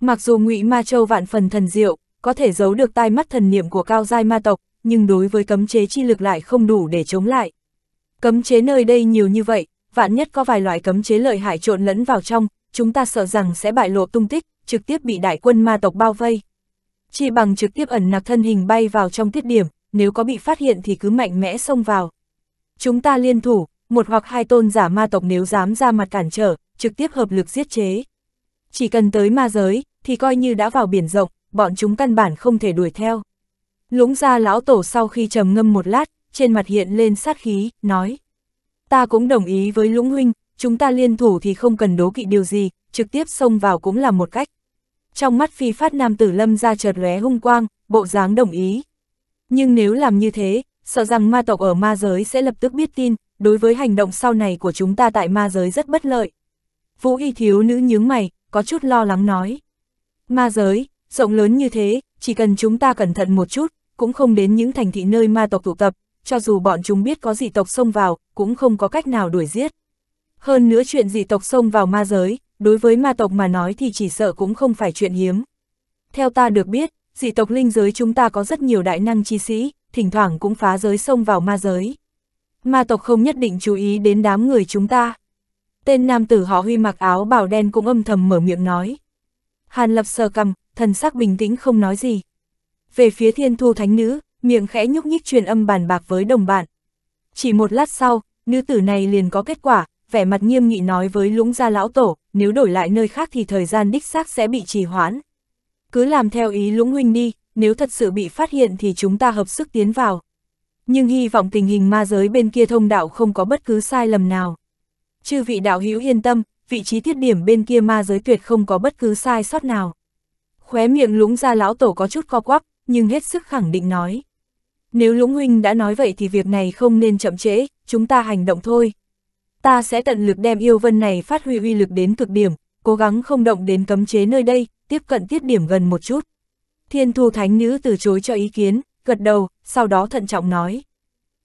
Mặc dù ngụy Ma Châu vạn phần thần diệu, có thể giấu được tai mắt thần niệm của cao giai ma tộc, nhưng đối với cấm chế chi lực lại không đủ để chống lại. Cấm chế nơi đây nhiều như vậy, vạn nhất có vài loại cấm chế lợi hại trộn lẫn vào trong, chúng ta sợ rằng sẽ bại lộ tung tích, trực tiếp bị đại quân ma tộc bao vây. Chỉ bằng trực tiếp ẩn nặc thân hình bay vào trong tiết điểm, nếu có bị phát hiện thì cứ mạnh mẽ xông vào. Chúng ta liên thủ, một hoặc hai tôn giả ma tộc nếu dám ra mặt cản trở, trực tiếp hợp lực giết chế. Chỉ cần tới ma giới, thì coi như đã vào biển rộng, bọn chúng căn bản không thể đuổi theo. Lũng ra lão tổ sau khi trầm ngâm một lát, trên mặt hiện lên sát khí, nói. Ta cũng đồng ý với Lũng Huynh, chúng ta liên thủ thì không cần đố kỵ điều gì, trực tiếp xông vào cũng là một cách. Trong mắt phi phát nam tử lâm ra chợt lóe hung quang, bộ dáng đồng ý. Nhưng nếu làm như thế, sợ rằng ma tộc ở ma giới sẽ lập tức biết tin, đối với hành động sau này của chúng ta tại ma giới rất bất lợi. Vũ y thiếu nữ nhướng mày, có chút lo lắng nói. Ma giới, rộng lớn như thế, chỉ cần chúng ta cẩn thận một chút, cũng không đến những thành thị nơi ma tộc tụ tập, cho dù bọn chúng biết có dị tộc xông vào, cũng không có cách nào đuổi giết. Hơn nữa chuyện dị tộc xông vào ma giới, đối với ma tộc mà nói thì chỉ sợ cũng không phải chuyện hiếm. Theo ta được biết, dị tộc linh giới chúng ta có rất nhiều đại năng chi sĩ, thỉnh thoảng cũng phá giới xông vào ma giới. Ma tộc không nhất định chú ý đến đám người chúng ta. Tên nam tử họ huy mặc áo bào đen cũng âm thầm mở miệng nói. Hàn lập sờ cầm, thần sắc bình tĩnh không nói gì về phía thiên thu thánh nữ, miệng khẽ nhúc nhích truyền âm bàn bạc với đồng bạn. Chỉ một lát sau, nữ tử này liền có kết quả, vẻ mặt nghiêm nghị nói với lũng gia lão tổ, nếu đổi lại nơi khác thì thời gian đích xác sẽ bị trì hoãn. Cứ làm theo ý lũng huynh đi, nếu thật sự bị phát hiện thì chúng ta hợp sức tiến vào. Nhưng hy vọng tình hình ma giới bên kia thông đạo không có bất cứ sai lầm nào. Chư vị đạo hữu yên tâm, vị trí thiết điểm bên kia ma giới tuyệt không có bất cứ sai sót nào. Khóe miệng lũng ra lão tổ có chút co quắp, nhưng hết sức khẳng định nói. Nếu Lũng Huynh đã nói vậy thì việc này không nên chậm trễ, chúng ta hành động thôi. Ta sẽ tận lực đem yêu vân này phát huy uy lực đến cực điểm, cố gắng không động đến cấm chế nơi đây, tiếp cận tiết điểm gần một chút. Thiên thu thánh nữ từ chối cho ý kiến, gật đầu, sau đó thận trọng nói.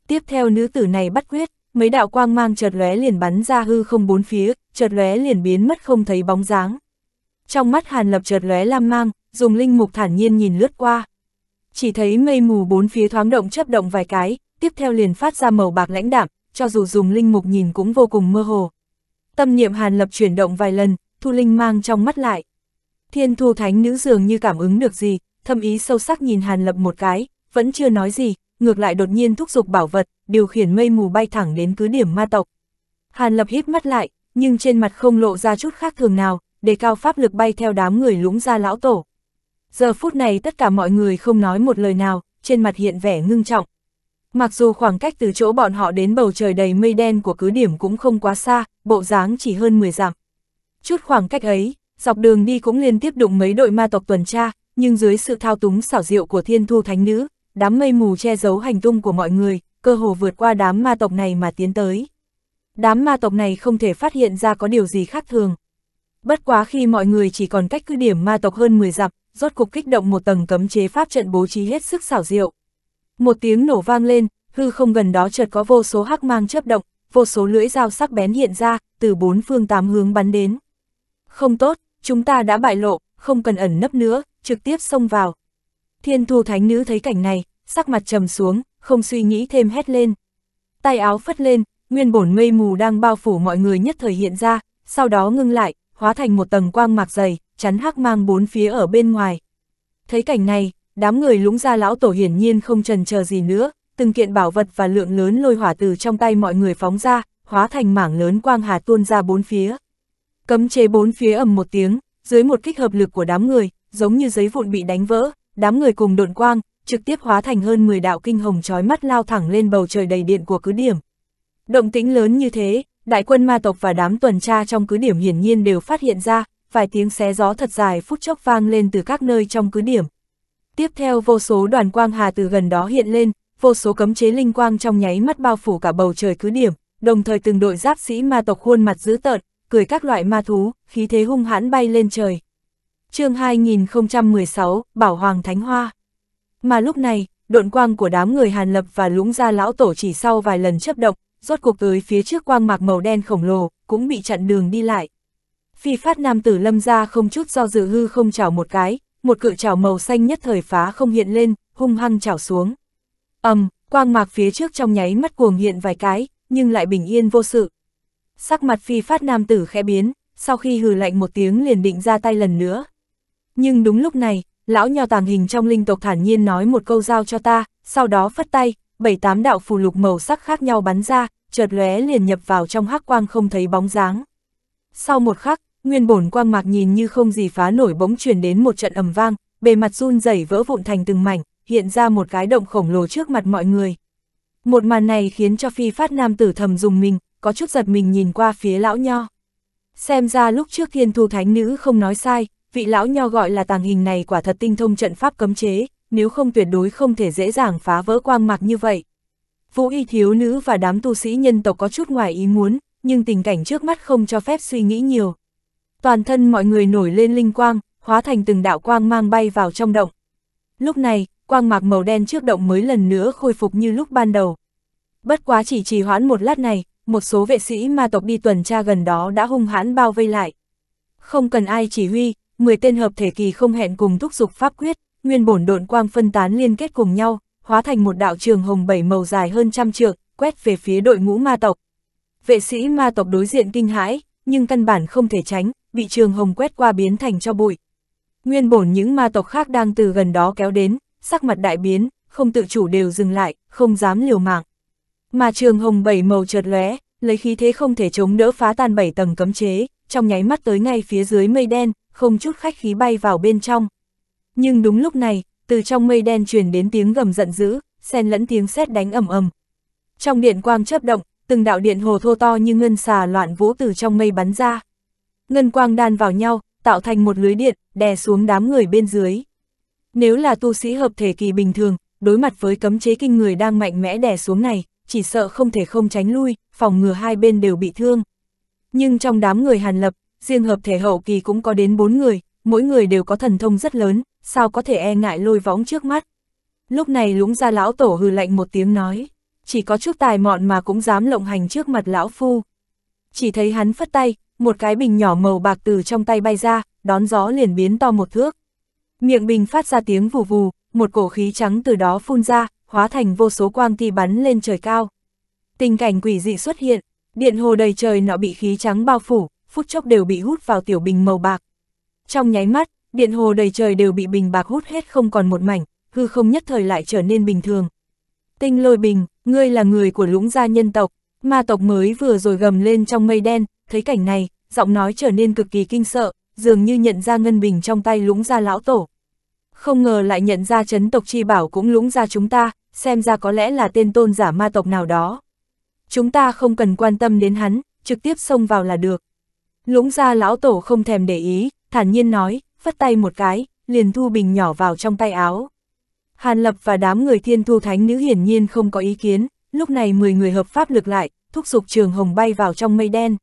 Tiếp theo nữ tử này bắt quyết, mấy đạo quang mang chợt lóe liền bắn ra hư không bốn phía, chợt lóe liền biến mất không thấy bóng dáng. Trong mắt Hàn Lập chợt lóe lam mang, dùng linh mục thản nhiên nhìn lướt qua chỉ thấy mây mù bốn phía thoáng động chấp động vài cái, tiếp theo liền phát ra màu bạc lãnh đạm, cho dù dùng linh mục nhìn cũng vô cùng mơ hồ. Tâm niệm hàn lập chuyển động vài lần, thu linh mang trong mắt lại. Thiên thu thánh nữ dường như cảm ứng được gì, thâm ý sâu sắc nhìn hàn lập một cái, vẫn chưa nói gì, ngược lại đột nhiên thúc giục bảo vật, điều khiển mây mù bay thẳng đến cứ điểm ma tộc. Hàn lập hít mắt lại, nhưng trên mặt không lộ ra chút khác thường nào, để cao pháp lực bay theo đám người lũng ra lão tổ. Giờ phút này tất cả mọi người không nói một lời nào, trên mặt hiện vẻ ngưng trọng. Mặc dù khoảng cách từ chỗ bọn họ đến bầu trời đầy mây đen của cứ điểm cũng không quá xa, bộ dáng chỉ hơn 10 dặm. Chút khoảng cách ấy, dọc đường đi cũng liên tiếp đụng mấy đội ma tộc tuần tra, nhưng dưới sự thao túng xảo diệu của thiên thu thánh nữ, đám mây mù che giấu hành tung của mọi người, cơ hồ vượt qua đám ma tộc này mà tiến tới. Đám ma tộc này không thể phát hiện ra có điều gì khác thường. Bất quá khi mọi người chỉ còn cách cứ điểm ma tộc hơn 10 dặm, rốt cục kích động một tầng cấm chế pháp trận bố trí hết sức xảo diệu. Một tiếng nổ vang lên, hư không gần đó chợt có vô số hắc mang chớp động, vô số lưỡi dao sắc bén hiện ra, từ bốn phương tám hướng bắn đến. Không tốt, chúng ta đã bại lộ, không cần ẩn nấp nữa, trực tiếp xông vào. Thiên thu thánh nữ thấy cảnh này, sắc mặt trầm xuống, không suy nghĩ thêm hét lên. Tay áo phất lên, nguyên bổn mây mù đang bao phủ mọi người nhất thời hiện ra, sau đó ngưng lại, hóa thành một tầng quang mạc dày, chắn hắc mang bốn phía ở bên ngoài. Thấy cảnh này, đám người lũng ra lão tổ hiển nhiên không trần chờ gì nữa, từng kiện bảo vật và lượng lớn lôi hỏa từ trong tay mọi người phóng ra, hóa thành mảng lớn quang hà tuôn ra bốn phía. Cấm chế bốn phía ầm một tiếng, dưới một kích hợp lực của đám người, giống như giấy vụn bị đánh vỡ, đám người cùng độn quang, trực tiếp hóa thành hơn 10 đạo kinh hồng chói mắt lao thẳng lên bầu trời đầy điện của cứ điểm. Động tĩnh lớn như thế, đại quân ma tộc và đám tuần tra trong cứ điểm hiển nhiên đều phát hiện ra, vài tiếng xé gió thật dài phút chốc vang lên từ các nơi trong cứ điểm. Tiếp theo vô số đoàn quang hà từ gần đó hiện lên, vô số cấm chế linh quang trong nháy mắt bao phủ cả bầu trời cứ điểm, đồng thời từng đội giáp sĩ ma tộc khuôn mặt dữ tợn, cười các loại ma thú, khí thế hung hãn bay lên trời. chương 2016, Bảo Hoàng Thánh Hoa. Mà lúc này, độn quang của đám người Hàn Lập và lũng gia lão tổ chỉ sau vài lần chấp động, rốt cuộc tới phía trước quang mạc màu đen khổng lồ, cũng bị chặn đường đi lại. Phi phát nam tử lâm ra không chút do dự hư không chảo một cái, một cự chảo màu xanh nhất thời phá không hiện lên, hung hăng chảo xuống. ầm, quang mạc phía trước trong nháy mắt cuồng hiện vài cái, nhưng lại bình yên vô sự. Sắc mặt phi phát nam tử khẽ biến, sau khi hừ lạnh một tiếng liền định ra tay lần nữa. Nhưng đúng lúc này, lão nho tàng hình trong linh tộc thản nhiên nói một câu giao cho ta, sau đó phất tay, bảy tám đạo phù lục màu sắc khác nhau bắn ra, chợt lóe liền nhập vào trong hắc quang không thấy bóng dáng. Sau một khắc, Nguyên bổn quang mạc nhìn như không gì phá nổi bỗng truyền đến một trận ầm vang, bề mặt run rẩy vỡ vụn thành từng mảnh, hiện ra một cái động khổng lồ trước mặt mọi người. Một màn này khiến cho phi phát nam tử thầm dùng mình, có chút giật mình nhìn qua phía lão nho. Xem ra lúc trước thiên thu thánh nữ không nói sai, vị lão nho gọi là tàng hình này quả thật tinh thông trận pháp cấm chế, nếu không tuyệt đối không thể dễ dàng phá vỡ quang mạc như vậy. Vũ y thiếu nữ và đám tu sĩ nhân tộc có chút ngoài ý muốn, nhưng tình cảnh trước mắt không cho phép suy nghĩ nhiều, toàn thân mọi người nổi lên linh quang, hóa thành từng đạo quang mang bay vào trong động. Lúc này, quang mạc màu đen trước động mới lần nữa khôi phục như lúc ban đầu. Bất quá chỉ trì hoãn một lát này, một số vệ sĩ ma tộc đi tuần tra gần đó đã hung hãn bao vây lại. Không cần ai chỉ huy, 10 tên hợp thể kỳ không hẹn cùng thúc dục pháp quyết, nguyên bổn độn quang phân tán liên kết cùng nhau, hóa thành một đạo trường hồng bảy màu dài hơn trăm trượng, quét về phía đội ngũ ma tộc. Vệ sĩ ma tộc đối diện kinh hãi, nhưng căn bản không thể tránh, bị trường hồng quét qua biến thành cho bụi. Nguyên bổn những ma tộc khác đang từ gần đó kéo đến, sắc mặt đại biến, không tự chủ đều dừng lại, không dám liều mạng. Mà trường hồng bảy màu chợt lóe, lấy khí thế không thể chống đỡ phá tan bảy tầng cấm chế, trong nháy mắt tới ngay phía dưới mây đen, không chút khách khí bay vào bên trong. Nhưng đúng lúc này, từ trong mây đen truyền đến tiếng gầm giận dữ, xen lẫn tiếng sét đánh ầm ầm. Trong điện quang chớp động, từng đạo điện hồ thô to như ngân xà loạn vũ từ trong mây bắn ra ngân quang đan vào nhau, tạo thành một lưới điện, đè xuống đám người bên dưới. Nếu là tu sĩ hợp thể kỳ bình thường, đối mặt với cấm chế kinh người đang mạnh mẽ đè xuống này, chỉ sợ không thể không tránh lui, phòng ngừa hai bên đều bị thương. Nhưng trong đám người Hàn Lập, riêng hợp thể hậu kỳ cũng có đến bốn người, mỗi người đều có thần thông rất lớn, sao có thể e ngại lôi võng trước mắt. Lúc này lũng ra lão tổ hừ lạnh một tiếng nói, chỉ có chút tài mọn mà cũng dám lộng hành trước mặt lão phu. Chỉ thấy hắn phất tay, một cái bình nhỏ màu bạc từ trong tay bay ra, đón gió liền biến to một thước. Miệng bình phát ra tiếng vù vù, một cổ khí trắng từ đó phun ra, hóa thành vô số quang ti bắn lên trời cao. Tình cảnh quỷ dị xuất hiện, điện hồ đầy trời nọ bị khí trắng bao phủ, phút chốc đều bị hút vào tiểu bình màu bạc. Trong nháy mắt, điện hồ đầy trời đều bị bình bạc hút hết không còn một mảnh, hư không nhất thời lại trở nên bình thường. Tinh lôi bình, ngươi là người của lũng gia nhân tộc, ma tộc mới vừa rồi gầm lên trong mây đen, thấy cảnh này, giọng nói trở nên cực kỳ kinh sợ, dường như nhận ra ngân bình trong tay lũng ra lão tổ. Không ngờ lại nhận ra chấn tộc chi bảo cũng lũng ra chúng ta, xem ra có lẽ là tên tôn giả ma tộc nào đó. Chúng ta không cần quan tâm đến hắn, trực tiếp xông vào là được. Lũng ra lão tổ không thèm để ý, thản nhiên nói, phất tay một cái, liền thu bình nhỏ vào trong tay áo. Hàn Lập và đám người thiên thu thánh nữ hiển nhiên không có ý kiến, lúc này 10 người hợp pháp lực lại, thúc giục trường hồng bay vào trong mây đen.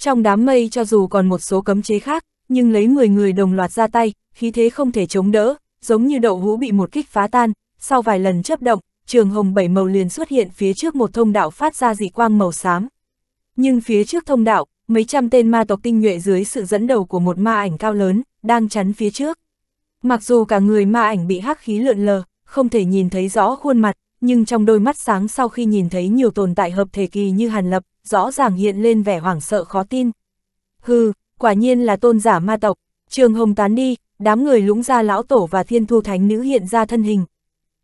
Trong đám mây cho dù còn một số cấm chế khác, nhưng lấy 10 người đồng loạt ra tay, khí thế không thể chống đỡ, giống như đậu hũ bị một kích phá tan, sau vài lần chấp động, trường hồng bảy màu liền xuất hiện phía trước một thông đạo phát ra dị quang màu xám. Nhưng phía trước thông đạo, mấy trăm tên ma tộc tinh nhuệ dưới sự dẫn đầu của một ma ảnh cao lớn, đang chắn phía trước. Mặc dù cả người ma ảnh bị hắc khí lượn lờ, không thể nhìn thấy rõ khuôn mặt, nhưng trong đôi mắt sáng sau khi nhìn thấy nhiều tồn tại hợp thể kỳ như Hàn Lập, rõ ràng hiện lên vẻ hoảng sợ khó tin. Hừ, quả nhiên là tôn giả ma tộc, trường hồng tán đi, đám người lũng ra lão tổ và thiên thu thánh nữ hiện ra thân hình.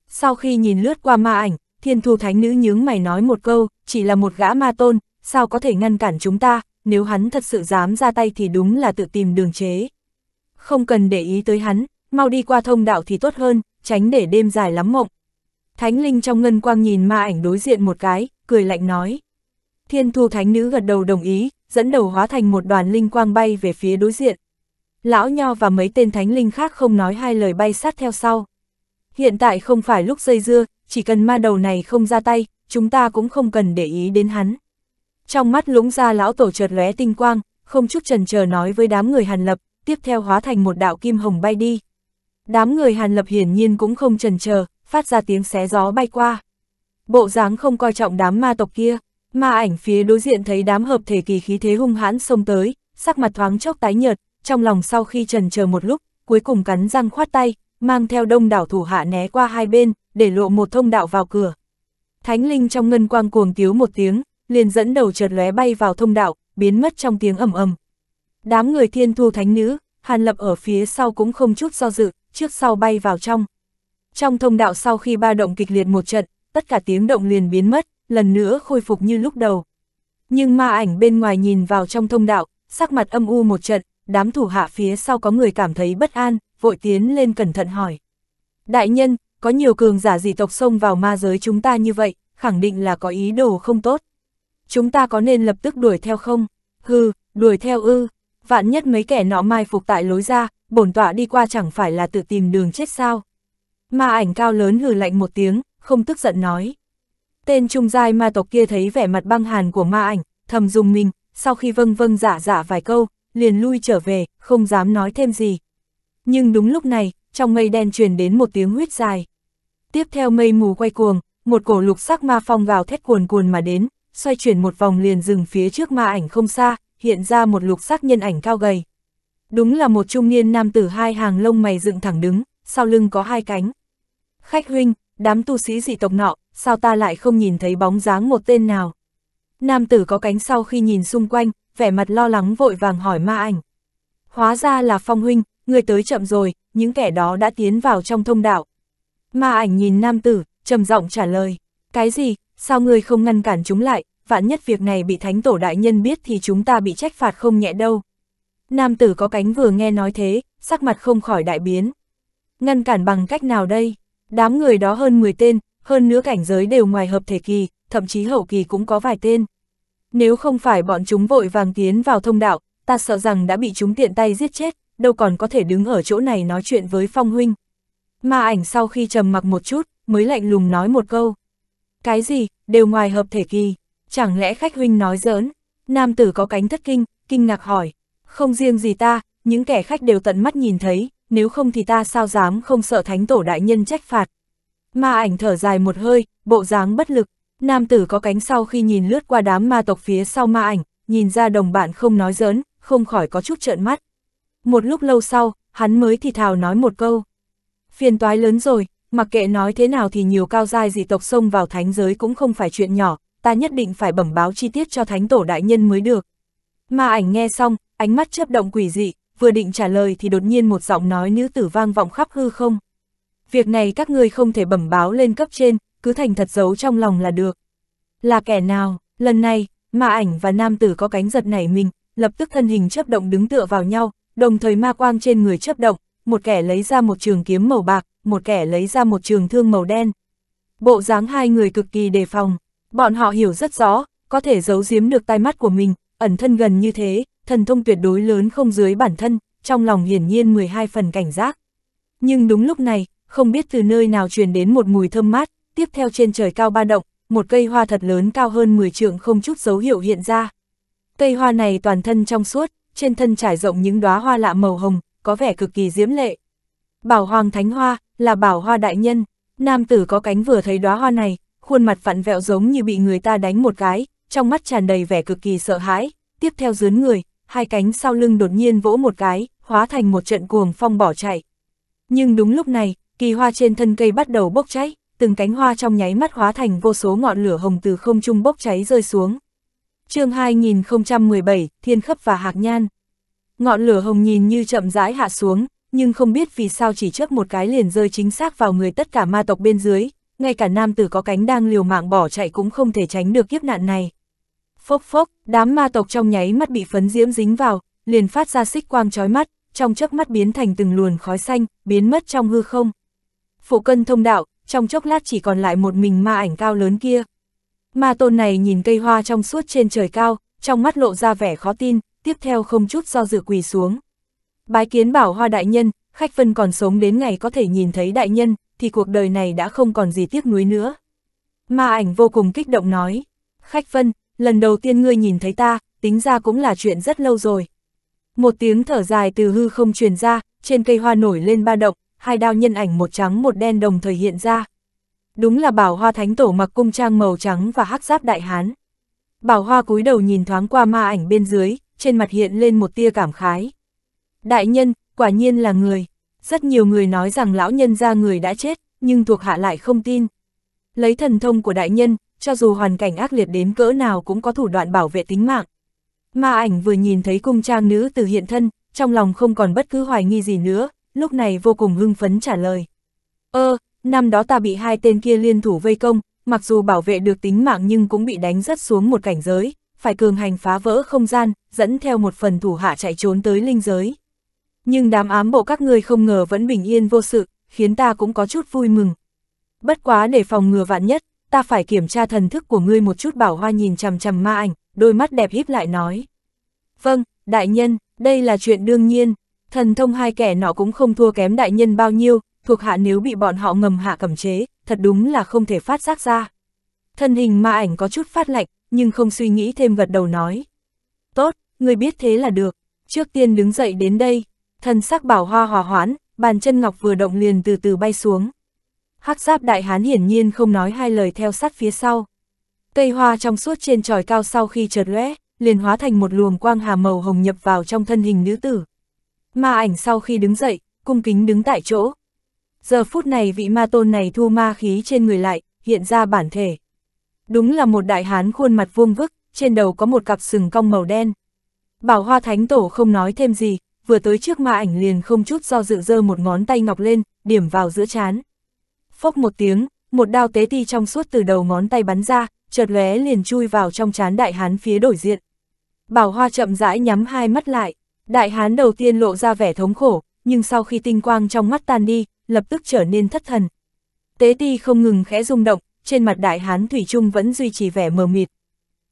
Sau khi nhìn lướt qua ma ảnh, thiên thu thánh nữ nhướng mày nói một câu, chỉ là một gã ma tôn, sao có thể ngăn cản chúng ta, nếu hắn thật sự dám ra tay thì đúng là tự tìm đường chế. Không cần để ý tới hắn, mau đi qua thông đạo thì tốt hơn, tránh để đêm dài lắm mộng. Thánh linh trong ngân quang nhìn ma ảnh đối diện một cái, cười lạnh nói. Thiên thu thánh nữ gật đầu đồng ý, dẫn đầu hóa thành một đoàn linh quang bay về phía đối diện. Lão Nho và mấy tên thánh linh khác không nói hai lời bay sát theo sau. Hiện tại không phải lúc dây dưa, chỉ cần ma đầu này không ra tay, chúng ta cũng không cần để ý đến hắn. Trong mắt lũng ra lão tổ chợt lóe tinh quang, không chút trần chờ nói với đám người Hàn Lập, tiếp theo hóa thành một đạo kim hồng bay đi. Đám người Hàn Lập hiển nhiên cũng không trần chờ, phát ra tiếng xé gió bay qua. Bộ dáng không coi trọng đám ma tộc kia, ma ảnh phía đối diện thấy đám hợp thể kỳ khí thế hung hãn xông tới, sắc mặt thoáng chốc tái nhợt, trong lòng sau khi trần chờ một lúc, cuối cùng cắn răng khoát tay, mang theo đông đảo thủ hạ né qua hai bên, để lộ một thông đạo vào cửa. Thánh linh trong ngân quang cuồng tiếu một tiếng, liền dẫn đầu chợt lóe bay vào thông đạo, biến mất trong tiếng ầm ầm. Đám người thiên thu thánh nữ, Hàn Lập ở phía sau cũng không chút do dự, trước sau bay vào trong. Trong thông đạo sau khi ba động kịch liệt một trận, tất cả tiếng động liền biến mất, lần nữa khôi phục như lúc đầu. Nhưng ma ảnh bên ngoài nhìn vào trong thông đạo, sắc mặt âm u một trận, đám thủ hạ phía sau có người cảm thấy bất an, vội tiến lên cẩn thận hỏi. Đại nhân, có nhiều cường giả dị tộc xông vào ma giới chúng ta như vậy, khẳng định là có ý đồ không tốt. Chúng ta có nên lập tức đuổi theo không? Hừ, đuổi theo ư, vạn nhất mấy kẻ nọ mai phục tại lối ra, bổn tọa đi qua chẳng phải là tự tìm đường chết sao? Ma ảnh cao lớn hừ lạnh một tiếng, không tức giận nói. Tên trung giai ma tộc kia thấy vẻ mặt băng hàn của ma ảnh, thầm dùng mình, sau khi vâng vâng giả dạ giả dạ vài câu, liền lui trở về, không dám nói thêm gì. Nhưng đúng lúc này, trong mây đen truyền đến một tiếng huyết dài. Tiếp theo mây mù quay cuồng, một cổ lục sắc ma phong gào thét cuồn cuồn mà đến, xoay chuyển một vòng liền dừng phía trước ma ảnh không xa, hiện ra một lục sắc nhân ảnh cao gầy. Đúng là một trung niên nam tử hai hàng lông mày dựng thẳng đứng, sau lưng có hai cánh. Khách huynh, đám tu sĩ dị tộc nọ, sao ta lại không nhìn thấy bóng dáng một tên nào? Nam tử có cánh sau khi nhìn xung quanh, vẻ mặt lo lắng vội vàng hỏi ma ảnh. Hóa ra là phong huynh, người tới chậm rồi, những kẻ đó đã tiến vào trong thông đạo. Ma ảnh nhìn nam tử, trầm giọng trả lời. Cái gì, sao người không ngăn cản chúng lại, vạn nhất việc này bị thánh tổ đại nhân biết thì chúng ta bị trách phạt không nhẹ đâu. Nam tử có cánh vừa nghe nói thế, sắc mặt không khỏi đại biến. Ngăn cản bằng cách nào đây? Đám người đó hơn 10 tên, hơn nữa cảnh giới đều ngoài hợp thể kỳ, thậm chí hậu kỳ cũng có vài tên. Nếu không phải bọn chúng vội vàng tiến vào thông đạo, ta sợ rằng đã bị chúng tiện tay giết chết, đâu còn có thể đứng ở chỗ này nói chuyện với Phong Huynh. Ma ảnh sau khi trầm mặc một chút, mới lạnh lùng nói một câu. Cái gì, đều ngoài hợp thể kỳ, chẳng lẽ khách huynh nói giỡn? Nam tử có cánh thất kinh, kinh ngạc hỏi. Không riêng gì ta, những kẻ khách đều tận mắt nhìn thấy, nếu không thì ta sao dám không sợ thánh tổ đại nhân trách phạt. Ma ảnh thở dài một hơi, bộ dáng bất lực, nam tử có cánh sau khi nhìn lướt qua đám ma tộc phía sau ma ảnh, nhìn ra đồng bạn không nói giỡn, không khỏi có chút trợn mắt. Một lúc lâu sau, hắn mới thì thào nói một câu. Phiền toái lớn rồi, mặc kệ nói thế nào thì nhiều cao giai dị tộc xông vào thánh giới cũng không phải chuyện nhỏ, ta nhất định phải bẩm báo chi tiết cho thánh tổ đại nhân mới được. Ma ảnh nghe xong, ánh mắt chớp động quỷ dị, vừa định trả lời thì đột nhiên một giọng nói nữ tử vang vọng khắp hư không. Việc này các ngươi không thể bẩm báo lên cấp trên, cứ thành thật giấu trong lòng là được. Là kẻ nào, lần này, ma ảnh và nam tử có cánh giật nảy mình, lập tức thân hình chấp động đứng tựa vào nhau, đồng thời ma quang trên người chấp động, một kẻ lấy ra một trường kiếm màu bạc, một kẻ lấy ra một trường thương màu đen. Bộ dáng hai người cực kỳ đề phòng, bọn họ hiểu rất rõ, có thể giấu giếm được tai mắt của mình, ẩn thân gần như thế, thần thông tuyệt đối lớn không dưới bản thân, trong lòng hiển nhiên 12 phần cảnh giác. Nhưng đúng lúc này, không biết từ nơi nào truyền đến một mùi thơm mát, tiếp theo trên trời cao ba động, một cây hoa thật lớn cao hơn 10 trượng không chút dấu hiệu hiện ra. Cây hoa này toàn thân trong suốt, trên thân trải rộng những đóa hoa lạ màu hồng, có vẻ cực kỳ diễm lệ. Bảo hoàng thánh hoa, là bảo hoa đại nhân, nam tử có cánh vừa thấy đóa hoa này, khuôn mặt vặn vẹo giống như bị người ta đánh một cái, trong mắt tràn đầy vẻ cực kỳ sợ hãi, tiếp theo dướn người, hai cánh sau lưng đột nhiên vỗ một cái, hóa thành một trận cuồng phong bỏ chạy. Nhưng đúng lúc này, kỳ hoa trên thân cây bắt đầu bốc cháy, từng cánh hoa trong nháy mắt hóa thành vô số ngọn lửa hồng từ không trung bốc cháy rơi xuống. chương 2017, Thiên Khấp và Hạc Nhan. Ngọn lửa hồng nhìn như chậm rãi hạ xuống, nhưng không biết vì sao chỉ trước một cái liền rơi chính xác vào người tất cả ma tộc bên dưới, ngay cả nam tử có cánh đang liều mạng bỏ chạy cũng không thể tránh được kiếp nạn này. Phốc phốc, đám ma tộc trong nháy mắt bị phấn diễm dính vào, liền phát ra xích quang chói mắt, trong chớp mắt biến thành từng luồn khói xanh, biến mất trong hư không. Phụ cân thông đạo, trong chốc lát chỉ còn lại một mình ma ảnh cao lớn kia. Ma tôn này nhìn cây hoa trong suốt trên trời cao, trong mắt lộ ra vẻ khó tin, tiếp theo không chút do dự quỳ xuống. Bái kiến bảo hoa đại nhân, khách vân còn sống đến ngày có thể nhìn thấy đại nhân, thì cuộc đời này đã không còn gì tiếc nuối nữa. Ma ảnh vô cùng kích động nói, khách vân lần đầu tiên ngươi nhìn thấy ta, tính ra cũng là chuyện rất lâu rồi. Một tiếng thở dài từ hư không truyền ra, trên cây hoa nổi lên ba động, hai đao nhân ảnh một trắng một đen đồng thời hiện ra. Đúng là bảo hoa thánh tổ mặc cung trang màu trắng và hắc giáp đại hán. Bảo hoa cúi đầu nhìn thoáng qua ma ảnh bên dưới, trên mặt hiện lên một tia cảm khái. Đại nhân, quả nhiên là người. Rất nhiều người nói rằng lão nhân ra người đã chết, nhưng thuộc hạ lại không tin. Lấy thần thông của đại nhân, cho dù hoàn cảnh ác liệt đến cỡ nào cũng có thủ đoạn bảo vệ tính mạng. Ma ảnh vừa nhìn thấy cung trang nữ từ hiện thân, trong lòng không còn bất cứ hoài nghi gì nữa, lúc này vô cùng hưng phấn trả lời. Ơ, ờ, năm đó ta bị hai tên kia liên thủ vây công, mặc dù bảo vệ được tính mạng nhưng cũng bị đánh rất xuống một cảnh giới, phải cường hành phá vỡ không gian, dẫn theo một phần thủ hạ chạy trốn tới linh giới. Nhưng đám ám bộ các ngươi không ngờ vẫn bình yên vô sự, khiến ta cũng có chút vui mừng. Bất quá để phòng ngừa vạn nhất, ta phải kiểm tra thần thức của ngươi một chút bảo hoa nhìn chằm chằm ma ảnh, đôi mắt đẹp híp lại nói. Vâng, đại nhân, đây là chuyện đương nhiên, thần thông hai kẻ nọ cũng không thua kém đại nhân bao nhiêu, thuộc hạ nếu bị bọn họ ngầm hạ cầm chế, thật đúng là không thể phát giác ra. Thân hình ma ảnh có chút phát lạnh, nhưng không suy nghĩ thêm gật đầu nói. Tốt, ngươi biết thế là được, trước tiên đứng dậy đến đây, thần sắc bảo hoa hòa hoãn, bàn chân ngọc vừa động liền từ từ bay xuống hắc giáp đại hán hiển nhiên không nói hai lời theo sát phía sau. Cây hoa trong suốt trên tròi cao sau khi chợt lóe, liền hóa thành một luồng quang hà màu hồng nhập vào trong thân hình nữ tử. Ma ảnh sau khi đứng dậy, cung kính đứng tại chỗ. Giờ phút này vị ma tôn này thu ma khí trên người lại, hiện ra bản thể. Đúng là một đại hán khuôn mặt vuông vức, trên đầu có một cặp sừng cong màu đen. Bảo hoa thánh tổ không nói thêm gì, vừa tới trước ma ảnh liền không chút do dự dơ một ngón tay ngọc lên, điểm vào giữa chán phốc một tiếng, một đao tế ti trong suốt từ đầu ngón tay bắn ra, chợt lóe liền chui vào trong chán đại hán phía đối diện. Bảo Hoa chậm rãi nhắm hai mắt lại, đại hán đầu tiên lộ ra vẻ thống khổ, nhưng sau khi tinh quang trong mắt tan đi, lập tức trở nên thất thần. Tế ti không ngừng khẽ rung động, trên mặt đại hán Thủy Trung vẫn duy trì vẻ mờ mịt.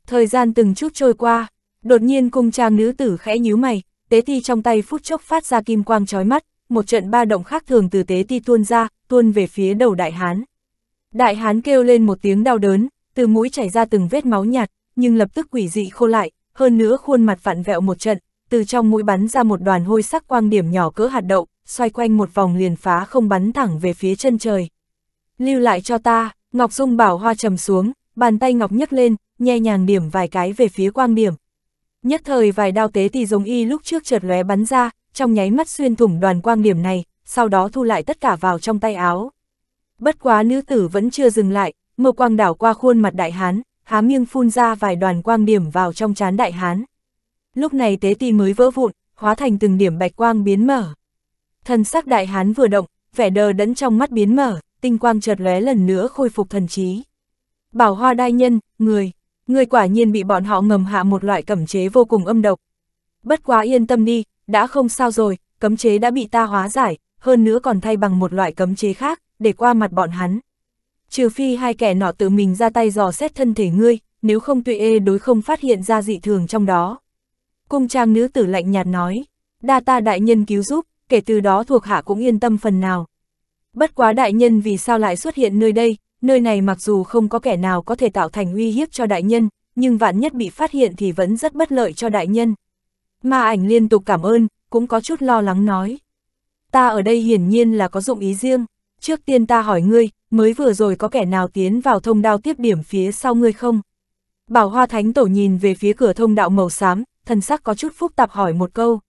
Thời gian từng chút trôi qua, đột nhiên cung trang nữ tử khẽ nhíu mày, tế ti trong tay phút chốc phát ra kim quang chói mắt, một trận ba động khác thường từ tế ti tuôn ra, tuôn về phía đầu đại hán. Đại hán kêu lên một tiếng đau đớn, từ mũi chảy ra từng vết máu nhạt, nhưng lập tức quỷ dị khô lại, hơn nữa khuôn mặt vặn vẹo một trận, từ trong mũi bắn ra một đoàn hôi sắc quang điểm nhỏ cỡ hạt đậu, xoay quanh một vòng liền phá không bắn thẳng về phía chân trời. Lưu lại cho ta, Ngọc Dung bảo hoa trầm xuống, bàn tay Ngọc nhấc lên, nhẹ nhàng điểm vài cái về phía quang điểm. Nhất thời vài đao tế thì giống y lúc trước chợt lóe bắn ra, trong nháy mắt xuyên thủng đoàn quang điểm này, sau đó thu lại tất cả vào trong tay áo. Bất quá nữ tử vẫn chưa dừng lại, mờ quang đảo qua khuôn mặt đại hán, há miêng phun ra vài đoàn quang điểm vào trong trán đại hán. Lúc này tế ti mới vỡ vụn, hóa thành từng điểm bạch quang biến mở. Thần sắc đại hán vừa động, vẻ đờ đẫn trong mắt biến mở, tinh quang chợt lóe lần nữa khôi phục thần trí. Bảo hoa đai nhân, người, người quả nhiên bị bọn họ ngầm hạ một loại cẩm chế vô cùng âm độc. Bất quá yên tâm đi, đã không sao rồi, cấm chế đã bị ta hóa giải, hơn nữa còn thay bằng một loại cấm chế khác, để qua mặt bọn hắn. Trừ phi hai kẻ nọ tự mình ra tay dò xét thân thể ngươi, nếu không tuệ ê đối không phát hiện ra dị thường trong đó. Cung trang nữ tử lạnh nhạt nói, đa ta đại nhân cứu giúp, kể từ đó thuộc hạ cũng yên tâm phần nào. Bất quá đại nhân vì sao lại xuất hiện nơi đây, nơi này mặc dù không có kẻ nào có thể tạo thành uy hiếp cho đại nhân, nhưng vạn nhất bị phát hiện thì vẫn rất bất lợi cho đại nhân. Ma ảnh liên tục cảm ơn, cũng có chút lo lắng nói. Ta ở đây hiển nhiên là có dụng ý riêng, trước tiên ta hỏi ngươi, mới vừa rồi có kẻ nào tiến vào thông đạo tiếp điểm phía sau ngươi không? Bảo Hoa Thánh Tổ nhìn về phía cửa thông đạo màu xám, thần sắc có chút phức tạp hỏi một câu.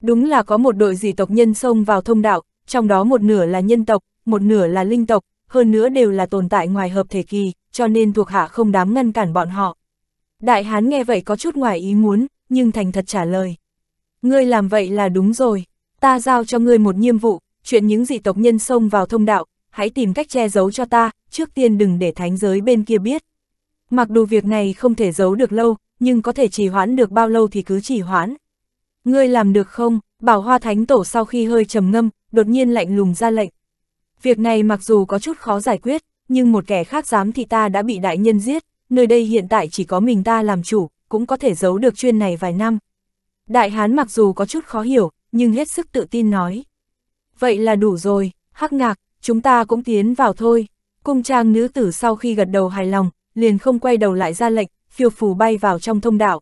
Đúng là có một đội dị tộc nhân xông vào thông đạo, trong đó một nửa là nhân tộc, một nửa là linh tộc, hơn nữa đều là tồn tại ngoài hợp thể kỳ, cho nên thuộc hạ không dám ngăn cản bọn họ. Đại Hán nghe vậy có chút ngoài ý muốn, nhưng thành thật trả lời. Ngươi làm vậy là đúng rồi, ta giao cho ngươi một nhiệm vụ, chuyện những dị tộc nhân xông vào thông đạo, hãy tìm cách che giấu cho ta, trước tiên đừng để thánh giới bên kia biết. Mặc dù việc này không thể giấu được lâu, nhưng có thể trì hoãn được bao lâu thì cứ trì hoãn. Ngươi làm được không? Bảo Hoa Thánh Tổ sau khi hơi trầm ngâm, đột nhiên lạnh lùng ra lệnh. Việc này mặc dù có chút khó giải quyết, nhưng một kẻ khác dám thì ta đã bị đại nhân giết, nơi đây hiện tại chỉ có mình ta làm chủ, cũng có thể giấu được chuyên này vài năm. Đại hán mặc dù có chút khó hiểu, nhưng hết sức tự tin nói. Vậy là đủ rồi, hắc ngạc, chúng ta cũng tiến vào thôi. Cung trang nữ tử sau khi gật đầu hài lòng, liền không quay đầu lại ra lệnh, phiêu phù bay vào trong thông đạo.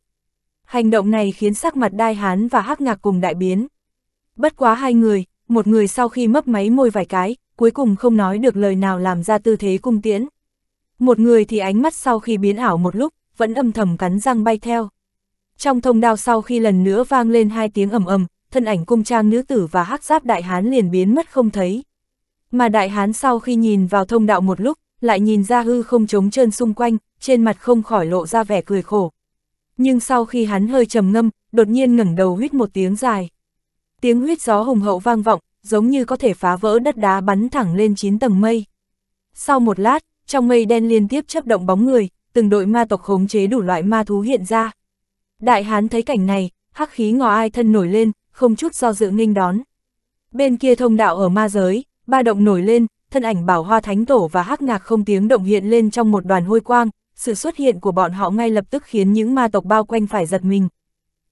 Hành động này khiến sắc mặt đai hán và hắc ngạc cùng đại biến. Bất quá hai người, một người sau khi mấp máy môi vài cái, cuối cùng không nói được lời nào làm ra tư thế cung tiễn. Một người thì ánh mắt sau khi biến ảo một lúc, vẫn âm thầm cắn răng bay theo. Trong thông đao sau khi lần nữa vang lên hai tiếng ầm ầm, thân ảnh cung trang nữ tử và hắc giáp đại hán liền biến mất không thấy. Mà đại hán sau khi nhìn vào thông đạo một lúc, lại nhìn ra hư không trống trơn xung quanh, trên mặt không khỏi lộ ra vẻ cười khổ. Nhưng sau khi hắn hơi trầm ngâm, đột nhiên ngẩng đầu huyết một tiếng dài. Tiếng huyết gió hùng hậu vang vọng, giống như có thể phá vỡ đất đá bắn thẳng lên chín tầng mây. Sau một lát, trong mây đen liên tiếp chấp động bóng người, từng đội ma tộc khống chế đủ loại ma thú hiện ra. Đại hán thấy cảnh này, hắc khí ngò ai thân nổi lên, không chút do dự nghênh đón. Bên kia thông đạo ở ma giới, ba động nổi lên, thân ảnh bảo hoa thánh tổ và hắc ngạc không tiếng động hiện lên trong một đoàn hôi quang, sự xuất hiện của bọn họ ngay lập tức khiến những ma tộc bao quanh phải giật mình.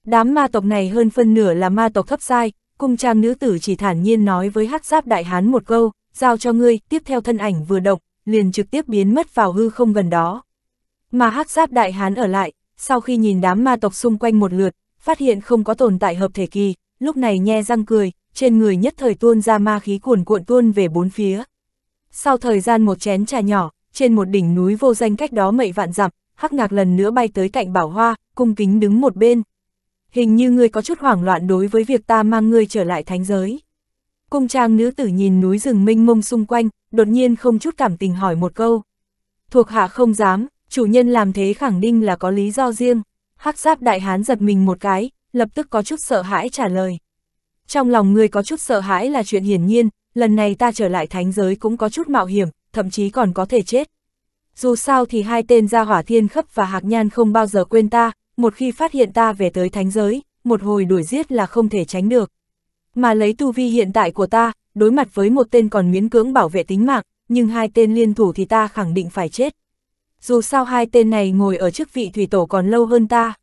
Đám ma tộc này hơn phân nửa là ma tộc thấp sai, cung trang nữ tử chỉ thản nhiên nói với hắc giáp đại hán một câu, giao cho ngươi, tiếp theo thân ảnh vừa động, liền trực tiếp biến mất vào hư không gần đó. Mà hắc giáp đại hán ở lại, sau khi nhìn đám ma tộc xung quanh một lượt, phát hiện không có tồn tại hợp thể kỳ, lúc này nhe răng cười, trên người nhất thời tuôn ra ma khí cuồn cuộn tuôn về bốn phía. Sau thời gian một chén trà nhỏ, trên một đỉnh núi vô danh cách đó mậy vạn dặm, hắc ngạc lần nữa bay tới cạnh bảo hoa, cung kính đứng một bên. Hình như ngươi có chút hoảng loạn đối với việc ta mang ngươi trở lại thánh giới. Cung trang nữ tử nhìn núi rừng minh mông xung quanh, đột nhiên không chút cảm tình hỏi một câu. Thuộc hạ không dám, chủ nhân làm thế khẳng định là có lý do riêng. Hắc giáp đại hán giật mình một cái, lập tức có chút sợ hãi trả lời. Trong lòng người có chút sợ hãi là chuyện hiển nhiên, lần này ta trở lại thánh giới cũng có chút mạo hiểm, thậm chí còn có thể chết. Dù sao thì hai tên gia hỏa thiên khấp và hạc nhan không bao giờ quên ta, một khi phát hiện ta về tới thánh giới, một hồi đuổi giết là không thể tránh được. Mà lấy tu vi hiện tại của ta, đối mặt với một tên còn miễn cưỡng bảo vệ tính mạng, nhưng hai tên liên thủ thì ta khẳng định phải chết dù sao hai tên này ngồi ở chức vị thủy tổ còn lâu hơn ta.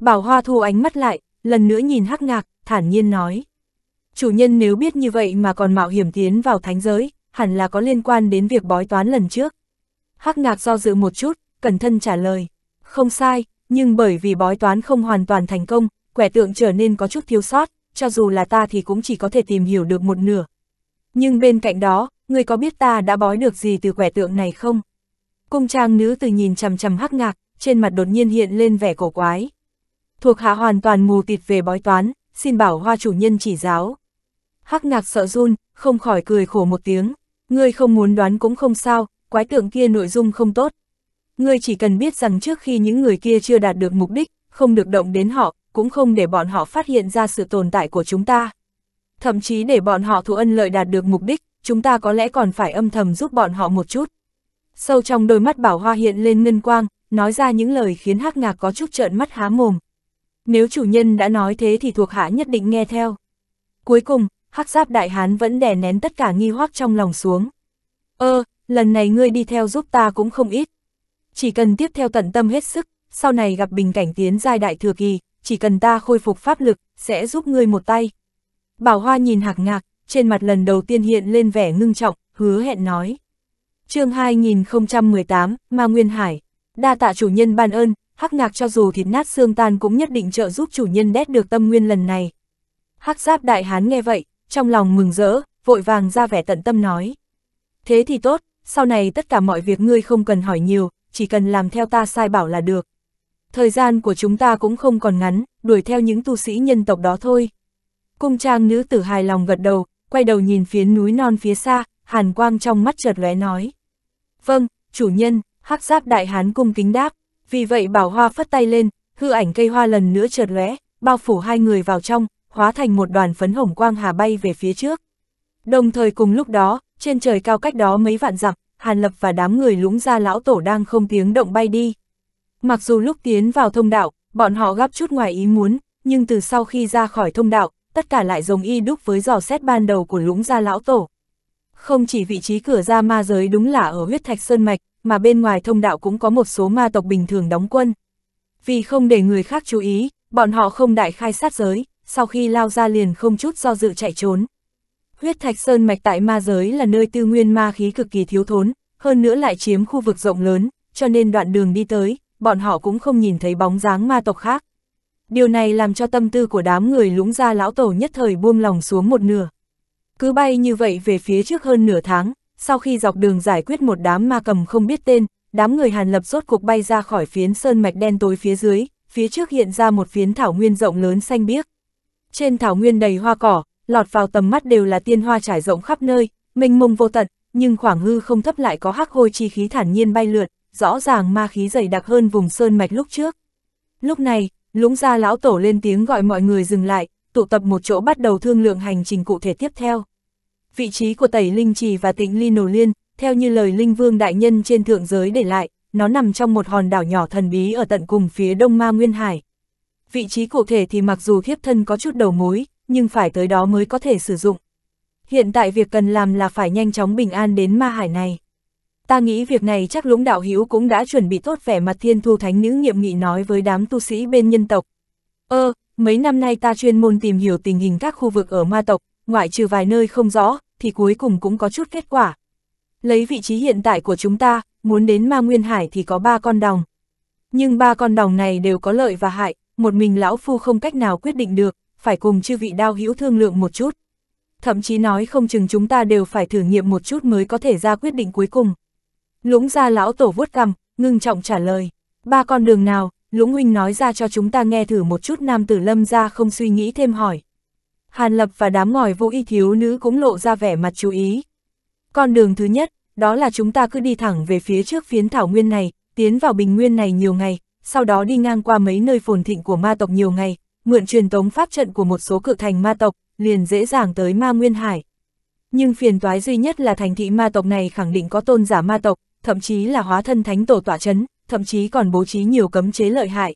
Bảo Hoa thu ánh mắt lại, lần nữa nhìn hắc ngạc, thản nhiên nói. Chủ nhân nếu biết như vậy mà còn mạo hiểm tiến vào thánh giới, hẳn là có liên quan đến việc bói toán lần trước. Hắc ngạc do dự một chút, cẩn thân trả lời. Không sai, nhưng bởi vì bói toán không hoàn toàn thành công, quẻ tượng trở nên có chút thiếu sót, cho dù là ta thì cũng chỉ có thể tìm hiểu được một nửa. Nhưng bên cạnh đó, người có biết ta đã bói được gì từ quẻ tượng này không? Cung trang nữ từ nhìn chằm chằm hắc ngạc, trên mặt đột nhiên hiện lên vẻ cổ quái. Thuộc hạ hoàn toàn mù tịt về bói toán, xin bảo hoa chủ nhân chỉ giáo. Hắc ngạc sợ run, không khỏi cười khổ một tiếng. Ngươi không muốn đoán cũng không sao, quái tượng kia nội dung không tốt. Ngươi chỉ cần biết rằng trước khi những người kia chưa đạt được mục đích, không được động đến họ, cũng không để bọn họ phát hiện ra sự tồn tại của chúng ta. Thậm chí để bọn họ thụ ân lợi đạt được mục đích, chúng ta có lẽ còn phải âm thầm giúp bọn họ một chút. Sâu trong đôi mắt bảo hoa hiện lên ngân quang, nói ra những lời khiến hắc ngạc có chút trợn mắt há mồm. Nếu chủ nhân đã nói thế thì thuộc hạ nhất định nghe theo. Cuối cùng, hắc giáp đại hán vẫn đè nén tất cả nghi hoắc trong lòng xuống. Ơ, ờ, lần này ngươi đi theo giúp ta cũng không ít. Chỉ cần tiếp theo tận tâm hết sức, sau này gặp bình cảnh tiến giai đại thừa kỳ, chỉ cần ta khôi phục pháp lực, sẽ giúp ngươi một tay. Bảo Hoa nhìn hạc ngạc, trên mặt lần đầu tiên hiện lên vẻ ngưng trọng, hứa hẹn nói chương 2018, Ma Nguyên Hải. Đa tạ chủ nhân ban ơn, Hắc Ngạc cho dù thịt nát xương tan cũng nhất định trợ giúp chủ nhân đét được tâm nguyên lần này. Hắc Giáp Đại Hán nghe vậy, trong lòng mừng rỡ, vội vàng ra vẻ tận tâm nói. Thế thì tốt, sau này tất cả mọi việc ngươi không cần hỏi nhiều, chỉ cần làm theo ta sai bảo là được. Thời gian của chúng ta cũng không còn ngắn, đuổi theo những tu sĩ nhân tộc đó thôi. Cung trang nữ tử hài lòng gật đầu, quay đầu nhìn phía núi non phía xa, hàn quang trong mắt chợt lóe nói. Vâng, chủ nhân, hắc giáp đại hán cung kính đáp, vì vậy bảo hoa phất tay lên, hư ảnh cây hoa lần nữa chợt lóe, bao phủ hai người vào trong, hóa thành một đoàn phấn hồng quang hà bay về phía trước. Đồng thời cùng lúc đó, trên trời cao cách đó mấy vạn dặm, Hàn Lập và đám người lũng ra lão tổ đang không tiếng động bay đi. Mặc dù lúc tiến vào thông đạo, bọn họ gấp chút ngoài ý muốn, nhưng từ sau khi ra khỏi thông đạo, tất cả lại giống y đúc với dò xét ban đầu của lũng gia lão tổ, không chỉ vị trí cửa ra ma giới đúng là ở huyết thạch sơn mạch, mà bên ngoài thông đạo cũng có một số ma tộc bình thường đóng quân. Vì không để người khác chú ý, bọn họ không đại khai sát giới, sau khi lao ra liền không chút do dự chạy trốn. Huyết thạch sơn mạch tại ma giới là nơi tư nguyên ma khí cực kỳ thiếu thốn, hơn nữa lại chiếm khu vực rộng lớn, cho nên đoạn đường đi tới, bọn họ cũng không nhìn thấy bóng dáng ma tộc khác. Điều này làm cho tâm tư của đám người lũng gia lão tổ nhất thời buông lòng xuống một nửa. Cứ bay như vậy về phía trước hơn nửa tháng, sau khi dọc đường giải quyết một đám ma cầm không biết tên, đám người Hàn Lập rốt cuộc bay ra khỏi phiến sơn mạch đen tối phía dưới, phía trước hiện ra một phiến thảo nguyên rộng lớn xanh biếc. Trên thảo nguyên đầy hoa cỏ, lọt vào tầm mắt đều là tiên hoa trải rộng khắp nơi, mênh mông vô tận, nhưng khoảng hư không thấp lại có hắc hôi chi khí thản nhiên bay lượn, rõ ràng ma khí dày đặc hơn vùng sơn mạch lúc trước. Lúc này, lũng gia lão tổ lên tiếng gọi mọi người dừng lại, tụ tập một chỗ bắt đầu thương lượng hành trình cụ thể tiếp theo vị trí của Tẩy Linh Trì và Tịnh Ly Nổ Liên, theo như lời Linh Vương Đại Nhân trên thượng giới để lại, nó nằm trong một hòn đảo nhỏ thần bí ở tận cùng phía đông ma Nguyên Hải. Vị trí cụ thể thì mặc dù thiếp thân có chút đầu mối, nhưng phải tới đó mới có thể sử dụng. Hiện tại việc cần làm là phải nhanh chóng bình an đến ma hải này. Ta nghĩ việc này chắc lũng đạo hữu cũng đã chuẩn bị tốt vẻ mặt thiên thu thánh nữ nghiệm nghị nói với đám tu sĩ bên nhân tộc. Ơ, ờ, mấy năm nay ta chuyên môn tìm hiểu tình hình các khu vực ở ma tộc, ngoại trừ vài nơi không rõ, thì cuối cùng cũng có chút kết quả. Lấy vị trí hiện tại của chúng ta, muốn đến ma nguyên hải thì có ba con đồng. Nhưng ba con đồng này đều có lợi và hại, một mình lão phu không cách nào quyết định được, phải cùng chư vị đao hữu thương lượng một chút. Thậm chí nói không chừng chúng ta đều phải thử nghiệm một chút mới có thể ra quyết định cuối cùng. Lũng ra lão tổ vuốt cằm, ngưng trọng trả lời. Ba con đường nào, Lũng huynh nói ra cho chúng ta nghe thử một chút nam tử lâm ra không suy nghĩ thêm hỏi. Hàn Lập và đám ngòi vô y thiếu nữ cũng lộ ra vẻ mặt chú ý. Con đường thứ nhất, đó là chúng ta cứ đi thẳng về phía trước phiến thảo nguyên này, tiến vào bình nguyên này nhiều ngày, sau đó đi ngang qua mấy nơi phồn thịnh của ma tộc nhiều ngày, mượn truyền tống pháp trận của một số cự thành ma tộc, liền dễ dàng tới ma nguyên hải. Nhưng phiền toái duy nhất là thành thị ma tộc này khẳng định có tôn giả ma tộc, thậm chí là hóa thân thánh tổ tỏa chấn, thậm chí còn bố trí nhiều cấm chế lợi hại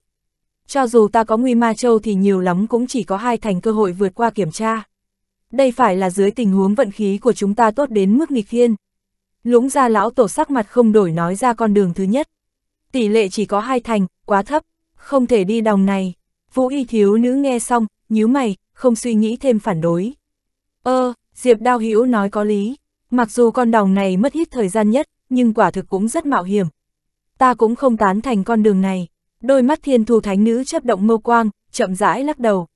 cho dù ta có nguy ma châu thì nhiều lắm cũng chỉ có hai thành cơ hội vượt qua kiểm tra. Đây phải là dưới tình huống vận khí của chúng ta tốt đến mức nghịch thiên. Lũng ra lão tổ sắc mặt không đổi nói ra con đường thứ nhất. Tỷ lệ chỉ có hai thành, quá thấp, không thể đi đồng này. Vũ y thiếu nữ nghe xong, nhíu mày, không suy nghĩ thêm phản đối. Ơ, ờ, Diệp Đao Hữu nói có lý, mặc dù con đồng này mất ít thời gian nhất, nhưng quả thực cũng rất mạo hiểm. Ta cũng không tán thành con đường này. Đôi mắt thiên thù thánh nữ chấp động mâu quang, chậm rãi lắc đầu.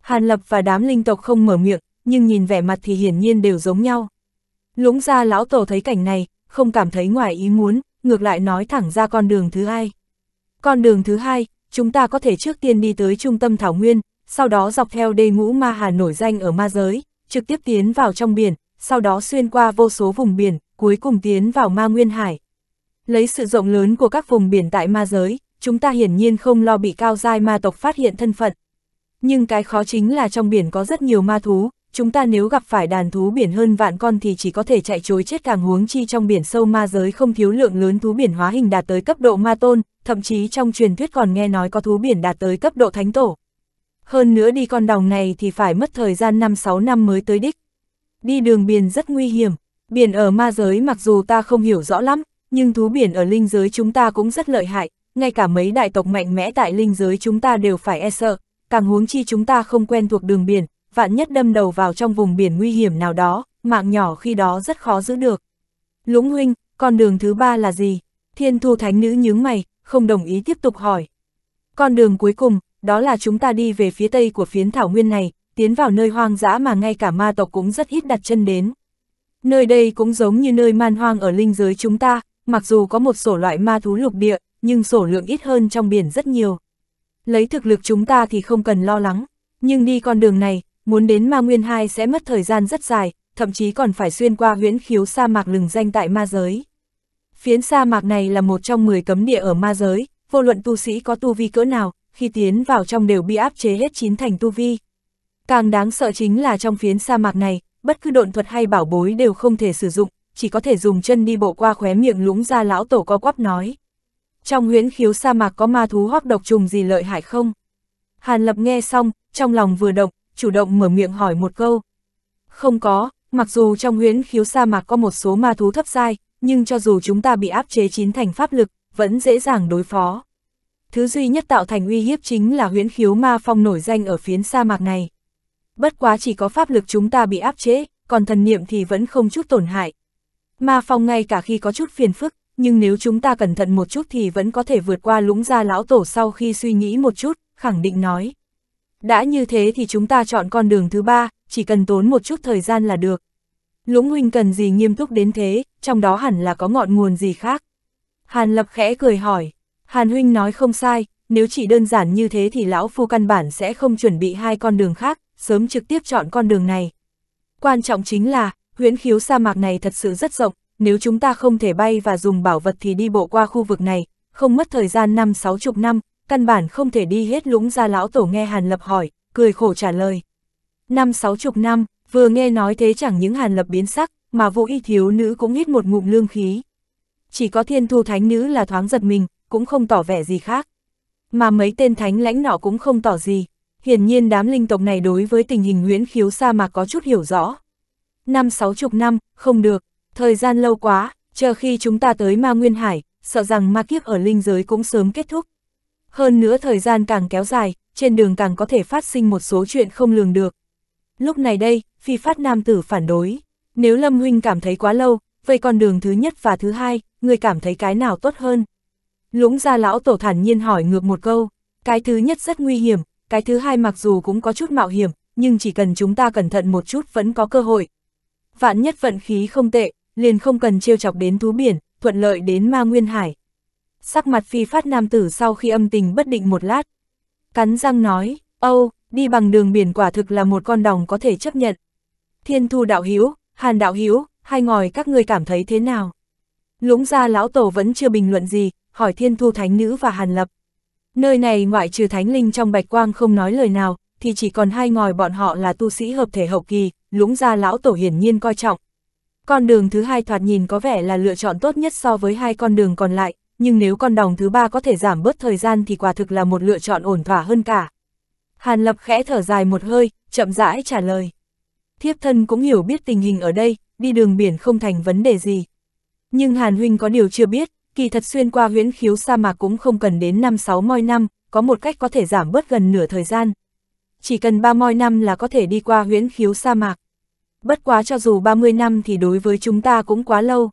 Hàn lập và đám linh tộc không mở miệng, nhưng nhìn vẻ mặt thì hiển nhiên đều giống nhau. Lũng ra lão tổ thấy cảnh này, không cảm thấy ngoài ý muốn, ngược lại nói thẳng ra con đường thứ hai. Con đường thứ hai, chúng ta có thể trước tiên đi tới trung tâm Thảo Nguyên, sau đó dọc theo đê ngũ ma hà nổi danh ở ma giới, trực tiếp tiến vào trong biển, sau đó xuyên qua vô số vùng biển, cuối cùng tiến vào ma nguyên hải. Lấy sự rộng lớn của các vùng biển tại ma giới, chúng ta hiển nhiên không lo bị cao giai ma tộc phát hiện thân phận. Nhưng cái khó chính là trong biển có rất nhiều ma thú, chúng ta nếu gặp phải đàn thú biển hơn vạn con thì chỉ có thể chạy chối chết càng huống chi trong biển sâu ma giới không thiếu lượng lớn thú biển hóa hình đạt tới cấp độ ma tôn, thậm chí trong truyền thuyết còn nghe nói có thú biển đạt tới cấp độ thánh tổ. Hơn nữa đi con đồng này thì phải mất thời gian 5-6 năm mới tới đích. Đi đường biển rất nguy hiểm, biển ở ma giới mặc dù ta không hiểu rõ lắm, nhưng thú biển ở linh giới chúng ta cũng rất lợi hại, ngay cả mấy đại tộc mạnh mẽ tại linh giới chúng ta đều phải e sợ, càng huống chi chúng ta không quen thuộc đường biển, vạn nhất đâm đầu vào trong vùng biển nguy hiểm nào đó, mạng nhỏ khi đó rất khó giữ được. Lũng huynh, con đường thứ ba là gì? Thiên thu thánh nữ nhướng mày, không đồng ý tiếp tục hỏi. Con đường cuối cùng, đó là chúng ta đi về phía tây của phiến thảo nguyên này, tiến vào nơi hoang dã mà ngay cả ma tộc cũng rất ít đặt chân đến. Nơi đây cũng giống như nơi man hoang ở linh giới chúng ta, mặc dù có một sổ loại ma thú lục địa, nhưng sổ lượng ít hơn trong biển rất nhiều. Lấy thực lực chúng ta thì không cần lo lắng, nhưng đi con đường này, muốn đến ma nguyên 2 sẽ mất thời gian rất dài, thậm chí còn phải xuyên qua huyễn khiếu sa mạc lừng danh tại ma giới. Phiến sa mạc này là một trong 10 cấm địa ở ma giới, vô luận tu sĩ có tu vi cỡ nào, khi tiến vào trong đều bị áp chế hết chín thành tu vi. Càng đáng sợ chính là trong phiến sa mạc này, bất cứ độn thuật hay bảo bối đều không thể sử dụng, chỉ có thể dùng chân đi bộ qua khóe miệng lũng ra lão tổ co quắp nói trong huyễn khiếu sa mạc có ma thú hoặc độc trùng gì lợi hại không? Hàn Lập nghe xong, trong lòng vừa động, chủ động mở miệng hỏi một câu. Không có, mặc dù trong huyễn khiếu sa mạc có một số ma thú thấp dai, nhưng cho dù chúng ta bị áp chế chín thành pháp lực, vẫn dễ dàng đối phó. Thứ duy nhất tạo thành uy hiếp chính là huyễn khiếu ma phong nổi danh ở phiến sa mạc này. Bất quá chỉ có pháp lực chúng ta bị áp chế, còn thần niệm thì vẫn không chút tổn hại. Ma phong ngay cả khi có chút phiền phức, nhưng nếu chúng ta cẩn thận một chút thì vẫn có thể vượt qua lũng gia lão tổ sau khi suy nghĩ một chút, khẳng định nói. Đã như thế thì chúng ta chọn con đường thứ ba, chỉ cần tốn một chút thời gian là được. Lũng huynh cần gì nghiêm túc đến thế, trong đó hẳn là có ngọn nguồn gì khác. Hàn lập khẽ cười hỏi, Hàn huynh nói không sai, nếu chỉ đơn giản như thế thì lão phu căn bản sẽ không chuẩn bị hai con đường khác, sớm trực tiếp chọn con đường này. Quan trọng chính là, huyễn khiếu sa mạc này thật sự rất rộng, nếu chúng ta không thể bay và dùng bảo vật thì đi bộ qua khu vực này, không mất thời gian năm sáu chục năm, căn bản không thể đi hết lũng ra lão tổ nghe Hàn Lập hỏi, cười khổ trả lời. Năm sáu chục năm, vừa nghe nói thế chẳng những Hàn Lập biến sắc, mà vô y thiếu nữ cũng hít một ngụm lương khí. Chỉ có thiên thu thánh nữ là thoáng giật mình, cũng không tỏ vẻ gì khác. Mà mấy tên thánh lãnh nọ cũng không tỏ gì, hiển nhiên đám linh tộc này đối với tình hình nguyễn khiếu sa mà có chút hiểu rõ. Năm sáu chục năm, không được, Thời gian lâu quá, chờ khi chúng ta tới ma nguyên hải, sợ rằng ma kiếp ở linh giới cũng sớm kết thúc. Hơn nữa thời gian càng kéo dài, trên đường càng có thể phát sinh một số chuyện không lường được. Lúc này đây, phi phát nam tử phản đối. Nếu Lâm Huynh cảm thấy quá lâu, vậy con đường thứ nhất và thứ hai, người cảm thấy cái nào tốt hơn? Lũng gia lão tổ thản nhiên hỏi ngược một câu. Cái thứ nhất rất nguy hiểm, cái thứ hai mặc dù cũng có chút mạo hiểm, nhưng chỉ cần chúng ta cẩn thận một chút vẫn có cơ hội. Vạn nhất vận khí không tệ, liền không cần trêu chọc đến thú biển, thuận lợi đến ma nguyên hải. Sắc mặt phi phát nam tử sau khi âm tình bất định một lát. Cắn răng nói, Âu, đi bằng đường biển quả thực là một con đồng có thể chấp nhận. Thiên thu đạo hiếu, hàn đạo hiếu, hai ngòi các ngươi cảm thấy thế nào? Lũng ra lão tổ vẫn chưa bình luận gì, hỏi thiên thu thánh nữ và hàn lập. Nơi này ngoại trừ thánh linh trong bạch quang không nói lời nào, thì chỉ còn hai ngòi bọn họ là tu sĩ hợp thể hậu kỳ, lũng ra lão tổ hiển nhiên coi trọng, con đường thứ hai thoạt nhìn có vẻ là lựa chọn tốt nhất so với hai con đường còn lại, nhưng nếu con đồng thứ ba có thể giảm bớt thời gian thì quả thực là một lựa chọn ổn thỏa hơn cả. Hàn Lập khẽ thở dài một hơi, chậm rãi trả lời. Thiếp thân cũng hiểu biết tình hình ở đây, đi đường biển không thành vấn đề gì. Nhưng Hàn Huynh có điều chưa biết, kỳ thật xuyên qua huyễn khiếu sa mạc cũng không cần đến 5-6 moi năm, có một cách có thể giảm bớt gần nửa thời gian. Chỉ cần 3 moi năm là có thể đi qua huyễn khiếu sa mạc bất quá cho dù 30 năm thì đối với chúng ta cũng quá lâu.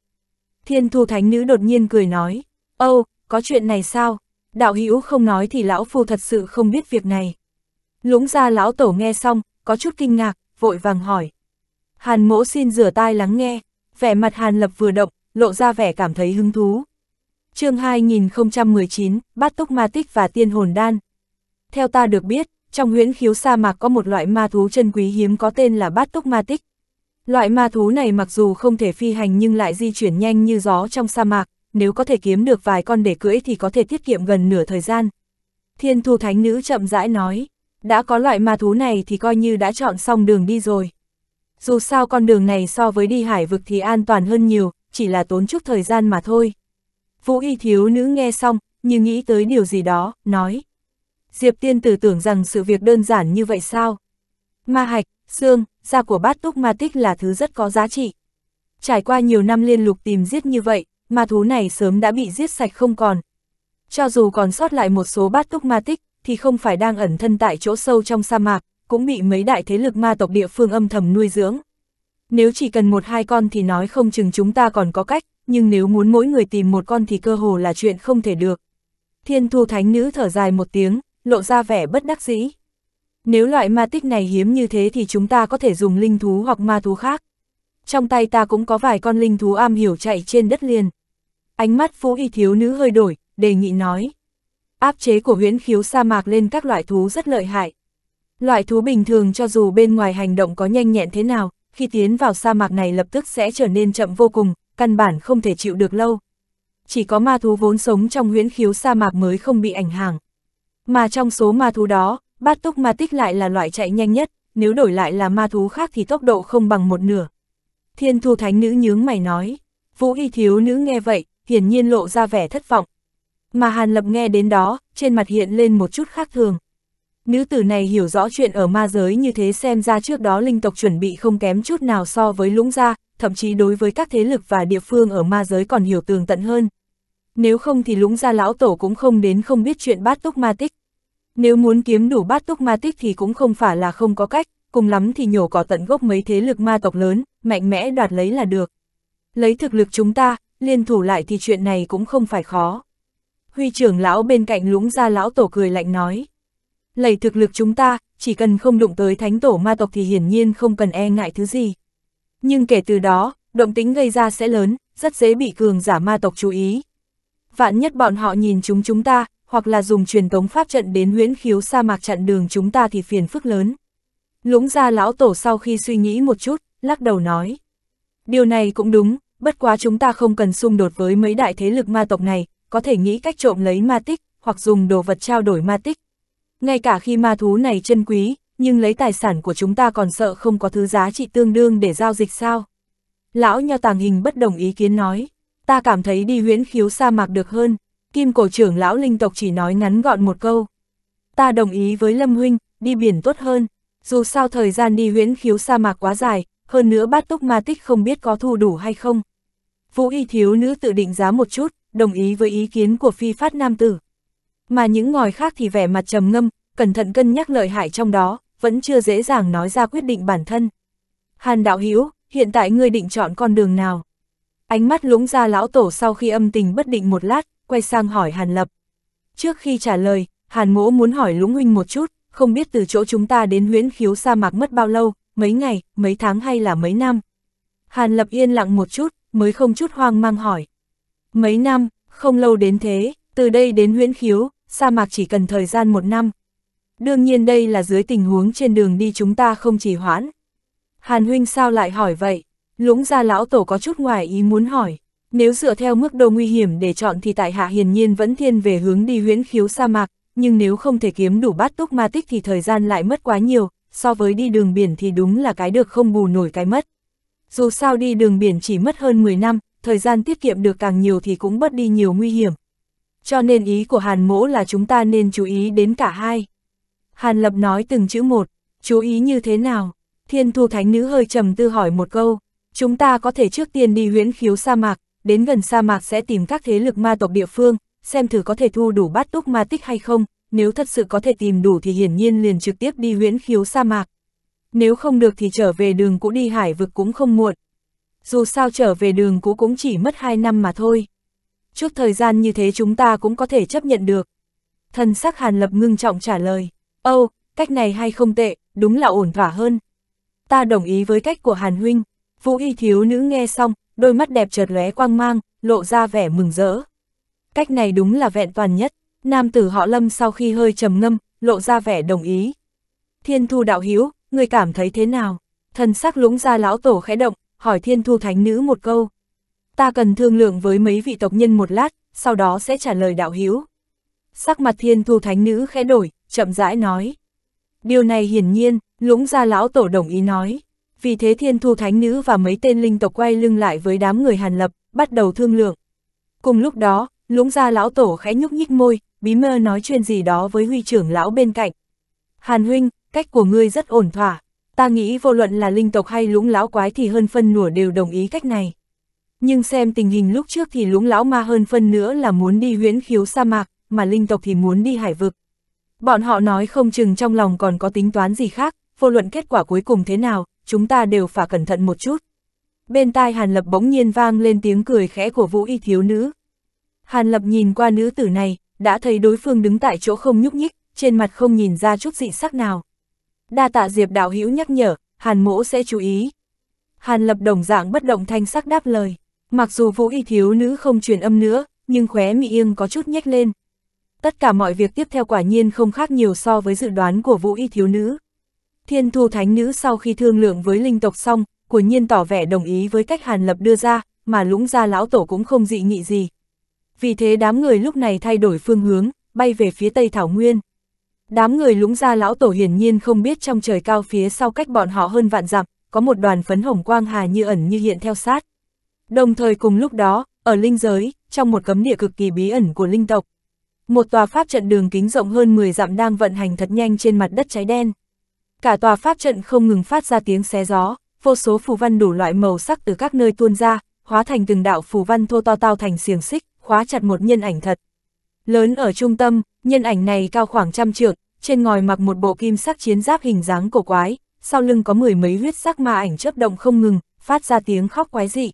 Thiên thu thánh nữ đột nhiên cười nói, ô oh, có chuyện này sao? Đạo hữu không nói thì lão phu thật sự không biết việc này. Lũng ra lão tổ nghe xong, có chút kinh ngạc, vội vàng hỏi. Hàn mỗ xin rửa tai lắng nghe, vẻ mặt hàn lập vừa động, lộ ra vẻ cảm thấy hứng thú. chương 2019, bát túc ma tích và tiên hồn đan. Theo ta được biết, trong huyễn khiếu sa mạc có một loại ma thú chân quý hiếm có tên là bát túc ma tích. Loại ma thú này mặc dù không thể phi hành nhưng lại di chuyển nhanh như gió trong sa mạc, nếu có thể kiếm được vài con để cưỡi thì có thể tiết kiệm gần nửa thời gian. Thiên thu thánh nữ chậm rãi nói, đã có loại ma thú này thì coi như đã chọn xong đường đi rồi. Dù sao con đường này so với đi hải vực thì an toàn hơn nhiều, chỉ là tốn chút thời gian mà thôi. Vũ y thiếu nữ nghe xong, như nghĩ tới điều gì đó, nói. Diệp tiên tử tưởng rằng sự việc đơn giản như vậy sao? Ma hạch, xương, da của bát túc ma tích là thứ rất có giá trị. Trải qua nhiều năm liên lục tìm giết như vậy, ma thú này sớm đã bị giết sạch không còn. Cho dù còn sót lại một số bát túc ma tích, thì không phải đang ẩn thân tại chỗ sâu trong sa mạc, cũng bị mấy đại thế lực ma tộc địa phương âm thầm nuôi dưỡng. Nếu chỉ cần một hai con thì nói không chừng chúng ta còn có cách, nhưng nếu muốn mỗi người tìm một con thì cơ hồ là chuyện không thể được. Thiên thu thánh nữ thở dài một tiếng, lộ ra vẻ bất đắc dĩ. Nếu loại ma tích này hiếm như thế thì chúng ta có thể dùng linh thú hoặc ma thú khác. Trong tay ta cũng có vài con linh thú am hiểu chạy trên đất liền. Ánh mắt phú y thiếu nữ hơi đổi, đề nghị nói. Áp chế của huyễn khiếu sa mạc lên các loại thú rất lợi hại. Loại thú bình thường cho dù bên ngoài hành động có nhanh nhẹn thế nào, khi tiến vào sa mạc này lập tức sẽ trở nên chậm vô cùng, căn bản không thể chịu được lâu. Chỉ có ma thú vốn sống trong huyễn khiếu sa mạc mới không bị ảnh hưởng. Mà trong số ma thú đó, Bát túc ma tích lại là loại chạy nhanh nhất, nếu đổi lại là ma thú khác thì tốc độ không bằng một nửa. Thiên thu thánh nữ nhướng mày nói, vũ y thiếu nữ nghe vậy, hiển nhiên lộ ra vẻ thất vọng. Mà Hàn Lập nghe đến đó, trên mặt hiện lên một chút khác thường. Nữ tử này hiểu rõ chuyện ở ma giới như thế xem ra trước đó linh tộc chuẩn bị không kém chút nào so với lũng gia, thậm chí đối với các thế lực và địa phương ở ma giới còn hiểu tường tận hơn. Nếu không thì lũng gia lão tổ cũng không đến không biết chuyện bát túc ma tích. Nếu muốn kiếm đủ bát túc ma tích thì cũng không phải là không có cách, cùng lắm thì nhổ cỏ tận gốc mấy thế lực ma tộc lớn, mạnh mẽ đoạt lấy là được. Lấy thực lực chúng ta, liên thủ lại thì chuyện này cũng không phải khó. Huy trưởng lão bên cạnh lũng ra lão tổ cười lạnh nói. Lấy thực lực chúng ta, chỉ cần không đụng tới thánh tổ ma tộc thì hiển nhiên không cần e ngại thứ gì. Nhưng kể từ đó, động tính gây ra sẽ lớn, rất dễ bị cường giả ma tộc chú ý. Vạn nhất bọn họ nhìn chúng chúng ta, hoặc là dùng truyền tống pháp trận đến huyễn khiếu sa mạc chặn đường chúng ta thì phiền phức lớn. Lũng ra lão tổ sau khi suy nghĩ một chút, lắc đầu nói. Điều này cũng đúng, bất quá chúng ta không cần xung đột với mấy đại thế lực ma tộc này, có thể nghĩ cách trộm lấy ma tích, hoặc dùng đồ vật trao đổi ma tích. Ngay cả khi ma thú này chân quý, nhưng lấy tài sản của chúng ta còn sợ không có thứ giá trị tương đương để giao dịch sao. Lão nho tàng hình bất đồng ý kiến nói, ta cảm thấy đi huyễn khiếu sa mạc được hơn, Kim cổ trưởng lão linh tộc chỉ nói ngắn gọn một câu. Ta đồng ý với Lâm Huynh, đi biển tốt hơn. Dù sao thời gian đi huyễn khiếu sa mạc quá dài, hơn nữa bát túc ma tích không biết có thu đủ hay không. Vũ y thiếu nữ tự định giá một chút, đồng ý với ý kiến của phi phát nam tử. Mà những ngòi khác thì vẻ mặt trầm ngâm, cẩn thận cân nhắc lợi hại trong đó, vẫn chưa dễ dàng nói ra quyết định bản thân. Hàn đạo Hiếu hiện tại ngươi định chọn con đường nào? Ánh mắt lúng ra lão tổ sau khi âm tình bất định một lát, quay sang hỏi Hàn Lập. Trước khi trả lời, Hàn Mỗ muốn hỏi Lũng Huynh một chút, không biết từ chỗ chúng ta đến huyễn khiếu sa mạc mất bao lâu, mấy ngày, mấy tháng hay là mấy năm. Hàn Lập yên lặng một chút, mới không chút hoang mang hỏi. Mấy năm, không lâu đến thế, từ đây đến huyễn khiếu, sa mạc chỉ cần thời gian một năm. Đương nhiên đây là dưới tình huống trên đường đi chúng ta không chỉ hoãn. Hàn Huynh sao lại hỏi vậy? Lũng gia lão tổ có chút ngoài ý muốn hỏi. Nếu dựa theo mức độ nguy hiểm để chọn thì tại hạ hiền nhiên vẫn thiên về hướng đi huyễn khiếu sa mạc, nhưng nếu không thể kiếm đủ bát túc ma tích thì thời gian lại mất quá nhiều, so với đi đường biển thì đúng là cái được không bù nổi cái mất. Dù sao đi đường biển chỉ mất hơn 10 năm, thời gian tiết kiệm được càng nhiều thì cũng bớt đi nhiều nguy hiểm. Cho nên ý của Hàn Mỗ là chúng ta nên chú ý đến cả hai. Hàn Lập nói từng chữ một, chú ý như thế nào? Thiên Thu Thánh Nữ hơi trầm tư hỏi một câu, chúng ta có thể trước tiên đi huyễn khiếu sa mạc, đến gần sa mạc sẽ tìm các thế lực ma tộc địa phương, xem thử có thể thu đủ bát túc ma tích hay không, nếu thật sự có thể tìm đủ thì hiển nhiên liền trực tiếp đi huyễn khiếu sa mạc. Nếu không được thì trở về đường cũ đi hải vực cũng không muộn. Dù sao trở về đường cũ cũng chỉ mất 2 năm mà thôi. Chút thời gian như thế chúng ta cũng có thể chấp nhận được. Thần sắc Hàn Lập ngưng trọng trả lời, Âu, cách này hay không tệ, đúng là ổn thỏa hơn. Ta đồng ý với cách của Hàn Huynh. Vũ y thiếu nữ nghe xong, đôi mắt đẹp chợt lóe quang mang, lộ ra vẻ mừng rỡ. Cách này đúng là vẹn toàn nhất, nam tử họ lâm sau khi hơi trầm ngâm, lộ ra vẻ đồng ý. Thiên thu đạo hiếu, người cảm thấy thế nào? Thần sắc lũng ra lão tổ khẽ động, hỏi thiên thu thánh nữ một câu. Ta cần thương lượng với mấy vị tộc nhân một lát, sau đó sẽ trả lời đạo hiếu. Sắc mặt thiên thu thánh nữ khẽ đổi, chậm rãi nói. Điều này hiển nhiên, lũng ra lão tổ đồng ý nói vì thế thiên thu thánh nữ và mấy tên linh tộc quay lưng lại với đám người hàn lập, bắt đầu thương lượng. Cùng lúc đó, lũng gia lão tổ khẽ nhúc nhích môi, bí mơ nói chuyện gì đó với huy trưởng lão bên cạnh. Hàn huynh, cách của ngươi rất ổn thỏa, ta nghĩ vô luận là linh tộc hay lũng lão quái thì hơn phân nửa đều đồng ý cách này. Nhưng xem tình hình lúc trước thì lũng lão ma hơn phân nữa là muốn đi huyễn khiếu sa mạc, mà linh tộc thì muốn đi hải vực. Bọn họ nói không chừng trong lòng còn có tính toán gì khác, vô luận kết quả cuối cùng thế nào, chúng ta đều phải cẩn thận một chút. Bên tai Hàn Lập bỗng nhiên vang lên tiếng cười khẽ của vũ y thiếu nữ. Hàn Lập nhìn qua nữ tử này, đã thấy đối phương đứng tại chỗ không nhúc nhích, trên mặt không nhìn ra chút dị sắc nào. Đa tạ Diệp đạo hữu nhắc nhở, Hàn mỗ sẽ chú ý. Hàn Lập đồng dạng bất động thanh sắc đáp lời, mặc dù vũ y thiếu nữ không truyền âm nữa, nhưng khóe mị yên có chút nhếch lên. Tất cả mọi việc tiếp theo quả nhiên không khác nhiều so với dự đoán của vũ y thiếu nữ. Thiên thu thánh nữ sau khi thương lượng với linh tộc xong, của nhiên tỏ vẻ đồng ý với cách Hàn Lập đưa ra, mà lũng gia lão tổ cũng không dị nghị gì. Vì thế đám người lúc này thay đổi phương hướng, bay về phía tây Thảo Nguyên. Đám người lũng gia lão tổ hiển nhiên không biết trong trời cao phía sau cách bọn họ hơn vạn dặm, có một đoàn phấn hồng quang hà như ẩn như hiện theo sát. Đồng thời cùng lúc đó, ở linh giới, trong một cấm địa cực kỳ bí ẩn của linh tộc, một tòa pháp trận đường kính rộng hơn 10 dặm đang vận hành thật nhanh trên mặt đất trái đen cả tòa pháp trận không ngừng phát ra tiếng xé gió, vô số phù văn đủ loại màu sắc từ các nơi tuôn ra, hóa thành từng đạo phù văn thô to tao thành xiềng xích, khóa chặt một nhân ảnh thật. Lớn ở trung tâm, nhân ảnh này cao khoảng trăm trượng, trên ngòi mặc một bộ kim sắc chiến giáp hình dáng cổ quái, sau lưng có mười mấy huyết sắc ma ảnh chớp động không ngừng, phát ra tiếng khóc quái dị.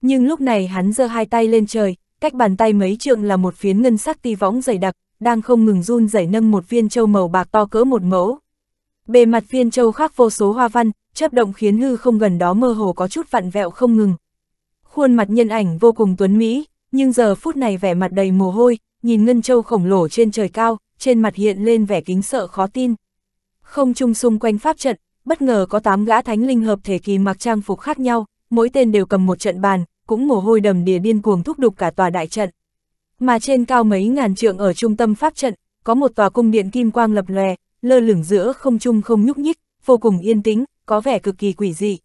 Nhưng lúc này hắn giơ hai tay lên trời, cách bàn tay mấy trượng là một phiến ngân sắc ti võng dày đặc, đang không ngừng run rẩy nâng một viên châu màu bạc to cỡ một mẫu, Bề mặt viên châu khắc vô số hoa văn, chớp động khiến hư không gần đó mơ hồ có chút vặn vẹo không ngừng. Khuôn mặt nhân ảnh vô cùng tuấn mỹ, nhưng giờ phút này vẻ mặt đầy mồ hôi, nhìn ngân châu khổng lồ trên trời cao, trên mặt hiện lên vẻ kính sợ khó tin. Không trung xung quanh pháp trận, bất ngờ có tám gã thánh linh hợp thể kỳ mặc trang phục khác nhau, mỗi tên đều cầm một trận bàn, cũng mồ hôi đầm đìa điên cuồng thúc đục cả tòa đại trận. Mà trên cao mấy ngàn trượng ở trung tâm pháp trận, có một tòa cung điện kim quang lập lòe, lơ lửng giữa không trung không nhúc nhích, vô cùng yên tĩnh, có vẻ cực kỳ quỷ dị.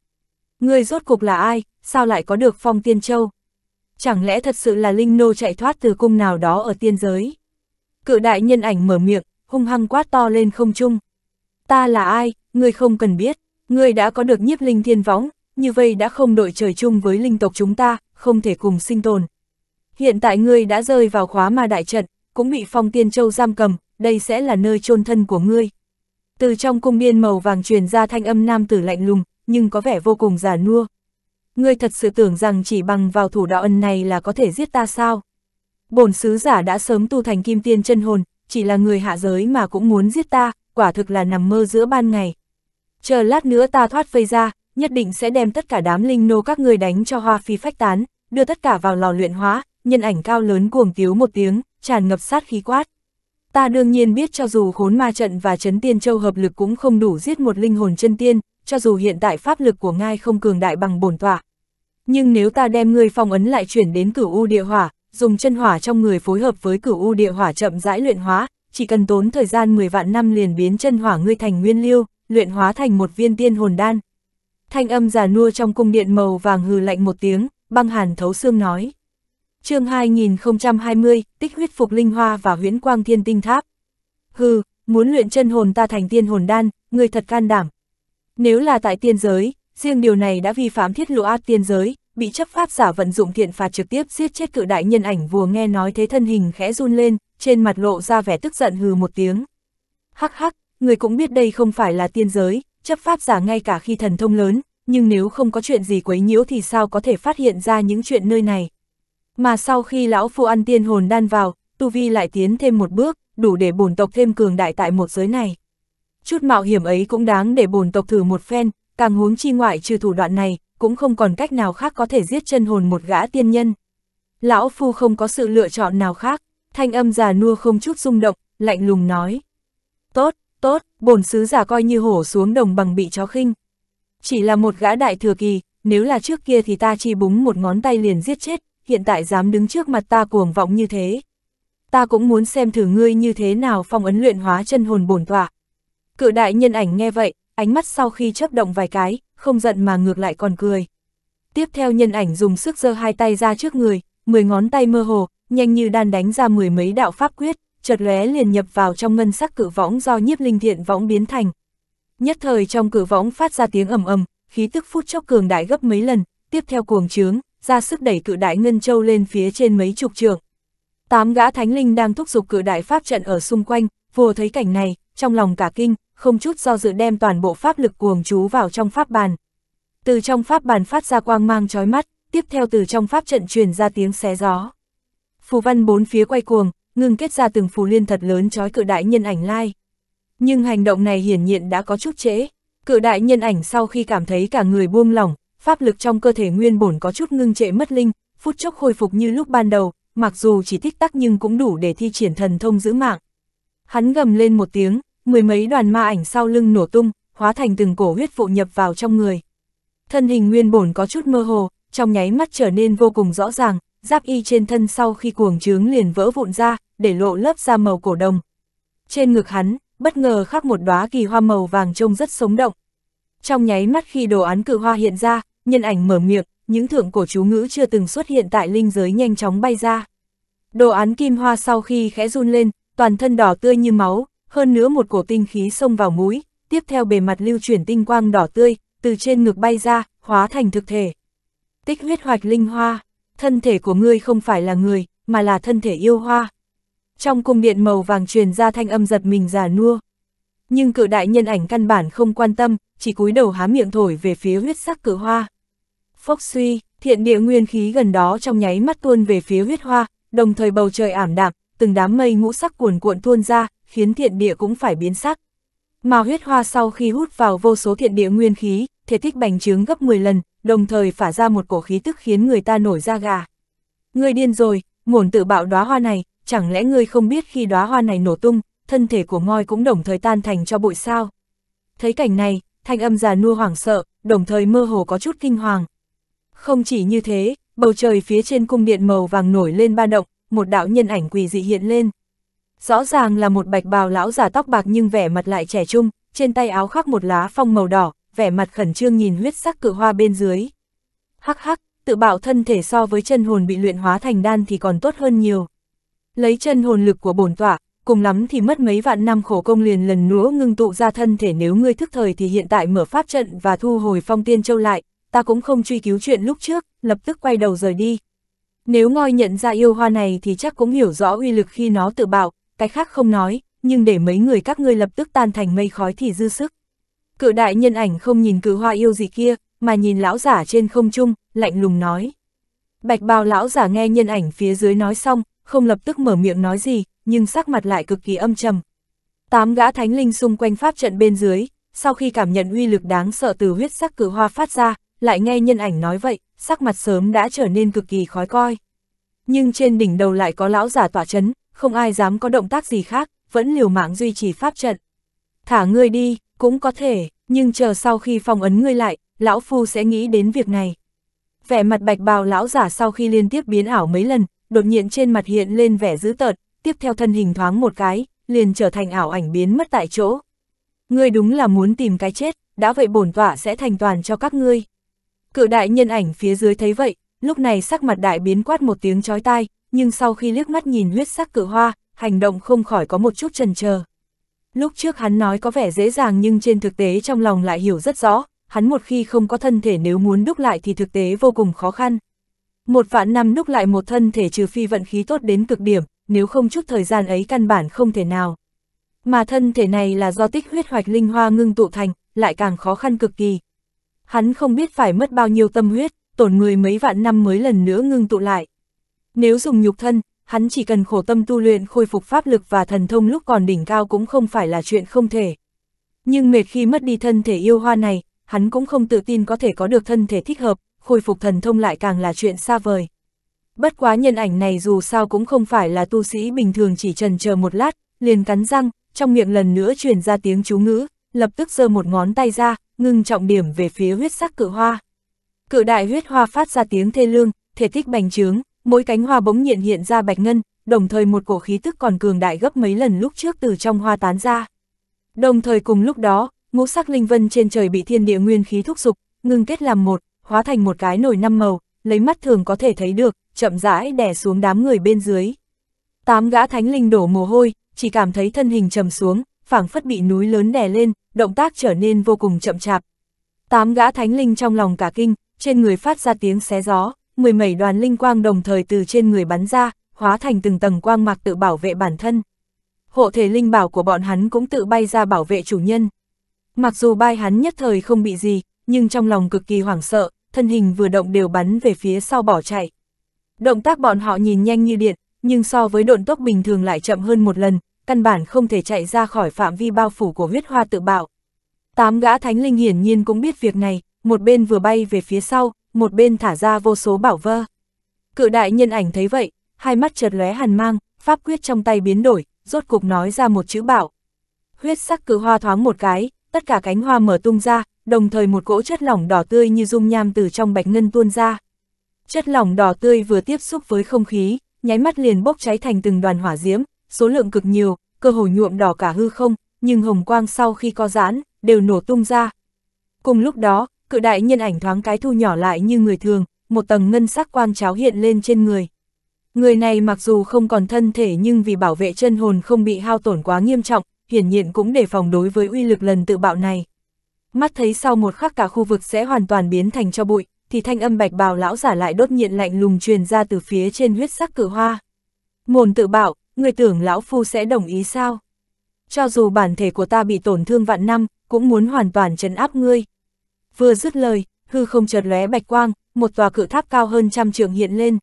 Người rốt cục là ai, sao lại có được phong tiên châu? Chẳng lẽ thật sự là Linh Nô chạy thoát từ cung nào đó ở tiên giới? Cự đại nhân ảnh mở miệng, hung hăng quát to lên không trung. Ta là ai, người không cần biết, người đã có được nhiếp linh thiên võng, như vậy đã không đội trời chung với linh tộc chúng ta, không thể cùng sinh tồn. Hiện tại ngươi đã rơi vào khóa ma đại trận, cũng bị phong tiên châu giam cầm, đây sẽ là nơi chôn thân của ngươi. Từ trong cung biên màu vàng truyền ra thanh âm nam tử lạnh lùng, nhưng có vẻ vô cùng giả nua. Ngươi thật sự tưởng rằng chỉ bằng vào thủ đạo ân này là có thể giết ta sao? Bổn sứ giả đã sớm tu thành kim tiên chân hồn, chỉ là người hạ giới mà cũng muốn giết ta, quả thực là nằm mơ giữa ban ngày. Chờ lát nữa ta thoát vây ra, nhất định sẽ đem tất cả đám linh nô các ngươi đánh cho hoa phi phách tán, đưa tất cả vào lò luyện hóa, nhân ảnh cao lớn cuồng tiếu một tiếng, tràn ngập sát khí quát. Ta đương nhiên biết cho dù khốn ma trận và chấn tiên châu hợp lực cũng không đủ giết một linh hồn chân tiên, cho dù hiện tại pháp lực của ngai không cường đại bằng bổn tọa. Nhưng nếu ta đem ngươi phong ấn lại chuyển đến cửu u địa hỏa, dùng chân hỏa trong người phối hợp với cửu u địa hỏa chậm rãi luyện hóa, chỉ cần tốn thời gian 10 vạn năm liền biến chân hỏa ngươi thành nguyên liêu, luyện hóa thành một viên tiên hồn đan. Thanh âm già nua trong cung điện màu vàng hừ lạnh một tiếng, băng hàn thấu xương nói chương 2020, tích huyết phục linh hoa và huyễn quang thiên tinh tháp. Hừ, muốn luyện chân hồn ta thành tiên hồn đan, người thật can đảm. Nếu là tại tiên giới, riêng điều này đã vi phạm thiết lộ át tiên giới, bị chấp pháp giả vận dụng thiện phạt trực tiếp giết chết cự đại nhân ảnh vừa nghe nói thế thân hình khẽ run lên, trên mặt lộ ra vẻ tức giận hừ một tiếng. Hắc hắc, người cũng biết đây không phải là tiên giới, chấp pháp giả ngay cả khi thần thông lớn, nhưng nếu không có chuyện gì quấy nhiễu thì sao có thể phát hiện ra những chuyện nơi này. Mà sau khi lão phu ăn tiên hồn đan vào, tu vi lại tiến thêm một bước, đủ để bổn tộc thêm cường đại tại một giới này. Chút mạo hiểm ấy cũng đáng để bổn tộc thử một phen, càng huống chi ngoại trừ thủ đoạn này, cũng không còn cách nào khác có thể giết chân hồn một gã tiên nhân. Lão phu không có sự lựa chọn nào khác, thanh âm già nua không chút rung động, lạnh lùng nói. Tốt, tốt, bổn sứ giả coi như hổ xuống đồng bằng bị chó khinh. Chỉ là một gã đại thừa kỳ, nếu là trước kia thì ta chỉ búng một ngón tay liền giết chết, hiện tại dám đứng trước mặt ta cuồng vọng như thế. Ta cũng muốn xem thử ngươi như thế nào phong ấn luyện hóa chân hồn bổn tọa. Cự đại nhân ảnh nghe vậy, ánh mắt sau khi chấp động vài cái, không giận mà ngược lại còn cười. Tiếp theo nhân ảnh dùng sức giơ hai tay ra trước người, mười ngón tay mơ hồ, nhanh như đan đánh ra mười mấy đạo pháp quyết, chợt lóe liền nhập vào trong ngân sắc cự võng do nhiếp linh thiện võng biến thành. Nhất thời trong cử võng phát ra tiếng ầm ầm, khí tức phút chốc cường đại gấp mấy lần, tiếp theo cuồng trướng, ra sức đẩy cự đại Ngân Châu lên phía trên mấy chục trường. Tám gã thánh linh đang thúc giục cự đại pháp trận ở xung quanh, vừa thấy cảnh này, trong lòng cả kinh, không chút do dự đem toàn bộ pháp lực cuồng chú vào trong pháp bàn. Từ trong pháp bàn phát ra quang mang chói mắt, tiếp theo từ trong pháp trận truyền ra tiếng xé gió. Phù văn bốn phía quay cuồng, ngưng kết ra từng phù liên thật lớn chói cự đại nhân ảnh lai. Nhưng hành động này hiển nhiên đã có chút trễ. Cự đại nhân ảnh sau khi cảm thấy cả người buông lỏng, pháp lực trong cơ thể nguyên bổn có chút ngưng trệ mất linh, phút chốc khôi phục như lúc ban đầu, mặc dù chỉ tích tắc nhưng cũng đủ để thi triển thần thông giữ mạng. Hắn gầm lên một tiếng, mười mấy đoàn ma ảnh sau lưng nổ tung, hóa thành từng cổ huyết phụ nhập vào trong người. Thân hình nguyên bổn có chút mơ hồ, trong nháy mắt trở nên vô cùng rõ ràng, giáp y trên thân sau khi cuồng trướng liền vỡ vụn ra, để lộ lớp da màu cổ đồng. Trên ngực hắn, bất ngờ khắc một đóa kỳ hoa màu vàng trông rất sống động. Trong nháy mắt khi đồ án cự hoa hiện ra, nhân ảnh mở miệng, những thượng cổ chú ngữ chưa từng xuất hiện tại linh giới nhanh chóng bay ra. Đồ án kim hoa sau khi khẽ run lên, toàn thân đỏ tươi như máu, hơn nữa một cổ tinh khí xông vào mũi, tiếp theo bề mặt lưu chuyển tinh quang đỏ tươi, từ trên ngực bay ra, hóa thành thực thể. Tích huyết hoạch linh hoa, thân thể của ngươi không phải là người, mà là thân thể yêu hoa. Trong cung điện màu vàng truyền ra thanh âm giật mình già nua. Nhưng cự đại nhân ảnh căn bản không quan tâm, chỉ cúi đầu há miệng thổi về phía huyết sắc cự hoa. Phốc suy, thiện địa nguyên khí gần đó trong nháy mắt tuôn về phía huyết hoa, đồng thời bầu trời ảm đạm, từng đám mây ngũ sắc cuồn cuộn tuôn ra, khiến thiện địa cũng phải biến sắc. Mà huyết hoa sau khi hút vào vô số thiện địa nguyên khí, thể tích bành trướng gấp 10 lần, đồng thời phả ra một cổ khí tức khiến người ta nổi da gà. Người điên rồi, ngổn tự bạo đóa hoa này, chẳng lẽ ngươi không biết khi đóa hoa này nổ tung, thân thể của ngôi cũng đồng thời tan thành cho bụi sao? Thấy cảnh này, thanh âm già nua hoảng sợ, đồng thời mơ hồ có chút kinh hoàng, không chỉ như thế, bầu trời phía trên cung điện màu vàng nổi lên ba động, một đạo nhân ảnh quỷ dị hiện lên. Rõ ràng là một bạch bào lão giả tóc bạc nhưng vẻ mặt lại trẻ trung, trên tay áo khoác một lá phong màu đỏ, vẻ mặt khẩn trương nhìn huyết sắc cự hoa bên dưới. Hắc hắc, tự bảo thân thể so với chân hồn bị luyện hóa thành đan thì còn tốt hơn nhiều. Lấy chân hồn lực của bổn tọa, cùng lắm thì mất mấy vạn năm khổ công liền lần nữa ngưng tụ ra thân thể nếu ngươi thức thời thì hiện tại mở pháp trận và thu hồi phong tiên châu lại, ta cũng không truy cứu chuyện lúc trước, lập tức quay đầu rời đi. Nếu ngoi nhận ra yêu hoa này thì chắc cũng hiểu rõ uy lực khi nó tự bạo, cái khác không nói, nhưng để mấy người các ngươi lập tức tan thành mây khói thì dư sức. Cự đại nhân ảnh không nhìn cự hoa yêu gì kia, mà nhìn lão giả trên không trung, lạnh lùng nói. Bạch bào lão giả nghe nhân ảnh phía dưới nói xong, không lập tức mở miệng nói gì, nhưng sắc mặt lại cực kỳ âm trầm. Tám gã thánh linh xung quanh pháp trận bên dưới, sau khi cảm nhận uy lực đáng sợ từ huyết sắc cử hoa phát ra, lại nghe nhân ảnh nói vậy, sắc mặt sớm đã trở nên cực kỳ khói coi. Nhưng trên đỉnh đầu lại có lão giả tỏa chấn, không ai dám có động tác gì khác, vẫn liều mạng duy trì pháp trận. Thả ngươi đi, cũng có thể, nhưng chờ sau khi phong ấn ngươi lại, lão phu sẽ nghĩ đến việc này. Vẻ mặt bạch bào lão giả sau khi liên tiếp biến ảo mấy lần, đột nhiên trên mặt hiện lên vẻ dữ tợn, tiếp theo thân hình thoáng một cái, liền trở thành ảo ảnh biến mất tại chỗ. Ngươi đúng là muốn tìm cái chết, đã vậy bổn tỏa sẽ thành toàn cho các ngươi. Cự đại nhân ảnh phía dưới thấy vậy, lúc này sắc mặt đại biến quát một tiếng chói tai, nhưng sau khi liếc mắt nhìn huyết sắc cự hoa, hành động không khỏi có một chút chần chờ. Lúc trước hắn nói có vẻ dễ dàng nhưng trên thực tế trong lòng lại hiểu rất rõ, hắn một khi không có thân thể nếu muốn đúc lại thì thực tế vô cùng khó khăn. Một vạn năm đúc lại một thân thể trừ phi vận khí tốt đến cực điểm, nếu không chút thời gian ấy căn bản không thể nào. Mà thân thể này là do tích huyết hoạch linh hoa ngưng tụ thành, lại càng khó khăn cực kỳ, hắn không biết phải mất bao nhiêu tâm huyết, tổn người mấy vạn năm mới lần nữa ngưng tụ lại. Nếu dùng nhục thân, hắn chỉ cần khổ tâm tu luyện khôi phục pháp lực và thần thông lúc còn đỉnh cao cũng không phải là chuyện không thể. Nhưng mệt khi mất đi thân thể yêu hoa này, hắn cũng không tự tin có thể có được thân thể thích hợp, khôi phục thần thông lại càng là chuyện xa vời. Bất quá nhân ảnh này dù sao cũng không phải là tu sĩ bình thường chỉ trần chờ một lát, liền cắn răng, trong miệng lần nữa truyền ra tiếng chú ngữ, lập tức giơ một ngón tay ra, ngưng trọng điểm về phía huyết sắc cự hoa. Cự đại huyết hoa phát ra tiếng thê lương, thể tích bành trướng, mỗi cánh hoa bỗng nhiên hiện ra bạch ngân, đồng thời một cổ khí tức còn cường đại gấp mấy lần lúc trước từ trong hoa tán ra. Đồng thời cùng lúc đó, ngũ sắc linh vân trên trời bị thiên địa nguyên khí thúc dục, ngưng kết làm một, hóa thành một cái nồi năm màu, lấy mắt thường có thể thấy được, chậm rãi đè xuống đám người bên dưới. Tám gã thánh linh đổ mồ hôi, chỉ cảm thấy thân hình trầm xuống, phảng phất bị núi lớn đè lên, động tác trở nên vô cùng chậm chạp. Tám gã thánh linh trong lòng cả kinh, trên người phát ra tiếng xé gió, mười mẩy đoàn linh quang đồng thời từ trên người bắn ra, hóa thành từng tầng quang mạc tự bảo vệ bản thân. Hộ thể linh bảo của bọn hắn cũng tự bay ra bảo vệ chủ nhân. Mặc dù bay hắn nhất thời không bị gì, nhưng trong lòng cực kỳ hoảng sợ, thân hình vừa động đều bắn về phía sau bỏ chạy. Động tác bọn họ nhìn nhanh như điện, nhưng so với độn tốc bình thường lại chậm hơn một lần, căn bản không thể chạy ra khỏi phạm vi bao phủ của huyết hoa tự bạo. Tám gã thánh linh hiển nhiên cũng biết việc này, một bên vừa bay về phía sau, một bên thả ra vô số bảo vơ. Cự đại nhân ảnh thấy vậy, hai mắt chợt lóe hàn mang, pháp quyết trong tay biến đổi, rốt cục nói ra một chữ bảo. Huyết sắc cử hoa thoáng một cái, tất cả cánh hoa mở tung ra, đồng thời một cỗ chất lỏng đỏ tươi như dung nham từ trong bạch ngân tuôn ra. Chất lỏng đỏ tươi vừa tiếp xúc với không khí, nháy mắt liền bốc cháy thành từng đoàn hỏa diễm, số lượng cực nhiều, cơ hồ nhuộm đỏ cả hư không, nhưng hồng quang sau khi co giãn, đều nổ tung ra. Cùng lúc đó, cự đại nhân ảnh thoáng cái thu nhỏ lại như người thường, một tầng ngân sắc quang cháo hiện lên trên người. Người này mặc dù không còn thân thể nhưng vì bảo vệ chân hồn không bị hao tổn quá nghiêm trọng, hiển nhiên cũng đề phòng đối với uy lực lần tự bạo này. Mắt thấy sau một khắc cả khu vực sẽ hoàn toàn biến thành cho bụi, thì thanh âm bạch bào lão giả lại đốt nhiện lạnh lùng truyền ra từ phía trên huyết sắc cử hoa. Mồn tự bạo, người tưởng lão phu sẽ đồng ý sao? Cho dù bản thể của ta bị tổn thương vạn năm, cũng muốn hoàn toàn trấn áp ngươi. Vừa dứt lời, hư không chợt lóe bạch quang, một tòa cự tháp cao hơn trăm trượng hiện lên.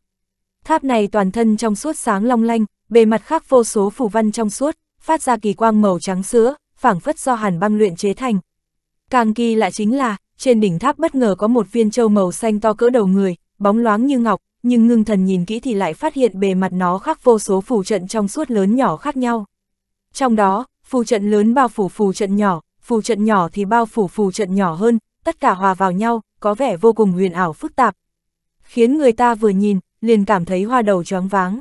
Tháp này toàn thân trong suốt sáng long lanh, bề mặt khắc vô số phù văn trong suốt, phát ra kỳ quang màu trắng sữa, phảng phất do hàn băng luyện chế thành. Càng kỳ lạ chính là, trên đỉnh tháp bất ngờ có một viên châu màu xanh to cỡ đầu người, bóng loáng như ngọc, nhưng ngưng thần nhìn kỹ thì lại phát hiện bề mặt nó khác vô số phù trận trong suốt lớn nhỏ khác nhau. Trong đó, phù trận lớn bao phủ phù trận nhỏ, phù trận nhỏ thì bao phủ phù trận nhỏ hơn, tất cả hòa vào nhau, có vẻ vô cùng huyền ảo phức tạp. Khiến người ta vừa nhìn, liền cảm thấy hoa đầu choáng váng.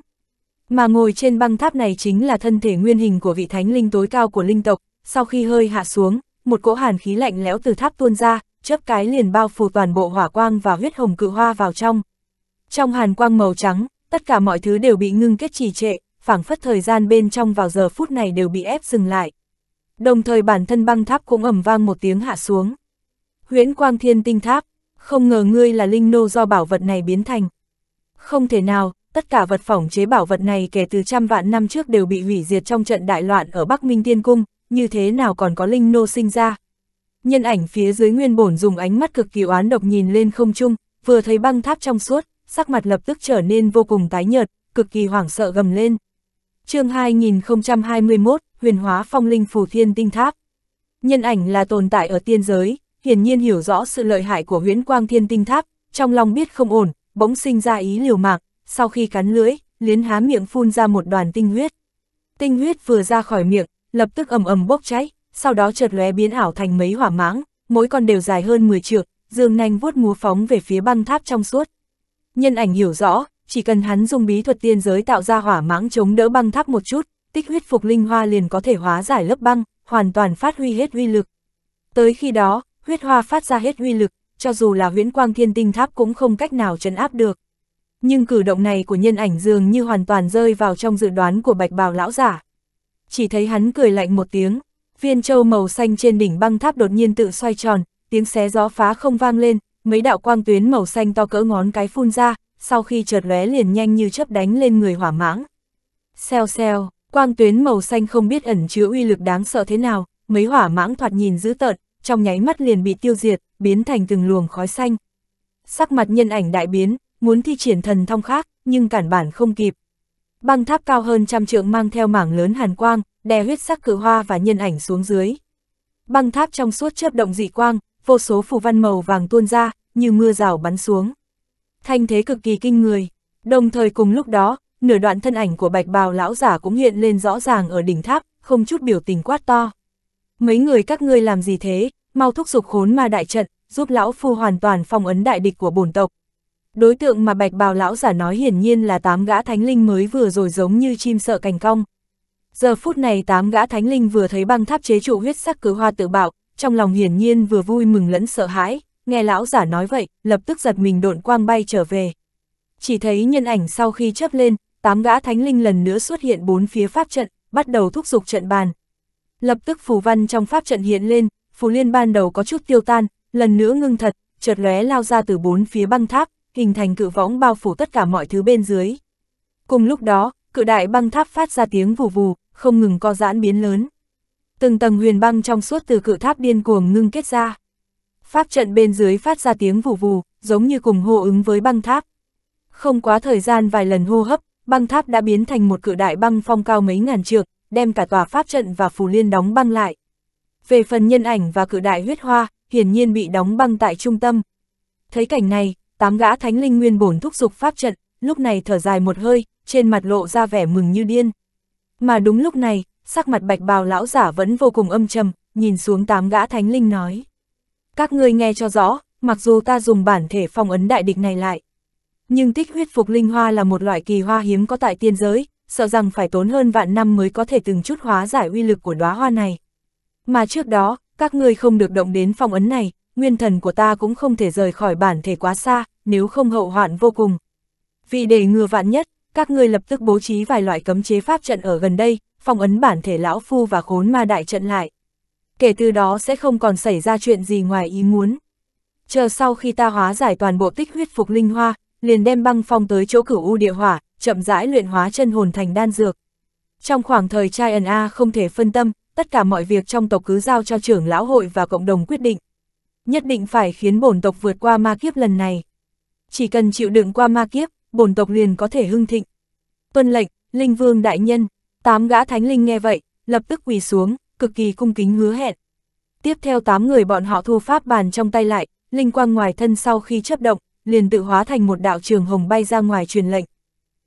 Mà ngồi trên băng tháp này chính là thân thể nguyên hình của vị thánh linh tối cao của linh tộc, sau khi hơi hạ xuống, một cỗ hàn khí lạnh lẽo từ tháp tuôn ra, chớp cái liền bao phủ toàn bộ hỏa quang và huyết hồng cự hoa vào trong. Trong hàn quang màu trắng, tất cả mọi thứ đều bị ngưng kết trì trệ, phảng phất thời gian bên trong vào giờ phút này đều bị ép dừng lại. Đồng thời bản thân băng tháp cũng ầm vang một tiếng hạ xuống. Huyễn quang thiên tinh tháp, không ngờ ngươi là linh nô do bảo vật này biến thành. Không thể nào, tất cả vật phỏng chế bảo vật này kể từ trăm vạn năm trước đều bị hủy diệt trong trận đại loạn ở Bắc Minh Tiên Cung, như thế nào còn có linh nô sinh ra. Nhân ảnh phía dưới nguyên bổn dùng ánh mắt cực kỳ oán độc nhìn lên không trung, vừa thấy băng tháp trong suốt, sắc mặt lập tức trở nên vô cùng tái nhợt, cực kỳ hoảng sợ gầm lên. chương 2021, huyền hóa phong linh phù thiên tinh tháp. Nhân ảnh là tồn tại ở tiên giới, hiển nhiên hiểu rõ sự lợi hại của huyễn quang thiên tinh tháp, trong lòng biết không ổn, bỗng sinh ra ý liều mạng, sau khi cắn lưỡi, liến há miệng phun ra một đoàn tinh huyết. Tinh huyết vừa ra khỏi miệng, lập tức ầm ầm bốc cháy, sau đó chợt lóe biến ảo thành mấy hỏa mãng, mỗi con đều dài hơn 10 trượng, dương nhanh vuốt múa phóng về phía băng tháp trong suốt, Nhân ảnh hiểu rõ, chỉ cần hắn dùng bí thuật tiên giới tạo ra hỏa mãng chống đỡ băng tháp một chút, tích huyết phục linh hoa liền có thể hóa giải lớp băng, hoàn toàn phát huy hết uy lực. Tới khi đó, huyết hoa phát ra hết uy lực, cho dù là huyễn quang thiên tinh tháp cũng không cách nào trấn áp được. Nhưng cử động này của nhân ảnh dường như hoàn toàn rơi vào trong dự đoán của bạch bào lão giả. Chỉ thấy hắn cười lạnh một tiếng, viên châu màu xanh trên đỉnh băng tháp đột nhiên tự xoay tròn, tiếng xé gió phá không vang lên, mấy đạo quang tuyến màu xanh to cỡ ngón cái phun ra, sau khi chợt lóe liền nhanh như chớp đánh lên người hỏa mãng. xeo xeo, quang tuyến màu xanh không biết ẩn chứa uy lực đáng sợ thế nào, mấy hỏa mãng thoạt nhìn dữ tợn, trong nháy mắt liền bị tiêu diệt, biến thành từng luồng khói xanh. Sắc mặt nhân ảnh đại biến, muốn thi triển thần thông khác, nhưng cản bản không kịp. Băng tháp cao hơn trăm trượng mang theo mảng lớn hàn quang, đè huyết sắc cử hoa và nhân ảnh xuống dưới. Băng tháp trong suốt chớp động dị quang, vô số phù văn màu vàng tuôn ra, như mưa rào bắn xuống. Thanh thế cực kỳ kinh người, đồng thời cùng lúc đó, nửa đoạn thân ảnh của bạch bào lão giả cũng hiện lên rõ ràng ở đỉnh tháp, không chút biểu tình quát to. Mấy người các ngươi làm gì thế, mau thúc giục khốn ma đại trận, giúp lão phu hoàn toàn phong ấn đại địch của bổn tộc. Đối tượng mà bạch bào lão giả nói hiển nhiên là tám gã thánh linh mới vừa rồi giống như chim sợ cành cong. Giờ phút này tám gã thánh linh vừa thấy băng tháp chế trụ huyết sắc cứ hoa tự bạo, trong lòng hiển nhiên vừa vui mừng lẫn sợ hãi, nghe lão giả nói vậy, lập tức giật mình độn quang bay trở về. Chỉ thấy nhân ảnh sau khi chấp lên, tám gã thánh linh lần nữa xuất hiện bốn phía pháp trận, bắt đầu thúc giục trận bàn. Lập tức phù văn trong pháp trận hiện lên, phù liên ban đầu có chút tiêu tan, lần nữa ngưng thật, chợt lóe lao ra từ bốn phía băng tháp, hình thành cự võng bao phủ tất cả mọi thứ bên dưới. Cùng lúc đó, cự đại băng tháp phát ra tiếng vù vù, không ngừng co giãn biến lớn từng tầng huyền băng trong suốt từ cự tháp điên cuồng ngưng kết ra. Pháp trận bên dưới phát ra tiếng vù vù, giống như cùng hô ứng với băng tháp. Không quá thời gian vài lần hô hấp, băng tháp đã biến thành một cự đại băng phong cao mấy ngàn trượng, đem cả tòa pháp trận và phù liên đóng băng lại. Về phần nhân ảnh và cự đại huyết hoa, hiển nhiên bị đóng băng tại trung tâm. Thấy cảnh này, tám gã thánh linh nguyên bổn thúc dục pháp trận, lúc này thở dài một hơi, trên mặt lộ ra vẻ mừng như điên. Mà đúng lúc này, sắc mặt bạch bào lão giả vẫn vô cùng âm trầm, nhìn xuống tám gã thánh linh nói. Các ngươi nghe cho rõ, mặc dù ta dùng bản thể phong ấn đại địch này lại, nhưng tích huyết phục linh hoa là một loại kỳ hoa hiếm có tại tiên giới, sợ rằng phải tốn hơn vạn năm mới có thể từng chút hóa giải uy lực của đóa hoa này. Mà trước đó, các ngươi không được động đến phong ấn này, nguyên thần của ta cũng không thể rời khỏi bản thể quá xa, nếu không hậu hoạn vô cùng. Vì để ngừa vạn nhất, các ngươi lập tức bố trí vài loại cấm chế pháp trận ở gần đây, phong ấn bản thể lão phu và khốn ma đại trận lại. Kể từ đó sẽ không còn xảy ra chuyện gì ngoài ý muốn. Chờ sau khi ta hóa giải toàn bộ tích huyết phục linh hoa, liền đem băng phong tới chỗ cửu u địa hỏa, chậm rãi luyện hóa chân hồn thành đan dược. Trong khoảng thời trai ẩn A không thể phân tâm, tất cả mọi việc trong tộc cứ giao cho trưởng lão hội và cộng đồng quyết định. Nhất định phải khiến bổn tộc vượt qua ma kiếp lần này. Chỉ cần chịu đựng qua ma kiếp, bổn tộc liền có thể hưng thịnh. Tuân lệnh, Linh Vương Đại Nhân. Tám gã thánh linh nghe vậy, lập tức quỳ xuống, cực kỳ cung kính hứa hẹn. Tiếp theo tám người bọn họ thu pháp bàn trong tay lại, linh quang ngoài thân sau khi chấp động, liền tự hóa thành một đạo trường hồng bay ra ngoài truyền lệnh.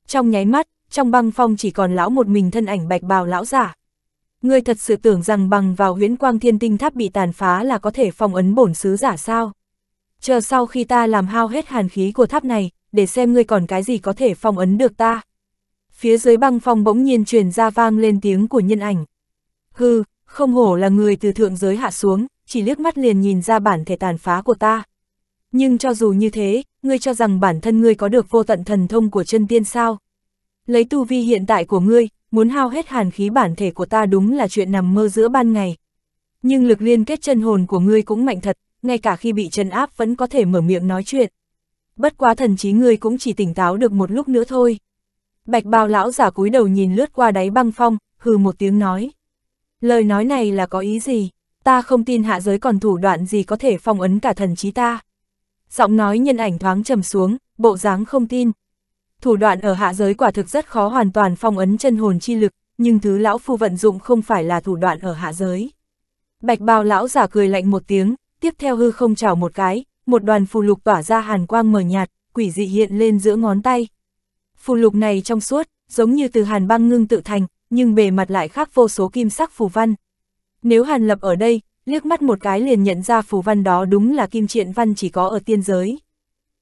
Trong nháy mắt, trong băng phong chỉ còn lão một mình thân ảnh bạch bào lão giả. Ngươi thật sự tưởng rằng bằng vào huyễn quang thiên tinh tháp bị tàn phá là có thể phong ấn bổn sứ giả sao? Chờ sau khi ta làm hao hết hàn khí của tháp này, để xem ngươi còn cái gì có thể phong ấn được ta phía dưới băng phong bỗng nhiên truyền ra vang lên tiếng của nhân ảnh. Hừ, không hổ là người từ thượng giới hạ xuống, chỉ liếc mắt liền nhìn ra bản thể tàn phá của ta. Nhưng cho dù như thế, ngươi cho rằng bản thân ngươi có được vô tận thần thông của chân tiên sao? Lấy tu vi hiện tại của ngươi, muốn hao hết hàn khí bản thể của ta đúng là chuyện nằm mơ giữa ban ngày. Nhưng lực liên kết chân hồn của ngươi cũng mạnh thật, ngay cả khi bị chân áp vẫn có thể mở miệng nói chuyện. Bất quá thần trí ngươi cũng chỉ tỉnh táo được một lúc nữa thôi. Bạch bào lão giả cúi đầu nhìn lướt qua đáy băng phong, hừ một tiếng nói. Lời nói này là có ý gì? Ta không tin hạ giới còn thủ đoạn gì có thể phong ấn cả thần trí ta. Giọng nói nhân ảnh thoáng trầm xuống, bộ dáng không tin. Thủ đoạn ở hạ giới quả thực rất khó hoàn toàn phong ấn chân hồn chi lực, nhưng thứ lão phu vận dụng không phải là thủ đoạn ở hạ giới. Bạch bào lão giả cười lạnh một tiếng, tiếp theo hư không chào một cái, một đoàn phù lục tỏa ra hàn quang mờ nhạt, quỷ dị hiện lên giữa ngón tay, Phù lục này trong suốt, giống như từ hàn băng ngưng tự thành, nhưng bề mặt lại khác vô số kim sắc phù văn. Nếu hàn lập ở đây, liếc mắt một cái liền nhận ra phù văn đó đúng là kim triện văn chỉ có ở tiên giới.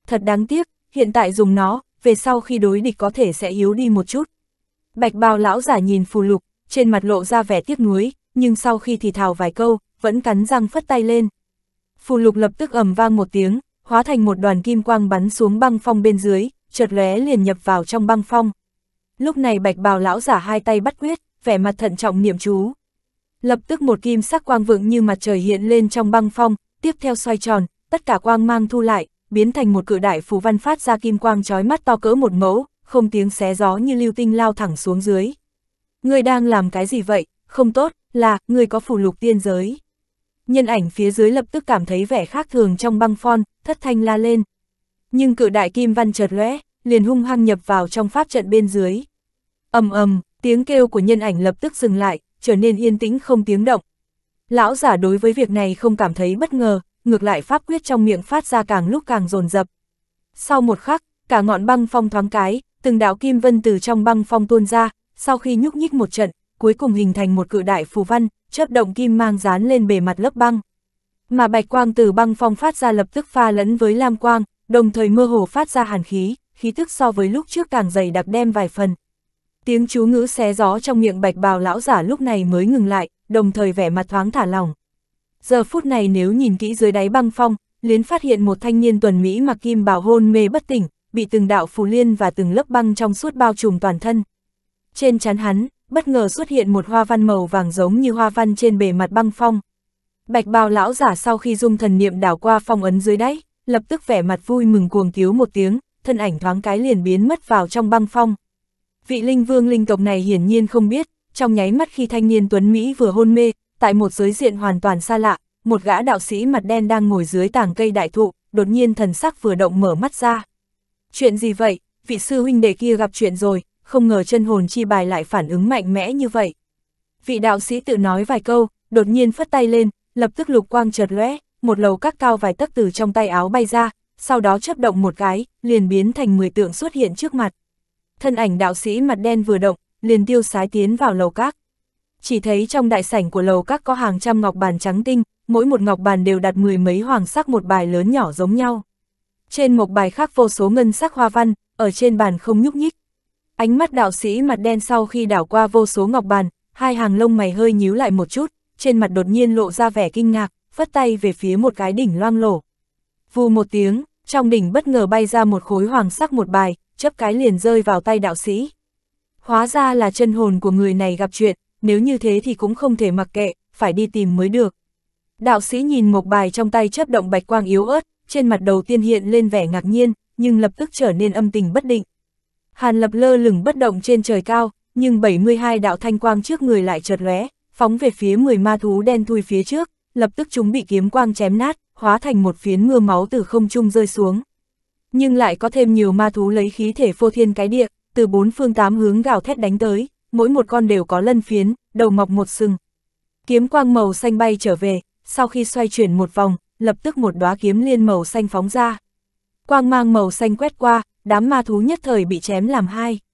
Thật đáng tiếc, hiện tại dùng nó, về sau khi đối địch có thể sẽ yếu đi một chút. Bạch bào lão giả nhìn phù lục, trên mặt lộ ra vẻ tiếc nuối, nhưng sau khi thì thào vài câu, vẫn cắn răng phất tay lên. Phù lục lập tức ầm vang một tiếng, hóa thành một đoàn kim quang bắn xuống băng phong bên dưới, chợt lóe liền nhập vào trong băng phong. Lúc này bạch bào lão giả hai tay bắt quyết, vẻ mặt thận trọng niệm chú. Lập tức một kim sắc quang vượng như mặt trời hiện lên trong băng phong, tiếp theo xoay tròn, tất cả quang mang thu lại, biến thành một cự đại phù văn phát ra kim quang chói mắt to cỡ một mẫu, không tiếng xé gió như lưu tinh lao thẳng xuống dưới. Người đang làm cái gì vậy, không tốt, là, người có phù lục tiên giới. Nhân ảnh phía dưới lập tức cảm thấy vẻ khác thường trong băng phong. thất thanh la lên, nhưng cự đại kim văn chợt lóe, liền hung hăng nhập vào trong pháp trận bên dưới. Ầm ầm, tiếng kêu của nhân ảnh lập tức dừng lại, trở nên yên tĩnh không tiếng động. Lão giả đối với việc này không cảm thấy bất ngờ, ngược lại pháp quyết trong miệng phát ra càng lúc càng dồn dập. Sau một khắc, cả ngọn băng phong thoáng cái, từng đạo kim vân từ trong băng phong tuôn ra, sau khi nhúc nhích một trận, cuối cùng hình thành một cự đại phù văn, chớp động kim mang dán lên bề mặt lớp băng. Mà bạch quang từ băng phong phát ra lập tức pha lẫn với lam quang, đồng thời mơ hồ phát ra hàn khí, khí thức so với lúc trước càng dày đặc đem vài phần. Tiếng chú ngữ xé gió trong miệng bạch bào lão giả lúc này mới ngừng lại, đồng thời vẻ mặt thoáng thả lòng. Giờ phút này nếu nhìn kỹ dưới đáy băng phong, liến phát hiện một thanh niên tuần Mỹ mặc kim bào hôn mê bất tỉnh, bị từng đạo phù liên và từng lớp băng trong suốt bao trùm toàn thân. Trên chán hắn, bất ngờ xuất hiện một hoa văn màu vàng giống như hoa văn trên bề mặt băng phong. Bạch bào lão giả sau khi dung thần niệm đảo qua phong ấn dưới đáy, lập tức vẻ mặt vui mừng cuồng tiếu một tiếng, thân ảnh thoáng cái liền biến mất vào trong băng phong. Vị linh vương linh tộc này hiển nhiên không biết, trong nháy mắt khi thanh niên Tuấn Mỹ vừa hôn mê, tại một giới diện hoàn toàn xa lạ, một gã đạo sĩ mặt đen đang ngồi dưới tảng cây đại thụ, đột nhiên thần sắc vừa động mở mắt ra. Chuyện gì vậy, vị sư huynh đệ kia gặp chuyện rồi, không ngờ chân hồn chi bài lại phản ứng mạnh mẽ như vậy. Vị đạo sĩ tự nói vài câu, đột nhiên phất tay lên, lập tức lục quang chợt lóe, một lầu các cao vài tấc từ trong tay áo bay ra, sau đó chấp động một cái, liền biến thành 10 tượng xuất hiện trước mặt. Thân ảnh đạo sĩ mặt đen vừa động, liền tiêu sái tiến vào lầu các. Chỉ thấy trong đại sảnh của lầu các có hàng trăm ngọc bàn trắng tinh, mỗi một ngọc bàn đều đặt mười mấy hoàng sắc một bài lớn nhỏ giống nhau. Trên một bài khác vô số ngân sắc hoa văn, ở trên bàn không nhúc nhích. Ánh mắt đạo sĩ mặt đen sau khi đảo qua vô số ngọc bàn, hai hàng lông mày hơi nhíu lại một chút, trên mặt đột nhiên lộ ra vẻ kinh ngạc, phất tay về phía một cái đỉnh loang lổ. Vù một tiếng, trong đỉnh bất ngờ bay ra một khối hoàng sắc một bài, chấp cái liền rơi vào tay đạo sĩ. Hóa ra là chân hồn của người này gặp chuyện, nếu như thế thì cũng không thể mặc kệ, phải đi tìm mới được. Đạo sĩ nhìn một bài trong tay chấp động bạch quang yếu ớt, trên mặt đầu tiên hiện lên vẻ ngạc nhiên, nhưng lập tức trở nên âm tình bất định. Hàn lập lơ lửng bất động trên trời cao, nhưng 72 đạo thanh quang trước người lại chợt lóe, phóng về phía 10 ma thú đen thui phía trước, lập tức chúng bị kiếm quang chém nát, hóa thành một phiến mưa máu từ không trung rơi xuống. Nhưng lại có thêm nhiều ma thú lấy khí thể phô thiên cái địa, từ bốn phương tám hướng gào thét đánh tới, mỗi một con đều có lân phiến, đầu mọc một sừng. Kiếm quang màu xanh bay trở về, sau khi xoay chuyển một vòng, lập tức một đóa kiếm liên màu xanh phóng ra. Quang mang màu xanh quét qua, đám ma thú nhất thời bị chém làm hai.